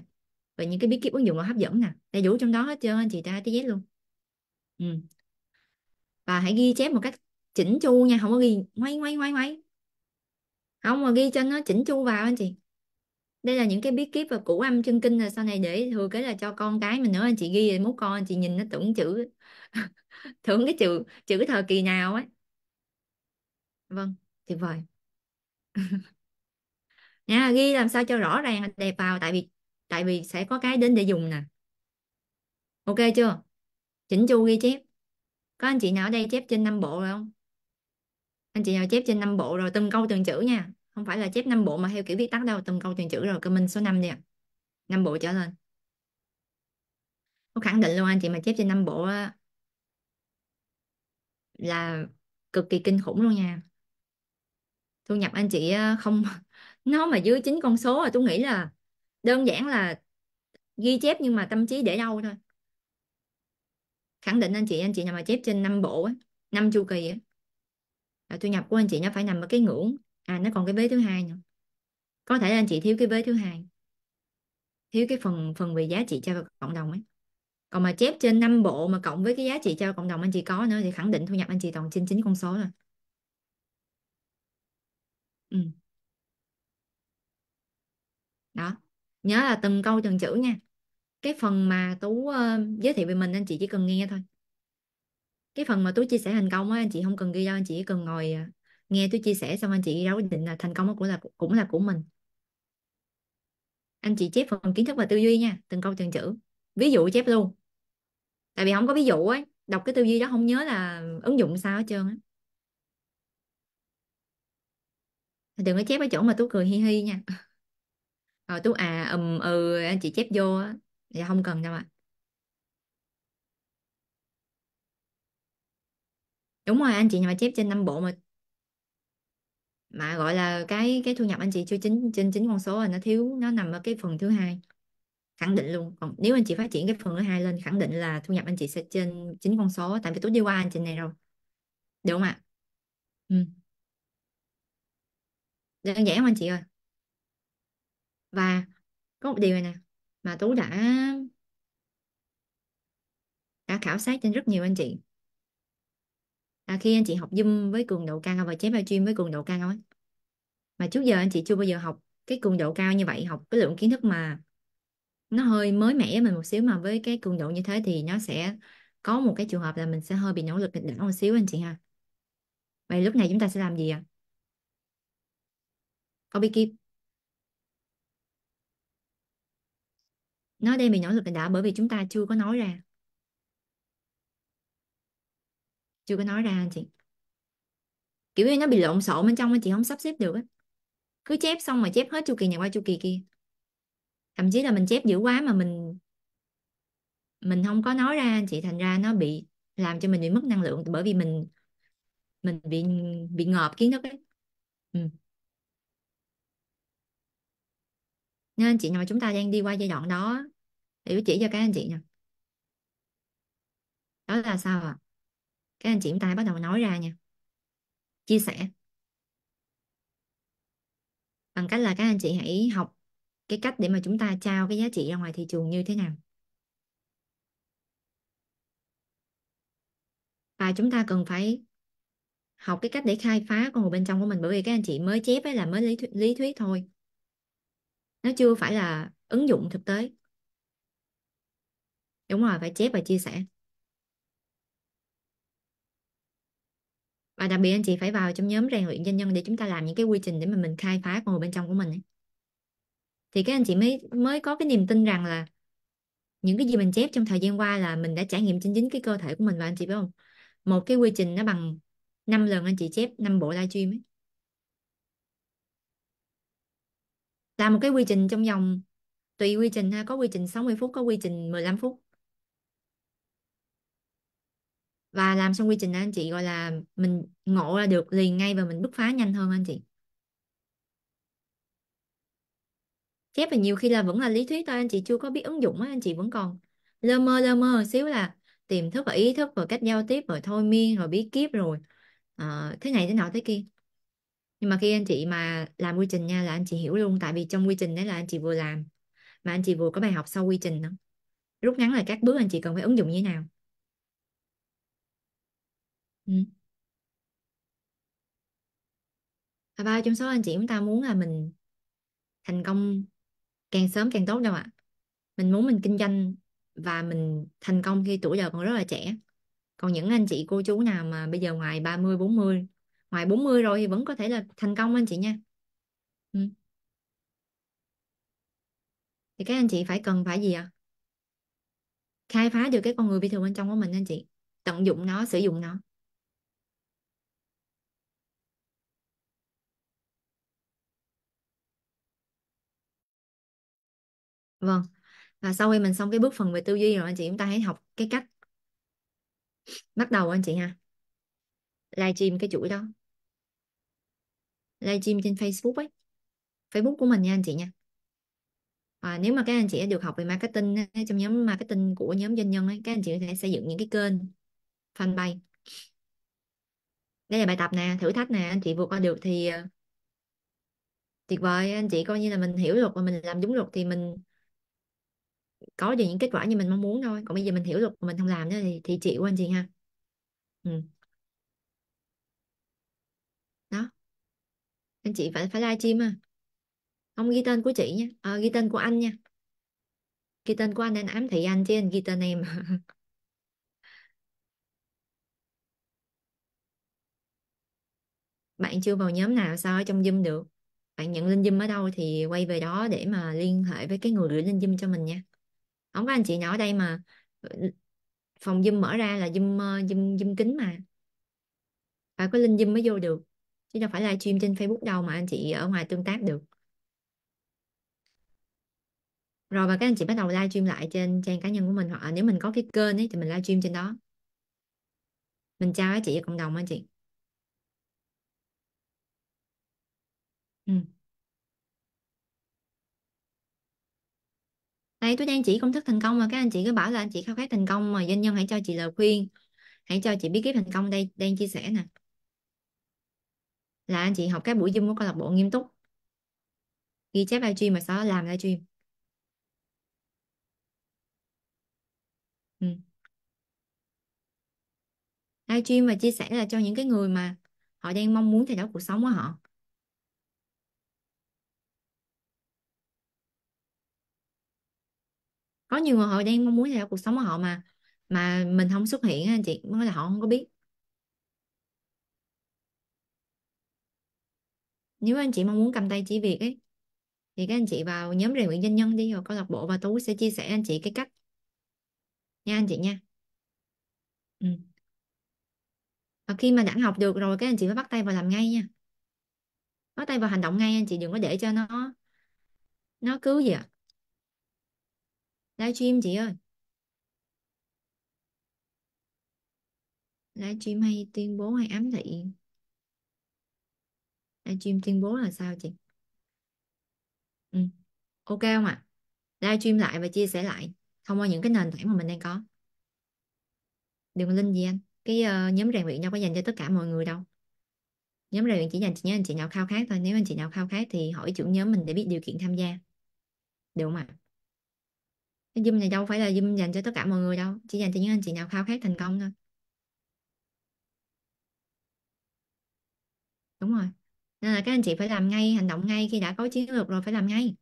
về những cái bí kíp ứng dụng và hấp dẫn nè đầy đủ trong đó hết trơn anh chị ta tí luôn ừ. và hãy ghi chép một cách chỉnh chu nha không có ghi ngoay ngoay ngoay ngoay không mà ghi cho nó chỉnh chu vào anh chị đây là những cái bí kíp và củ âm chân kinh là sau này để thừa kế là cho con cái mình nữa anh chị ghi mốt con anh chị nhìn nó tưởng chữ thưởng cái chữ chữ thời kỳ nào ấy vâng tuyệt vời nha ghi làm sao cho rõ ràng đẹp vào tại vì tại vì sẽ có cái đến để dùng nè ok chưa chỉnh chu ghi chép có anh chị nào ở đây chép trên năm bộ rồi không anh chị nào chép trên năm bộ rồi từng câu từng chữ nha không phải là chép năm bộ mà theo kiểu viết tắt đâu từng câu từng chữ rồi comment số 5 đi ạ năm bộ trở lên có khẳng định luôn anh chị mà chép trên năm bộ là cực kỳ kinh khủng luôn nha thu nhập anh chị ờ, không nó mà dưới chín con số là tôi nghĩ là đơn giản là ghi chép nhưng mà tâm trí để đâu thôi khẳng định anh chị anh chị nào mà chép trên năm bộ ấy, 5 chu kỳ ấy, là thu nhập của anh chị nó phải nằm ở cái ngưỡng à nó còn cái vế thứ hai nữa có thể là anh chị thiếu cái vế thứ hai thiếu cái phần phần về giá trị cho cộng đồng ấy còn mà chép trên 5 bộ mà cộng với cái giá trị cho cộng đồng anh chị có nữa thì khẳng định thu nhập anh chị toàn trên chín con số rồi ừ. đó nhớ là từng câu từng chữ nha cái phần mà tú uh, giới thiệu về mình anh chị chỉ cần nghe thôi cái phần mà tú chia sẻ thành công á anh chị không cần ghi đâu anh chị chỉ cần ngồi uh, nghe tôi chia sẻ xong anh chị đấu định là thành công của là cũng là của mình anh chị chép phần kiến thức và tư duy nha từng câu từng chữ ví dụ chép luôn tại vì không có ví dụ ấy đọc cái tư duy đó không nhớ là ứng dụng sao hết trơn á đừng có chép ở chỗ mà tú cười hi hi nha rồi tú à ầm ừ anh chị chép vô á dạ không cần đâu ạ à. đúng rồi anh chị mà chép trên năm bộ mà mà gọi là cái cái thu nhập anh chị chưa chính trên chính con số là nó thiếu nó nằm ở cái phần thứ hai khẳng định luôn còn nếu anh chị phát triển cái phần thứ hai lên khẳng định là thu nhập anh chị sẽ trên chín con số tại vì tôi đi qua anh chị này rồi được không ạ ừ. đơn giản không anh chị ơi và có một điều này nè mà tú đã đã khảo sát trên rất nhiều anh chị à, khi anh chị học zoom với cường độ cao và chép live stream với cường độ cao ấy mà trước giờ anh chị chưa bao giờ học cái cường độ cao như vậy học cái lượng kiến thức mà nó hơi mới mẻ mình một xíu mà với cái cường độ như thế thì nó sẽ có một cái trường hợp là mình sẽ hơi bị nỗ lực nghịch đảo một xíu anh chị ha vậy lúc này chúng ta sẽ làm gì ạ à? có bí kíp nói đây mình nỗ lực nghịch đảo bởi vì chúng ta chưa có nói ra chưa có nói ra anh chị kiểu như nó bị lộn xộn bên trong anh chị không sắp xếp được á cứ chép xong mà chép hết chu kỳ này qua chu kỳ kia thậm chí là mình chép dữ quá mà mình mình không có nói ra chị thành ra nó bị làm cho mình bị mất năng lượng bởi vì mình mình bị bị ngợp kiến thức ấy ừ. nên chị nào chúng ta đang đi qua giai đoạn đó thì chỉ cho các anh chị nha đó là sao ạ à? các anh chị chúng ta bắt đầu nói ra nha chia sẻ bằng cách là các anh chị hãy học cái cách để mà chúng ta trao cái giá trị ra ngoài thị trường như thế nào và chúng ta cần phải học cái cách để khai phá con người bên trong của mình bởi vì các anh chị mới chép ấy là mới lý thuyết, lý thuyết thôi nó chưa phải là ứng dụng thực tế đúng rồi phải chép và chia sẻ và đặc biệt anh chị phải vào trong nhóm rèn luyện doanh nhân để chúng ta làm những cái quy trình để mà mình khai phá con người bên trong của mình ấy thì các anh chị mới mới có cái niềm tin rằng là những cái gì mình chép trong thời gian qua là mình đã trải nghiệm trên chính cái cơ thể của mình và anh chị biết không một cái quy trình nó bằng 5 lần anh chị chép 5 bộ livestream ấy là một cái quy trình trong vòng tùy quy trình ha có quy trình 60 phút có quy trình 15 phút và làm xong quy trình đó anh chị gọi là mình ngộ ra được liền ngay và mình bứt phá nhanh hơn anh chị chép là nhiều khi là vẫn là lý thuyết thôi anh chị chưa có biết ứng dụng á anh chị vẫn còn lơ mơ lơ mơ xíu là tiềm thức và ý thức và cách giao tiếp rồi thôi miên rồi bí kíp rồi à, thế này thế nọ thế kia nhưng mà khi anh chị mà làm quy trình nha là anh chị hiểu luôn tại vì trong quy trình đấy là anh chị vừa làm mà anh chị vừa có bài học sau quy trình đó rút ngắn là các bước anh chị cần phải ứng dụng như thế nào ừ. và ba trong số anh chị chúng ta muốn là mình thành công càng sớm càng tốt đâu ạ mình muốn mình kinh doanh và mình thành công khi tuổi giờ còn rất là trẻ còn những anh chị cô chú nào mà bây giờ ngoài 30 40 ngoài 40 rồi thì vẫn có thể là thành công anh chị nha ừ. thì các anh chị phải cần phải gì ạ à? khai phá được cái con người bình thường bên trong của mình anh chị tận dụng nó sử dụng nó vâng và sau khi mình xong cái bước phần về tư duy rồi anh chị chúng ta hãy học cái cách bắt đầu anh chị ha livestream cái chuỗi đó livestream trên Facebook ấy Facebook của mình nha anh chị nha và nếu mà các anh chị được học về marketing ấy, trong nhóm marketing của nhóm doanh nhân ấy, các anh chị có thể xây dựng những cái kênh fanpage đây là bài tập nè thử thách nè anh chị vượt qua được thì ờ, tuyệt vời anh chị coi như là mình hiểu luật và mình làm đúng luật thì mình có được những kết quả như mình mong muốn thôi còn bây giờ mình hiểu luật mà mình không làm nữa thì thì chịu anh chị ha ừ. đó anh chị phải phải live stream à không ghi tên của chị nha à, ghi tên của anh nha ghi tên của anh anh ám thị anh chứ anh ghi tên em bạn chưa vào nhóm nào sao ở trong Zoom được bạn nhận link Zoom ở đâu thì quay về đó để mà liên hệ với cái người gửi link Zoom cho mình nha không có anh chị nhỏ ở đây mà ờ, phòng zoom mở ra là zoom zoom zoom kính mà phải có link zoom mới vô được chứ đâu phải livestream trên facebook đâu mà anh chị ở ngoài tương tác được rồi và các anh chị bắt đầu livestream lại trên trang cá nhân của mình hoặc là nếu mình có cái kênh ấy thì mình livestream trên đó mình chào các chị cộng đồng anh chị ừ. Đây tôi đang chỉ công thức thành công mà các anh chị cứ bảo là anh chị khao khát thành công mà doanh nhân hãy cho chị lời khuyên. Hãy cho chị bí kíp thành công đây đang chia sẻ nè. Là anh chị học các buổi Zoom của câu lạc bộ nghiêm túc. Ghi chép livestream mà sau đó làm livestream. Ừ. Livestream và chia sẻ là cho những cái người mà họ đang mong muốn thay đổi cuộc sống của họ có nhiều người họ đang mong muốn theo cuộc sống của họ mà mà mình không xuất hiện anh chị mới là họ không có biết nếu anh chị mong muốn cầm tay chỉ việc ấy thì các anh chị vào nhóm rèn luyện doanh nhân đi rồi câu lạc bộ và tú sẽ chia sẻ anh chị cái cách nha anh chị nha ừ. và khi mà đã học được rồi các anh chị phải bắt tay vào làm ngay nha bắt tay vào hành động ngay anh chị đừng có để cho nó nó cứ gì ạ à? livestream chị ơi livestream hay tuyên bố hay ám thị livestream tuyên bố là sao chị ừ. ok không ạ à? livestream lại và chia sẻ lại thông qua những cái nền tảng mà mình đang có đừng link gì anh cái uh, nhóm rèn luyện đâu có dành cho tất cả mọi người đâu nhóm rèn luyện chỉ dành cho những anh chị nào khao khát thôi nếu anh chị nào khao khát thì hỏi trưởng nhóm mình để biết điều kiện tham gia được không ạ à? Zoom này đâu phải là Zoom dành cho tất cả mọi người đâu chỉ dành cho những anh chị nào khao khát thành công thôi đúng rồi nên là các anh chị phải làm ngay hành động ngay khi đã có chiến lược rồi phải làm ngay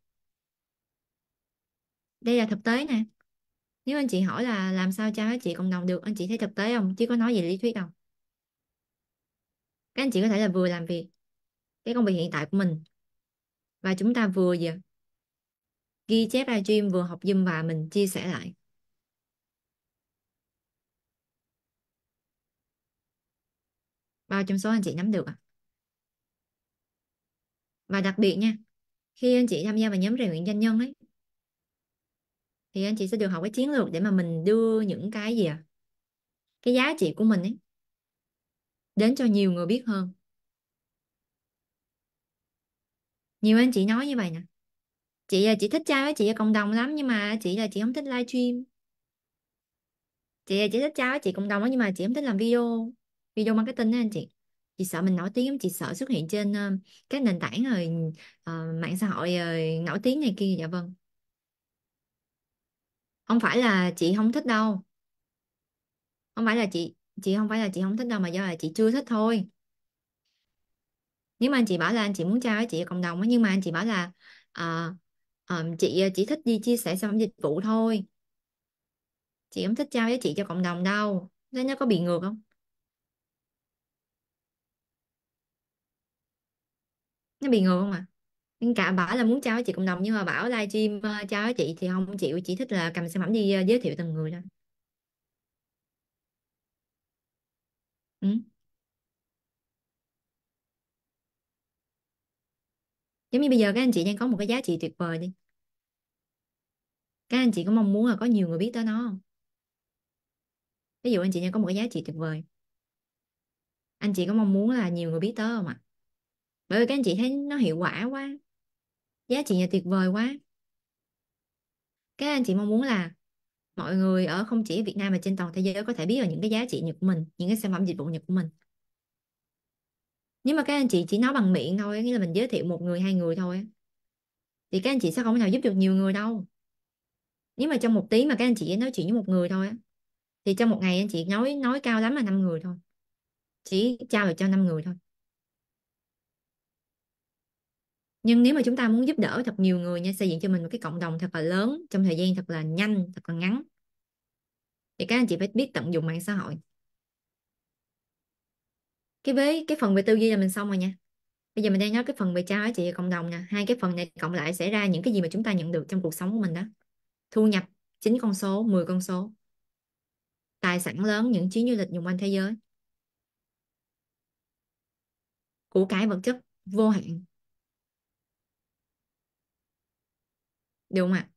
đây là thực tế nè nếu anh chị hỏi là làm sao cho các chị cộng đồng được anh chị thấy thực tế không chứ có nói gì lý thuyết đâu các anh chị có thể là vừa làm việc cái công việc hiện tại của mình và chúng ta vừa gì ghi chép livestream vừa học Zoom và mình chia sẻ lại bao trong số anh chị nắm được ạ à? và đặc biệt nha khi anh chị tham gia vào nhóm rèn luyện doanh nhân ấy thì anh chị sẽ được học cái chiến lược để mà mình đưa những cái gì à cái giá trị của mình ấy đến cho nhiều người biết hơn nhiều anh chị nói như vậy nè chị à, chị thích trao với chị ở cộng đồng lắm nhưng mà chị là chị không thích livestream chị là chị thích trao với chị cộng đồng lắm nhưng mà chị không thích làm video video marketing đó anh chị chị sợ mình nổi tiếng chị sợ xuất hiện trên uh, các nền tảng rồi uh, mạng xã hội rồi ờ, nổi tiếng này kia dạ vâng không phải là chị không thích đâu không phải là chị chị không phải là chị không thích đâu mà do là chị chưa thích thôi nếu mà anh chị bảo là anh chị muốn trao với chị ở cộng đồng nhưng mà anh chị bảo là uh, um, chị ờ, chỉ thích đi chia sẻ sản phẩm dịch vụ thôi chị không thích trao giá trị cho cộng đồng đâu thế nó có bị ngược không nó bị ngược không à nhưng cả bảo là muốn trao giá trị cộng đồng nhưng mà bảo livestream ờ, trao giá trị thì không chịu chỉ thích là cầm sản phẩm đi ờ, giới thiệu từng người thôi ừ. giống như bây giờ các anh chị đang có một cái giá trị tuyệt vời đi các anh chị có mong muốn là có nhiều người biết tới nó không ví dụ anh chị đang có một cái giá trị tuyệt vời anh chị có mong muốn là nhiều người biết tới không ạ bởi vì các anh chị thấy nó hiệu quả quá giá trị nhà tuyệt vời quá các anh chị mong muốn là mọi người ở không chỉ Việt Nam mà trên toàn thế giới có thể biết về những cái giá trị Nhật của mình những cái sản phẩm dịch vụ Nhật của mình nếu mà các anh chị chỉ nói bằng miệng thôi nghĩa là mình giới thiệu một người hai người thôi thì các anh chị sẽ không nào giúp được nhiều người đâu nếu mà trong một tiếng mà các anh chị nói chuyện với một người thôi thì trong một ngày anh chị nói nói cao lắm là năm người thôi chỉ trao được cho năm người thôi nhưng nếu mà chúng ta muốn giúp đỡ thật nhiều người nha xây dựng cho mình một cái cộng đồng thật là lớn trong thời gian thật là nhanh thật là ngắn thì các anh chị phải biết tận dụng mạng xã hội cái với cái phần về tư duy là mình xong rồi nha bây giờ mình đang nói cái phần về trao chị cộng đồng nè hai cái phần này cộng lại sẽ ra những cái gì mà chúng ta nhận được trong cuộc sống của mình đó thu nhập chín con số 10 con số tài sản lớn những chuyến du lịch vòng quanh thế giới của cải vật chất vô hạn được không ạ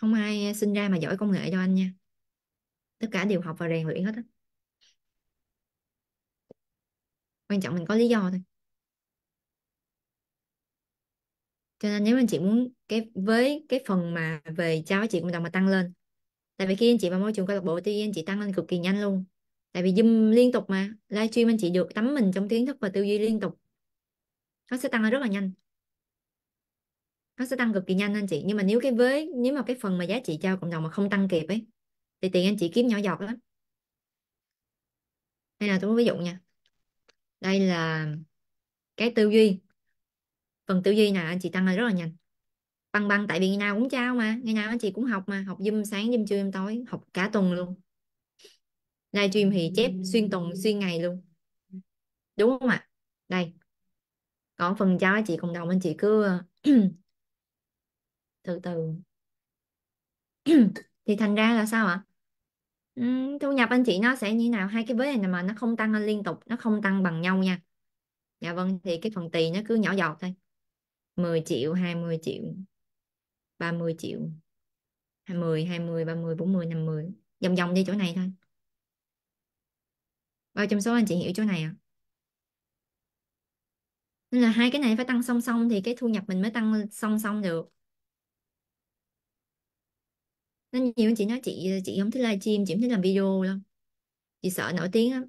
không ai sinh ra mà giỏi công nghệ cho anh nha tất cả đều học và rèn luyện hết á quan trọng mình có lý do thôi cho nên nếu anh chị muốn cái với cái phần mà về trao anh chị cộng đồng mà tăng lên tại vì khi anh chị vào môi trường câu lạc bộ thì anh chị tăng lên cực kỳ nhanh luôn tại vì zoom liên tục mà livestream anh chị được tắm mình trong kiến thức và tư duy liên tục nó sẽ tăng lên rất là nhanh nó sẽ tăng cực kỳ nhanh anh chị nhưng mà nếu cái với nếu mà cái phần mà giá trị trao cộng đồng mà không tăng kịp ấy thì tiền anh chị kiếm nhỏ giọt lắm đây là tôi ví dụ nha đây là cái tư duy phần tư duy nè anh chị tăng lên rất là nhanh băng băng tại vì ngày nào cũng trao mà ngày nào anh chị cũng học mà học zoom sáng zoom trưa zoom tối học cả tuần luôn livestream thì chép xuyên tuần xuyên ngày luôn đúng không ạ đây còn phần trao anh chị cộng đồng anh chị cứ từ từ thì thành ra là sao ạ Ừm, thu nhập anh chị nó sẽ như nào hai cái vế này mà nó không tăng lên liên tục nó không tăng bằng nhau nha dạ vâng thì cái phần tỳ nó cứ nhỏ giọt thôi 10 triệu 20 triệu 30 triệu 20 20 30 40 50 vòng vòng đi chỗ này thôi bao trong số anh chị hiểu chỗ này à nên là hai cái này phải tăng song song thì cái thu nhập mình mới tăng song song được nên nhiều anh chị nói chị chị không thích livestream chị không thích làm video đâu chị sợ nổi tiếng lắm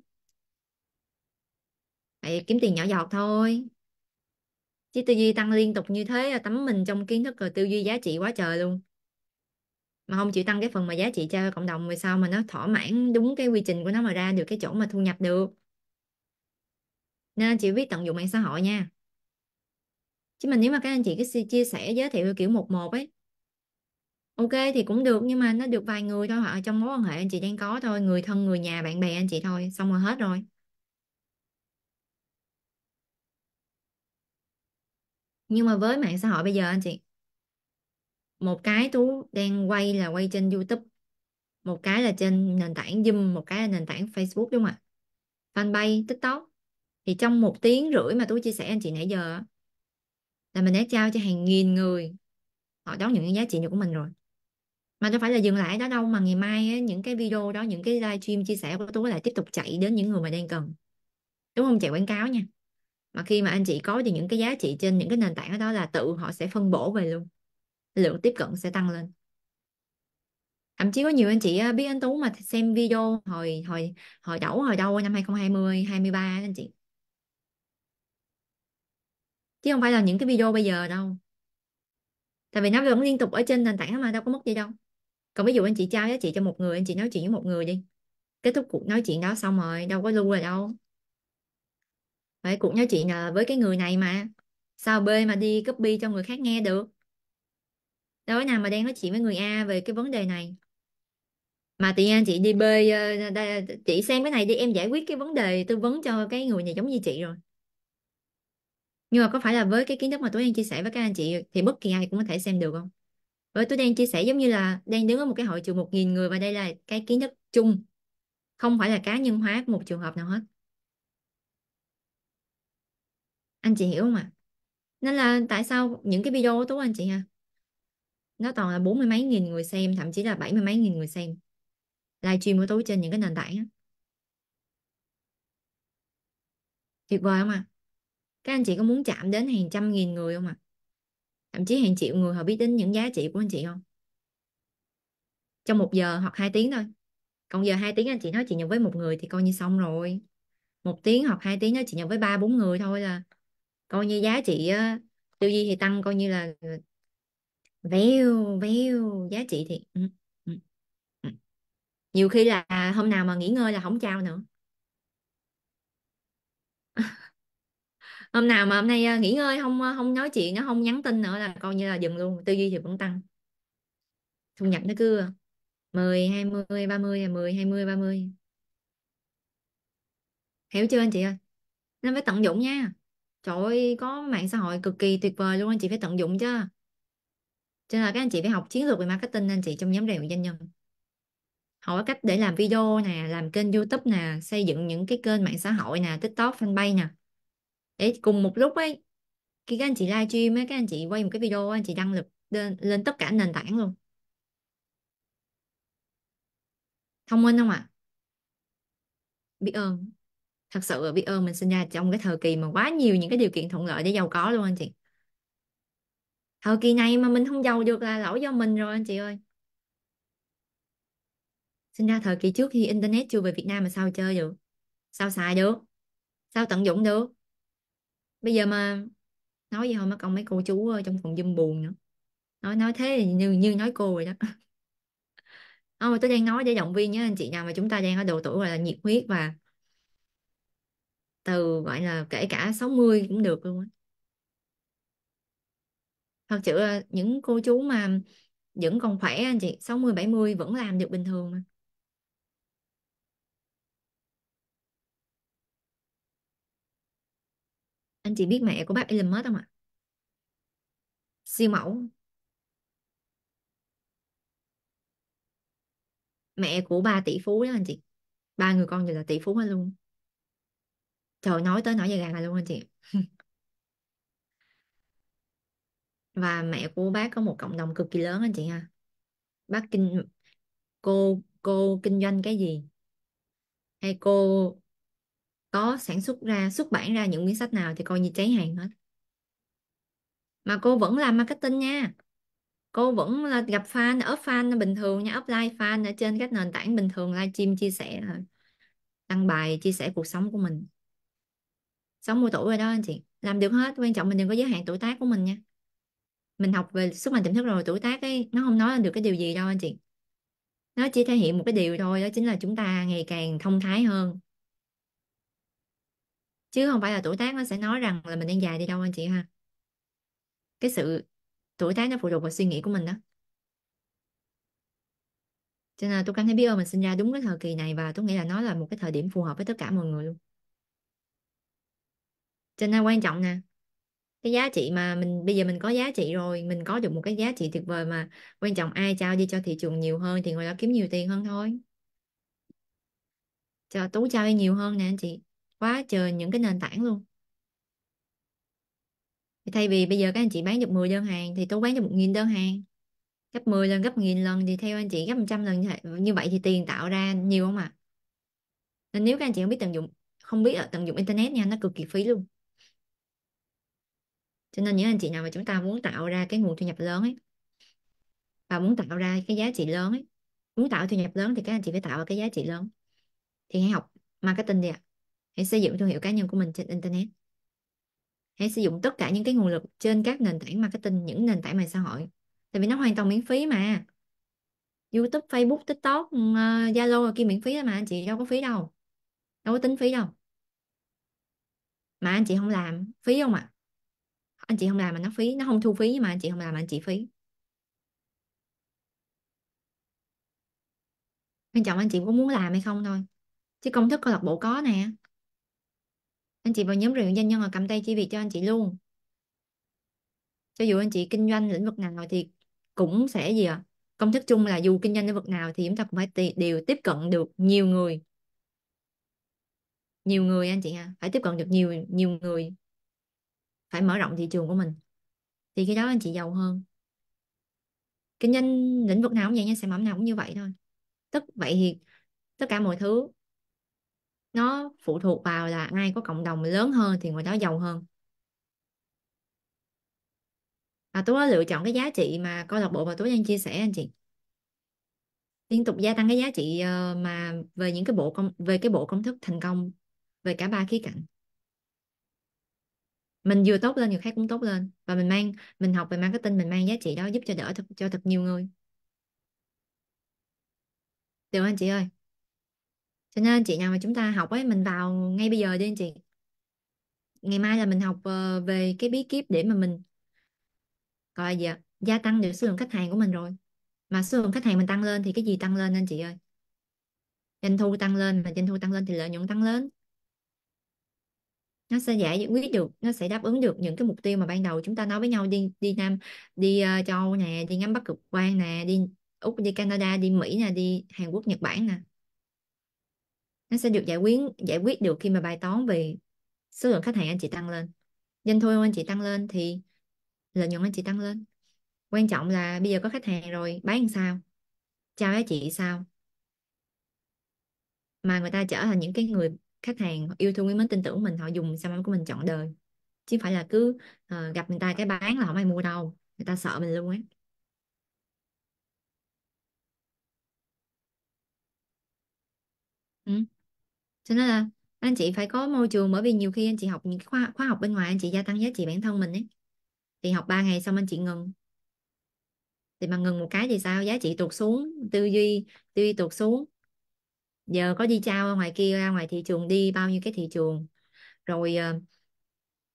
Vậy kiếm tiền nhỏ giọt thôi chứ tư duy tăng liên tục như thế là tắm mình trong kiến thức rồi tư duy giá trị quá trời luôn mà không chịu tăng cái phần mà giá trị cho cộng đồng rồi sao mà nó thỏa mãn đúng cái quy trình của nó mà ra được cái chỗ mà thu nhập được nên chị biết tận dụng mạng xã hội nha chứ mình nếu mà các anh chị cứ chia sẻ giới thiệu kiểu một một ấy OK thì cũng được nhưng mà nó được vài người thôi hoặc là trong mối quan hệ anh chị đang có thôi, người thân, người nhà, bạn bè anh chị thôi, xong rồi hết rồi. Nhưng mà với mạng xã hội bây giờ anh chị, một cái Tú đang quay là quay trên YouTube, một cái là trên nền tảng Zoom, một cái là nền tảng Facebook đúng không ạ? Fanpage, TikTok. Thì trong một tiếng rưỡi mà Tú chia sẻ anh chị nãy giờ là mình đã trao cho hàng nghìn người họ đón nhận những giá trị của mình rồi mà đâu phải là dừng lại đó đâu mà ngày mai ấy, những cái video đó những cái livestream chia sẻ của Tú lại tiếp tục chạy đến những người mà đang cần đúng không chạy quảng cáo nha mà khi mà anh chị có được những cái giá trị trên những cái nền tảng đó là tự họ sẽ phân bổ về luôn lượng tiếp cận sẽ tăng lên thậm chí có nhiều anh chị biết anh Tú mà xem video hồi hồi hồi đẩu hồi đâu năm 2020 23 anh chị chứ không phải là những cái video bây giờ đâu tại vì nó vẫn liên tục ở trên nền tảng mà đâu có mất gì đâu còn ví dụ anh chị trao giá trị cho một người anh chị nói chuyện với một người đi kết thúc cuộc nói chuyện đó xong rồi đâu có lưu rồi đâu phải cuộc nói chuyện là với cái người này mà sao B mà đi copy cho người khác nghe được đâu nào mà đang nói chuyện với người A về cái vấn đề này mà tự nhiên chị đi B ờ, chị xem cái này đi em giải quyết cái vấn đề tư vấn cho cái người này giống như chị rồi nhưng mà có phải là với cái kiến thức mà tôi đang chia sẻ với các anh chị thì bất kỳ ai cũng có thể xem được không với tôi đang chia sẻ giống như là đang đứng ở một cái hội trường một nghìn người và đây là cái kiến thức chung không phải là cá nhân hóa của một trường hợp nào hết anh chị hiểu không ạ à? nên là tại sao những cái video của tú anh chị ha nó toàn là bốn mươi mấy nghìn người xem thậm chí là bảy mươi mấy nghìn người xem live stream của tú trên những cái nền tảng tuyệt vời không ạ à? các anh chị có muốn chạm đến hàng trăm nghìn người không ạ à? thậm chí hàng triệu người họ biết đến những giá trị của anh chị không trong một giờ hoặc hai tiếng thôi còn giờ hai tiếng anh chị nói chị nhận với một người thì coi như xong rồi một tiếng hoặc hai tiếng nói chị nhận với ba bốn người thôi là coi như giá trị tiêu di thì tăng coi như là ờ, véo véo giá trị thì ừ, ừ, ừ. nhiều khi là hôm nào mà nghỉ ngơi là không trao nữa hôm nào mà hôm nay ờ, nghỉ ngơi không ờ, không nói chuyện nó không nhắn tin nữa là coi như là dừng luôn tư duy thì vẫn tăng thu nhập nó cứ 10, 20, 30 10, 20, 30 hiểu chưa anh chị ơi nên phải tận dụng nha trời ơi có mạng xã hội cực kỳ tuyệt vời luôn anh chị phải tận dụng chứ cho nên là các anh chị phải học chiến lược về marketing anh chị trong nhóm rèo doanh nhân học cách để làm video nè làm kênh youtube nè xây dựng những cái kênh mạng xã hội nè tiktok fanpage nè để cùng một lúc ấy khi các anh chị live stream ấy các anh chị quay một cái video anh chị đăng lực lên, lên tất cả nền tảng luôn thông minh không ạ à? biết ơn thật sự là biết ơn mình sinh ra trong cái thời kỳ mà quá nhiều những cái điều kiện thuận lợi để giàu có luôn anh chị thời kỳ này mà mình không giàu được là lỗi do mình rồi anh chị ơi sinh ra thời kỳ trước khi internet chưa về Việt Nam mà sao chơi được sao xài được sao tận dụng được bây giờ mà nói gì thôi mất công mấy cô chú ờ, trong phòng Zoom buồn nữa nói nói thế thì như như nói cô rồi đó Ô, oh, tôi đang nói để động viên nhé anh chị nào mà chúng ta đang ở độ tuổi gọi là nhiệt huyết và từ gọi là kể cả 60 cũng được luôn á. Thật sự những cô chú mà vẫn còn khỏe anh chị 60 70 vẫn làm được bình thường mà. anh chị biết mẹ của bác Elon Musk không ạ siêu mẫu mẹ của ba tỷ phú đó anh chị ba người con đều là tỷ phú hết luôn trời nói tới nổi da gà luôn anh chị và mẹ của bác có một cộng đồng cực kỳ lớn anh chị ha bác kinh cô cô kinh doanh cái gì hay cô có sản xuất ra xuất bản ra những quyển sách nào thì coi như cháy hàng hết mà cô vẫn làm marketing nha cô vẫn là gặp fan up fan bình thường nha up like fan ở trên các nền tảng bình thường livestream chia sẻ rồi ờ, đăng bài chia sẻ cuộc sống của mình sống 60 tuổi rồi đó anh chị làm được hết quan trọng mình đừng có giới hạn tuổi tác của mình nha mình học về sức mạnh tiềm thức rồi tuổi tác ấy nó không nói được cái điều gì đâu anh chị nó chỉ thể hiện một cái điều thôi đó chính là chúng ta ngày càng thông thái hơn chứ không phải là tuổi tác nó sẽ nói rằng là mình đang dài đi đâu anh chị ha cái sự tuổi tác nó phụ thuộc vào suy nghĩ của mình đó cho nên tôi cảm thấy biết ơn mình sinh ra đúng cái thời kỳ này và tôi nghĩ là nó là một cái thời điểm phù hợp với tất cả mọi người luôn cho nên quan trọng nè cái giá trị mà mình bây giờ mình có giá trị rồi mình có được một cái giá trị tuyệt vời mà quan trọng ai trao đi cho thị trường nhiều hơn thì người đó kiếm nhiều tiền hơn thôi cho tú trao đi nhiều hơn nè anh chị quá trời những cái nền tảng luôn thay vì bây giờ các anh chị bán được 10 đơn hàng thì tôi bán được 1.000 đơn hàng gấp 10 lần gấp 1.000 lần thì theo anh chị gấp 100 lần như vậy thì tiền tạo ra nhiều không ạ à? nên nếu các anh chị không biết tận dụng không biết là tận dụng internet nha nó cực kỳ phí luôn cho nên những anh chị nào mà chúng ta muốn tạo ra cái nguồn thu nhập lớn ấy và muốn tạo ra cái giá trị lớn ấy muốn tạo thu nhập lớn thì các anh chị phải tạo ra cái giá trị lớn thì hãy học marketing đi ạ à hãy xây dựng thương hiệu cá nhân của mình trên internet hãy sử dụng tất cả những cái nguồn lực trên các nền tảng marketing những nền tảng mạng xã hội tại vì nó hoàn toàn miễn phí mà YouTube, Facebook, TikTok, ừ, ờ, Zalo uh, kia miễn phí mà anh chị đâu có phí đâu đâu có tính phí đâu mà anh chị không làm phí không ạ à? anh chị không làm mà nó phí nó không thu phí mà anh chị không làm mà anh chị phí quan trọng anh chị có muốn làm hay không thôi chứ công thức câu lạc bộ có nè anh chị vào nhóm rèn doanh nhân và cầm tay chỉ việc cho anh chị luôn cho dù anh chị kinh doanh lĩnh vực nào thì cũng sẽ gì ạ à? công thức chung là dù kinh doanh lĩnh vực nào thì chúng ta cũng phải đều tiếp cận được nhiều người nhiều người anh chị ha phải tiếp cận được nhiều nhiều người phải mở rộng thị trường của mình thì khi đó anh chị giàu hơn kinh doanh lĩnh vực nào cũng vậy nha sản phẩm nào cũng như vậy thôi tất vậy thì tất cả mọi thứ nó phụ thuộc vào là ai có cộng đồng lớn hơn thì người đó giàu hơn và tôi đã lựa chọn cái giá trị mà câu lạc bộ mà tôi đang chia sẻ anh chị liên tục gia tăng cái giá trị ờ, mà về những cái bộ công về cái bộ công thức thành công về cả ba khía cạnh mình vừa tốt lên người khác cũng tốt lên và mình mang mình học về marketing mình mang giá trị đó giúp cho đỡ thật, cho thật nhiều người được anh chị ơi cho nên chị nào mà chúng ta học ấy mình vào ngay bây giờ đi anh chị ngày mai là mình học ờ, về cái bí kíp để mà mình coi gì ạ gia tăng được số lượng khách hàng của mình rồi mà số lượng khách hàng mình tăng lên thì cái gì tăng lên anh chị ơi doanh thu tăng lên mà doanh thu tăng lên thì lợi nhuận tăng lên nó sẽ giải quyết được nó sẽ đáp ứng được những cái mục tiêu mà ban đầu chúng ta nói với nhau đi đi Nam đi uh, châu Âu nè đi ngắm Bắc Cực Quang nè đi Úc đi Canada đi Mỹ nè đi Hàn Quốc Nhật Bản nè nó sẽ được giải quyết giải quyết được khi mà bài toán về số lượng khách hàng anh chị tăng lên doanh thu anh chị tăng lên thì lợi nhuận anh chị tăng lên quan trọng là bây giờ có khách hàng rồi bán sao chào giá chị sao mà người ta trở thành những cái người khách hàng yêu thương quý mến tin tưởng mình họ dùng sản phẩm của mình chọn đời chứ phải là cứ uh, gặp người ta cái bán là không ai mua đâu người ta sợ mình luôn á ừ cho nên là anh chị phải có môi trường bởi vì nhiều khi anh chị học những khóa, khóa học bên ngoài anh chị gia tăng giá trị bản thân mình ấy thì học 3 ngày xong anh chị ngừng thì mà ngừng một cái thì sao giá trị tụt xuống tư duy tư duy tụt xuống giờ có đi trao ra ngoài kia ra ngoài thị trường đi bao nhiêu cái thị trường rồi ờ,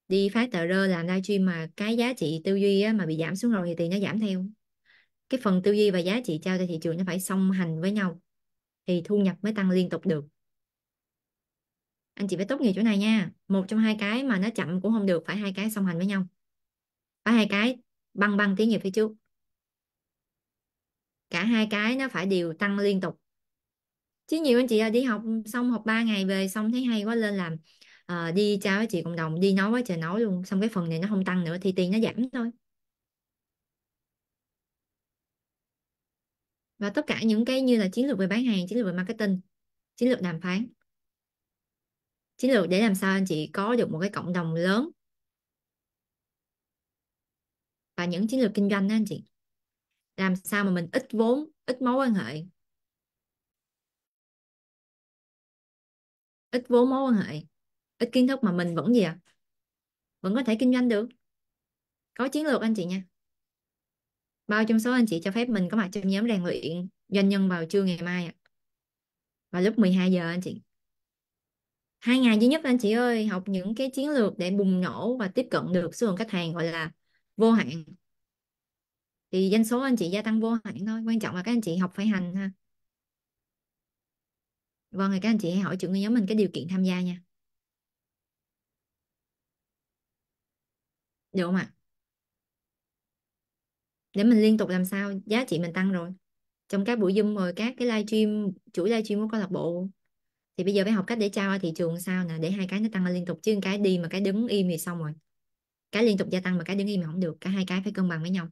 đi phát tờ rơi làm livestream mà cái giá trị tư duy á, mà bị giảm xuống rồi thì tiền nó giảm theo cái phần tư duy và giá trị trao ra thị trường nó phải song hành với nhau thì thu nhập mới tăng liên tục được anh chị phải tốt nghiệp chỗ này nha một trong hai cái mà nó chậm cũng không được phải hai cái song hành với nhau phải hai cái băng băng tiến về phía trước cả hai cái nó phải đều tăng liên tục chứ nhiều anh chị đi học xong học 3 ngày về xong thấy hay quá lên làm à, đi chào với chị cộng đồng đi nói với trời nói luôn xong cái phần này nó không tăng nữa thì tiền nó giảm thôi và tất cả những cái như là chiến lược về bán hàng chiến lược về marketing chiến lược đàm phán chiến lược để làm sao anh chị có được một cái cộng đồng lớn và những chiến lược kinh doanh đó anh chị làm sao mà mình ít vốn ít mối quan hệ ít vốn mối quan hệ ít kiến thức mà mình vẫn gì ạ à? vẫn có thể kinh doanh được có chiến lược anh chị nha bao trong số anh chị cho phép mình có mặt trong nhóm rèn luyện doanh nhân vào trưa ngày mai ạ à. vào lúc 12 giờ anh chị hai ngày duy nhất anh chị ơi học những cái chiến lược để bùng nổ và tiếp cận được số lượng khách hàng gọi là vô hạn thì doanh số anh chị gia tăng vô hạn thôi quan trọng là các anh chị học phải hành ha vâng thì các anh chị hãy hỏi trưởng nhóm mình cái điều kiện tham gia nha được không ạ để mình liên tục làm sao giá trị mình tăng rồi trong các buổi zoom rồi các cái live stream chuỗi live stream của câu lạc bộ thì bây giờ phải học cách để trao thị trường sao nè để hai cái nó tăng lên liên tục chứ cái đi mà cái đứng im thì xong rồi cái liên tục gia tăng mà cái đứng im thì không được cả hai cái phải cân bằng với nhau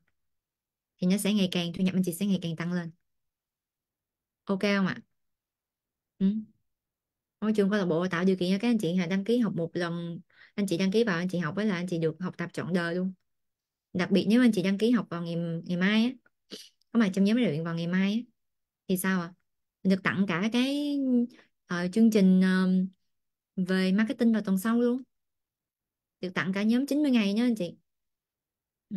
thì nó sẽ ngày càng thu nhập anh chị sẽ ngày càng tăng lên ok không ạ ừ. môi trường câu lạc bộ tạo điều kiện cho các anh chị là đăng ký học một lần anh chị đăng ký vào anh chị học với là anh chị được học tập trọn đời luôn đặc biệt nếu anh chị đăng ký học vào ngày ngày mai á có mà trong nhóm luyện vào ngày mai á, thì sao ạ à? được tặng cả cái uh, chương trình uh, về marketing vào tuần sau luôn được tặng cả nhóm 90 ngày nhé anh chị ừ.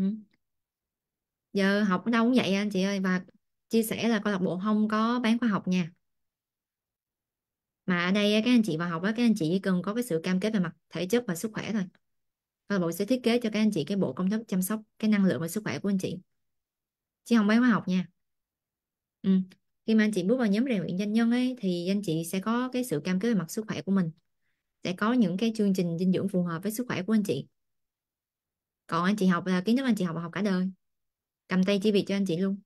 giờ học ở đâu cũng vậy anh chị ơi và chia sẻ là câu lạc bộ không có bán khóa học nha mà ở đây các anh chị vào học đó các anh chị chỉ cần có cái sự cam kết về mặt thể chất và sức khỏe thôi câu lạc bộ sẽ thiết kế cho các anh chị cái bộ công thức chăm sóc cái năng lượng và sức khỏe của anh chị chứ không bán khóa học nha ừ khi mà anh chị bước vào nhóm rèn luyện doanh nhân ấy thì anh chị sẽ có cái sự cam kết về mặt sức khỏe của mình sẽ có những cái chương trình dinh dưỡng phù hợp với sức khỏe của anh chị còn anh chị học là kiến thức anh chị học học cả đời cầm tay chỉ việc cho anh chị luôn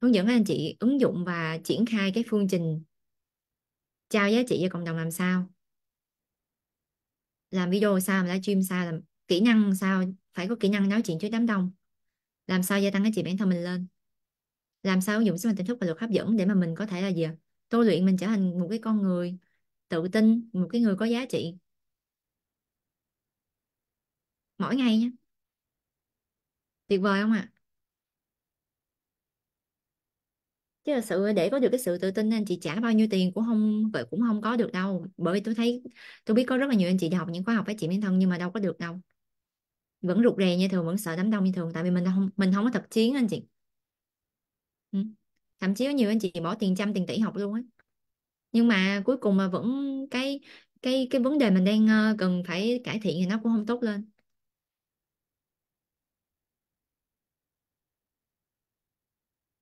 hướng dẫn anh chị ứng dụng và triển khai cái phương trình trao giá trị cho cộng đồng làm sao làm video sao làm livestream sao làm kỹ năng sao phải có kỹ năng nói chuyện trước đám đông làm sao gia tăng cái trị bản thân mình lên làm sao ứng dụng sức mạnh tiềm thức và luật hấp dẫn để mà mình có thể là gì ạ tu luyện mình trở thành một cái con người tự tin một cái người có giá trị mỗi ngày nhé tuyệt vời không ạ chứ là sự để có được cái sự tự tin anh chị trả bao nhiêu tiền cũng không vậy cũng không có được đâu bởi vì tôi thấy tôi biết có rất là nhiều anh chị đi học những khóa học phát triển bản thân nhưng mà đâu có được đâu vẫn rụt rè như thường vẫn sợ đám đông như thường tại vì mình không mình không có thực chiến anh chị Ừ. thậm chí có nhiều anh chị bỏ tiền trăm tiền tỷ học luôn á nhưng mà cuối cùng mà vẫn cái cái cái vấn đề mình đang ờ, cần phải cải thiện thì nó cũng không tốt lên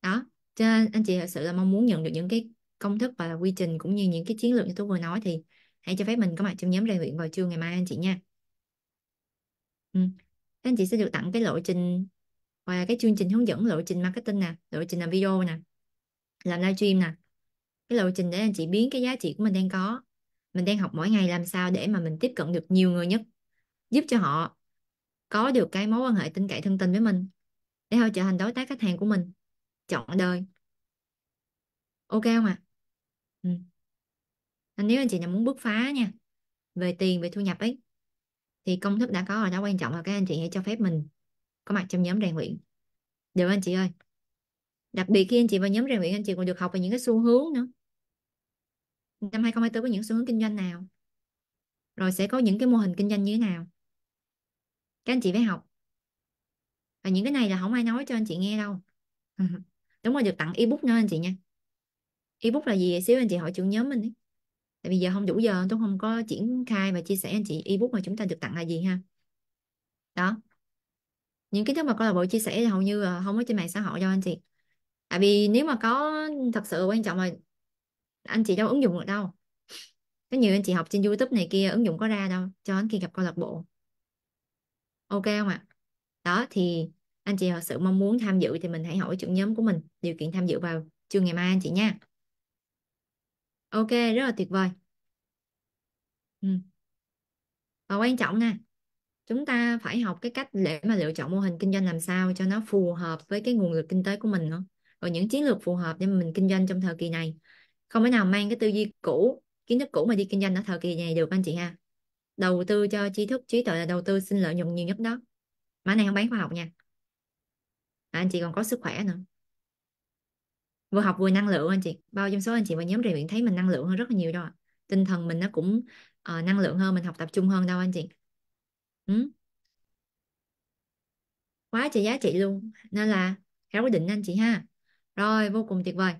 đó cho anh chị thật sự là mong muốn nhận được những cái công thức và quy trình cũng như những cái chiến lược như tôi vừa nói thì hãy cho phép mình có mặt trong nhóm rèn luyện vào trưa ngày mai anh chị nha ừ. anh chị sẽ được tặng cái lộ trình và cái chương trình hướng dẫn lộ trình marketing nè lộ trình làm video nè làm livestream nè cái lộ trình để anh chị biến cái giá trị của mình đang có mình đang học mỗi ngày làm sao để mà mình tiếp cận được nhiều người nhất giúp cho họ có được cái mối quan hệ tin cậy thân tình với mình để họ trở thành đối tác khách hàng của mình chọn đời ok không ạ à? ừ. nếu anh chị nào muốn bứt phá nha về tiền về thu nhập ấy thì công thức đã có rồi đó quan trọng là các anh chị hãy cho phép mình có mặt trong nhóm rèn luyện được không anh chị ơi đặc biệt khi anh chị vào nhóm rèn luyện anh chị còn được học về những cái xu hướng nữa năm 2024 có những xu hướng kinh doanh nào rồi sẽ có những cái mô hình kinh doanh như thế nào các anh chị phải học và những cái này là không ai nói cho anh chị nghe đâu đúng rồi được tặng ebook nữa anh chị nha ebook là gì vậy? xíu anh chị hỏi chủ nhóm mình ấy. tại vì giờ không đủ giờ tôi không có triển khai và chia sẻ anh chị ebook mà chúng ta được tặng là gì ha đó những kiến thức mà câu lạc bộ chia sẻ thì hầu như là không có trên mạng xã hội đâu anh chị tại vì nếu mà có thật sự quan trọng là anh chị đâu ứng dụng được đâu có nhiều anh chị học trên YouTube này kia ứng dụng có ra đâu cho đến khi gặp câu lạc bộ ok không ạ đó thì anh chị thật sự mong muốn tham dự thì mình hãy hỏi trưởng nhóm của mình điều kiện tham dự vào trưa ngày mai anh chị nha ok rất là tuyệt vời ừ. và quan trọng nè chúng ta phải học cái cách để mà lựa chọn mô hình kinh doanh làm sao cho nó phù hợp với cái nguồn lực kinh tế của mình nữa rồi những chiến lược phù hợp để mình kinh doanh trong thời kỳ này không thể nào mang cái tư duy cũ kiến thức cũ mà đi kinh doanh ở thời kỳ này được anh chị ha đầu tư cho tri thức trí tuệ là đầu tư sinh lợi nhuận nhiều nhất đó mã này không bán khoa học nha à, anh chị còn có sức khỏe nữa vừa học vừa năng lượng anh chị bao trong số anh chị và nhóm rèn luyện thấy mình năng lượng hơn rất là nhiều rồi tinh thần mình nó cũng uh, năng lượng hơn mình học tập trung hơn đâu anh chị ừ, quá trị giá trị luôn nên là hãy quyết định anh chị ha rồi vô cùng tuyệt vời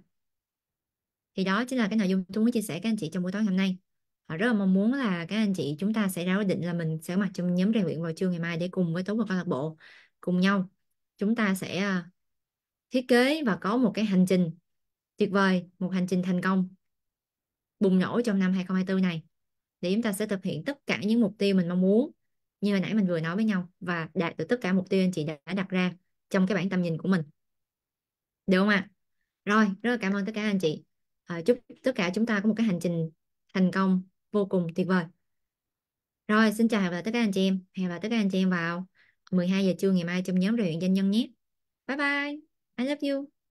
thì đó chính là cái nội dung tôi muốn chia sẻ các anh chị trong buổi tối hôm nay Họ rất là mong muốn là các anh chị chúng ta sẽ ra quyết định là mình sẽ mặc trong nhóm rèn luyện vào trưa ngày mai để cùng với Tú và câu lạc bộ cùng nhau chúng ta sẽ à, thiết kế và có một cái hành trình tuyệt vời, một hành trình thành công bùng nổ trong năm 2024 này để chúng ta sẽ thực hiện tất cả những mục tiêu mình mong muốn như hồi nãy mình vừa nói với nhau và đạt được tất cả mục tiêu anh chị đã đặt ra trong cái bản tầm nhìn của mình được không ạ à? rồi rất là cảm ơn tất cả anh chị à, chúc tất cả chúng ta có một cái hành trình thành công vô cùng tuyệt vời rồi xin chào và tất cả anh chị em hẹn gặp tất cả anh chị em vào 12 giờ trưa ngày mai trong nhóm rèn luyện doanh nhân nhé bye bye I love you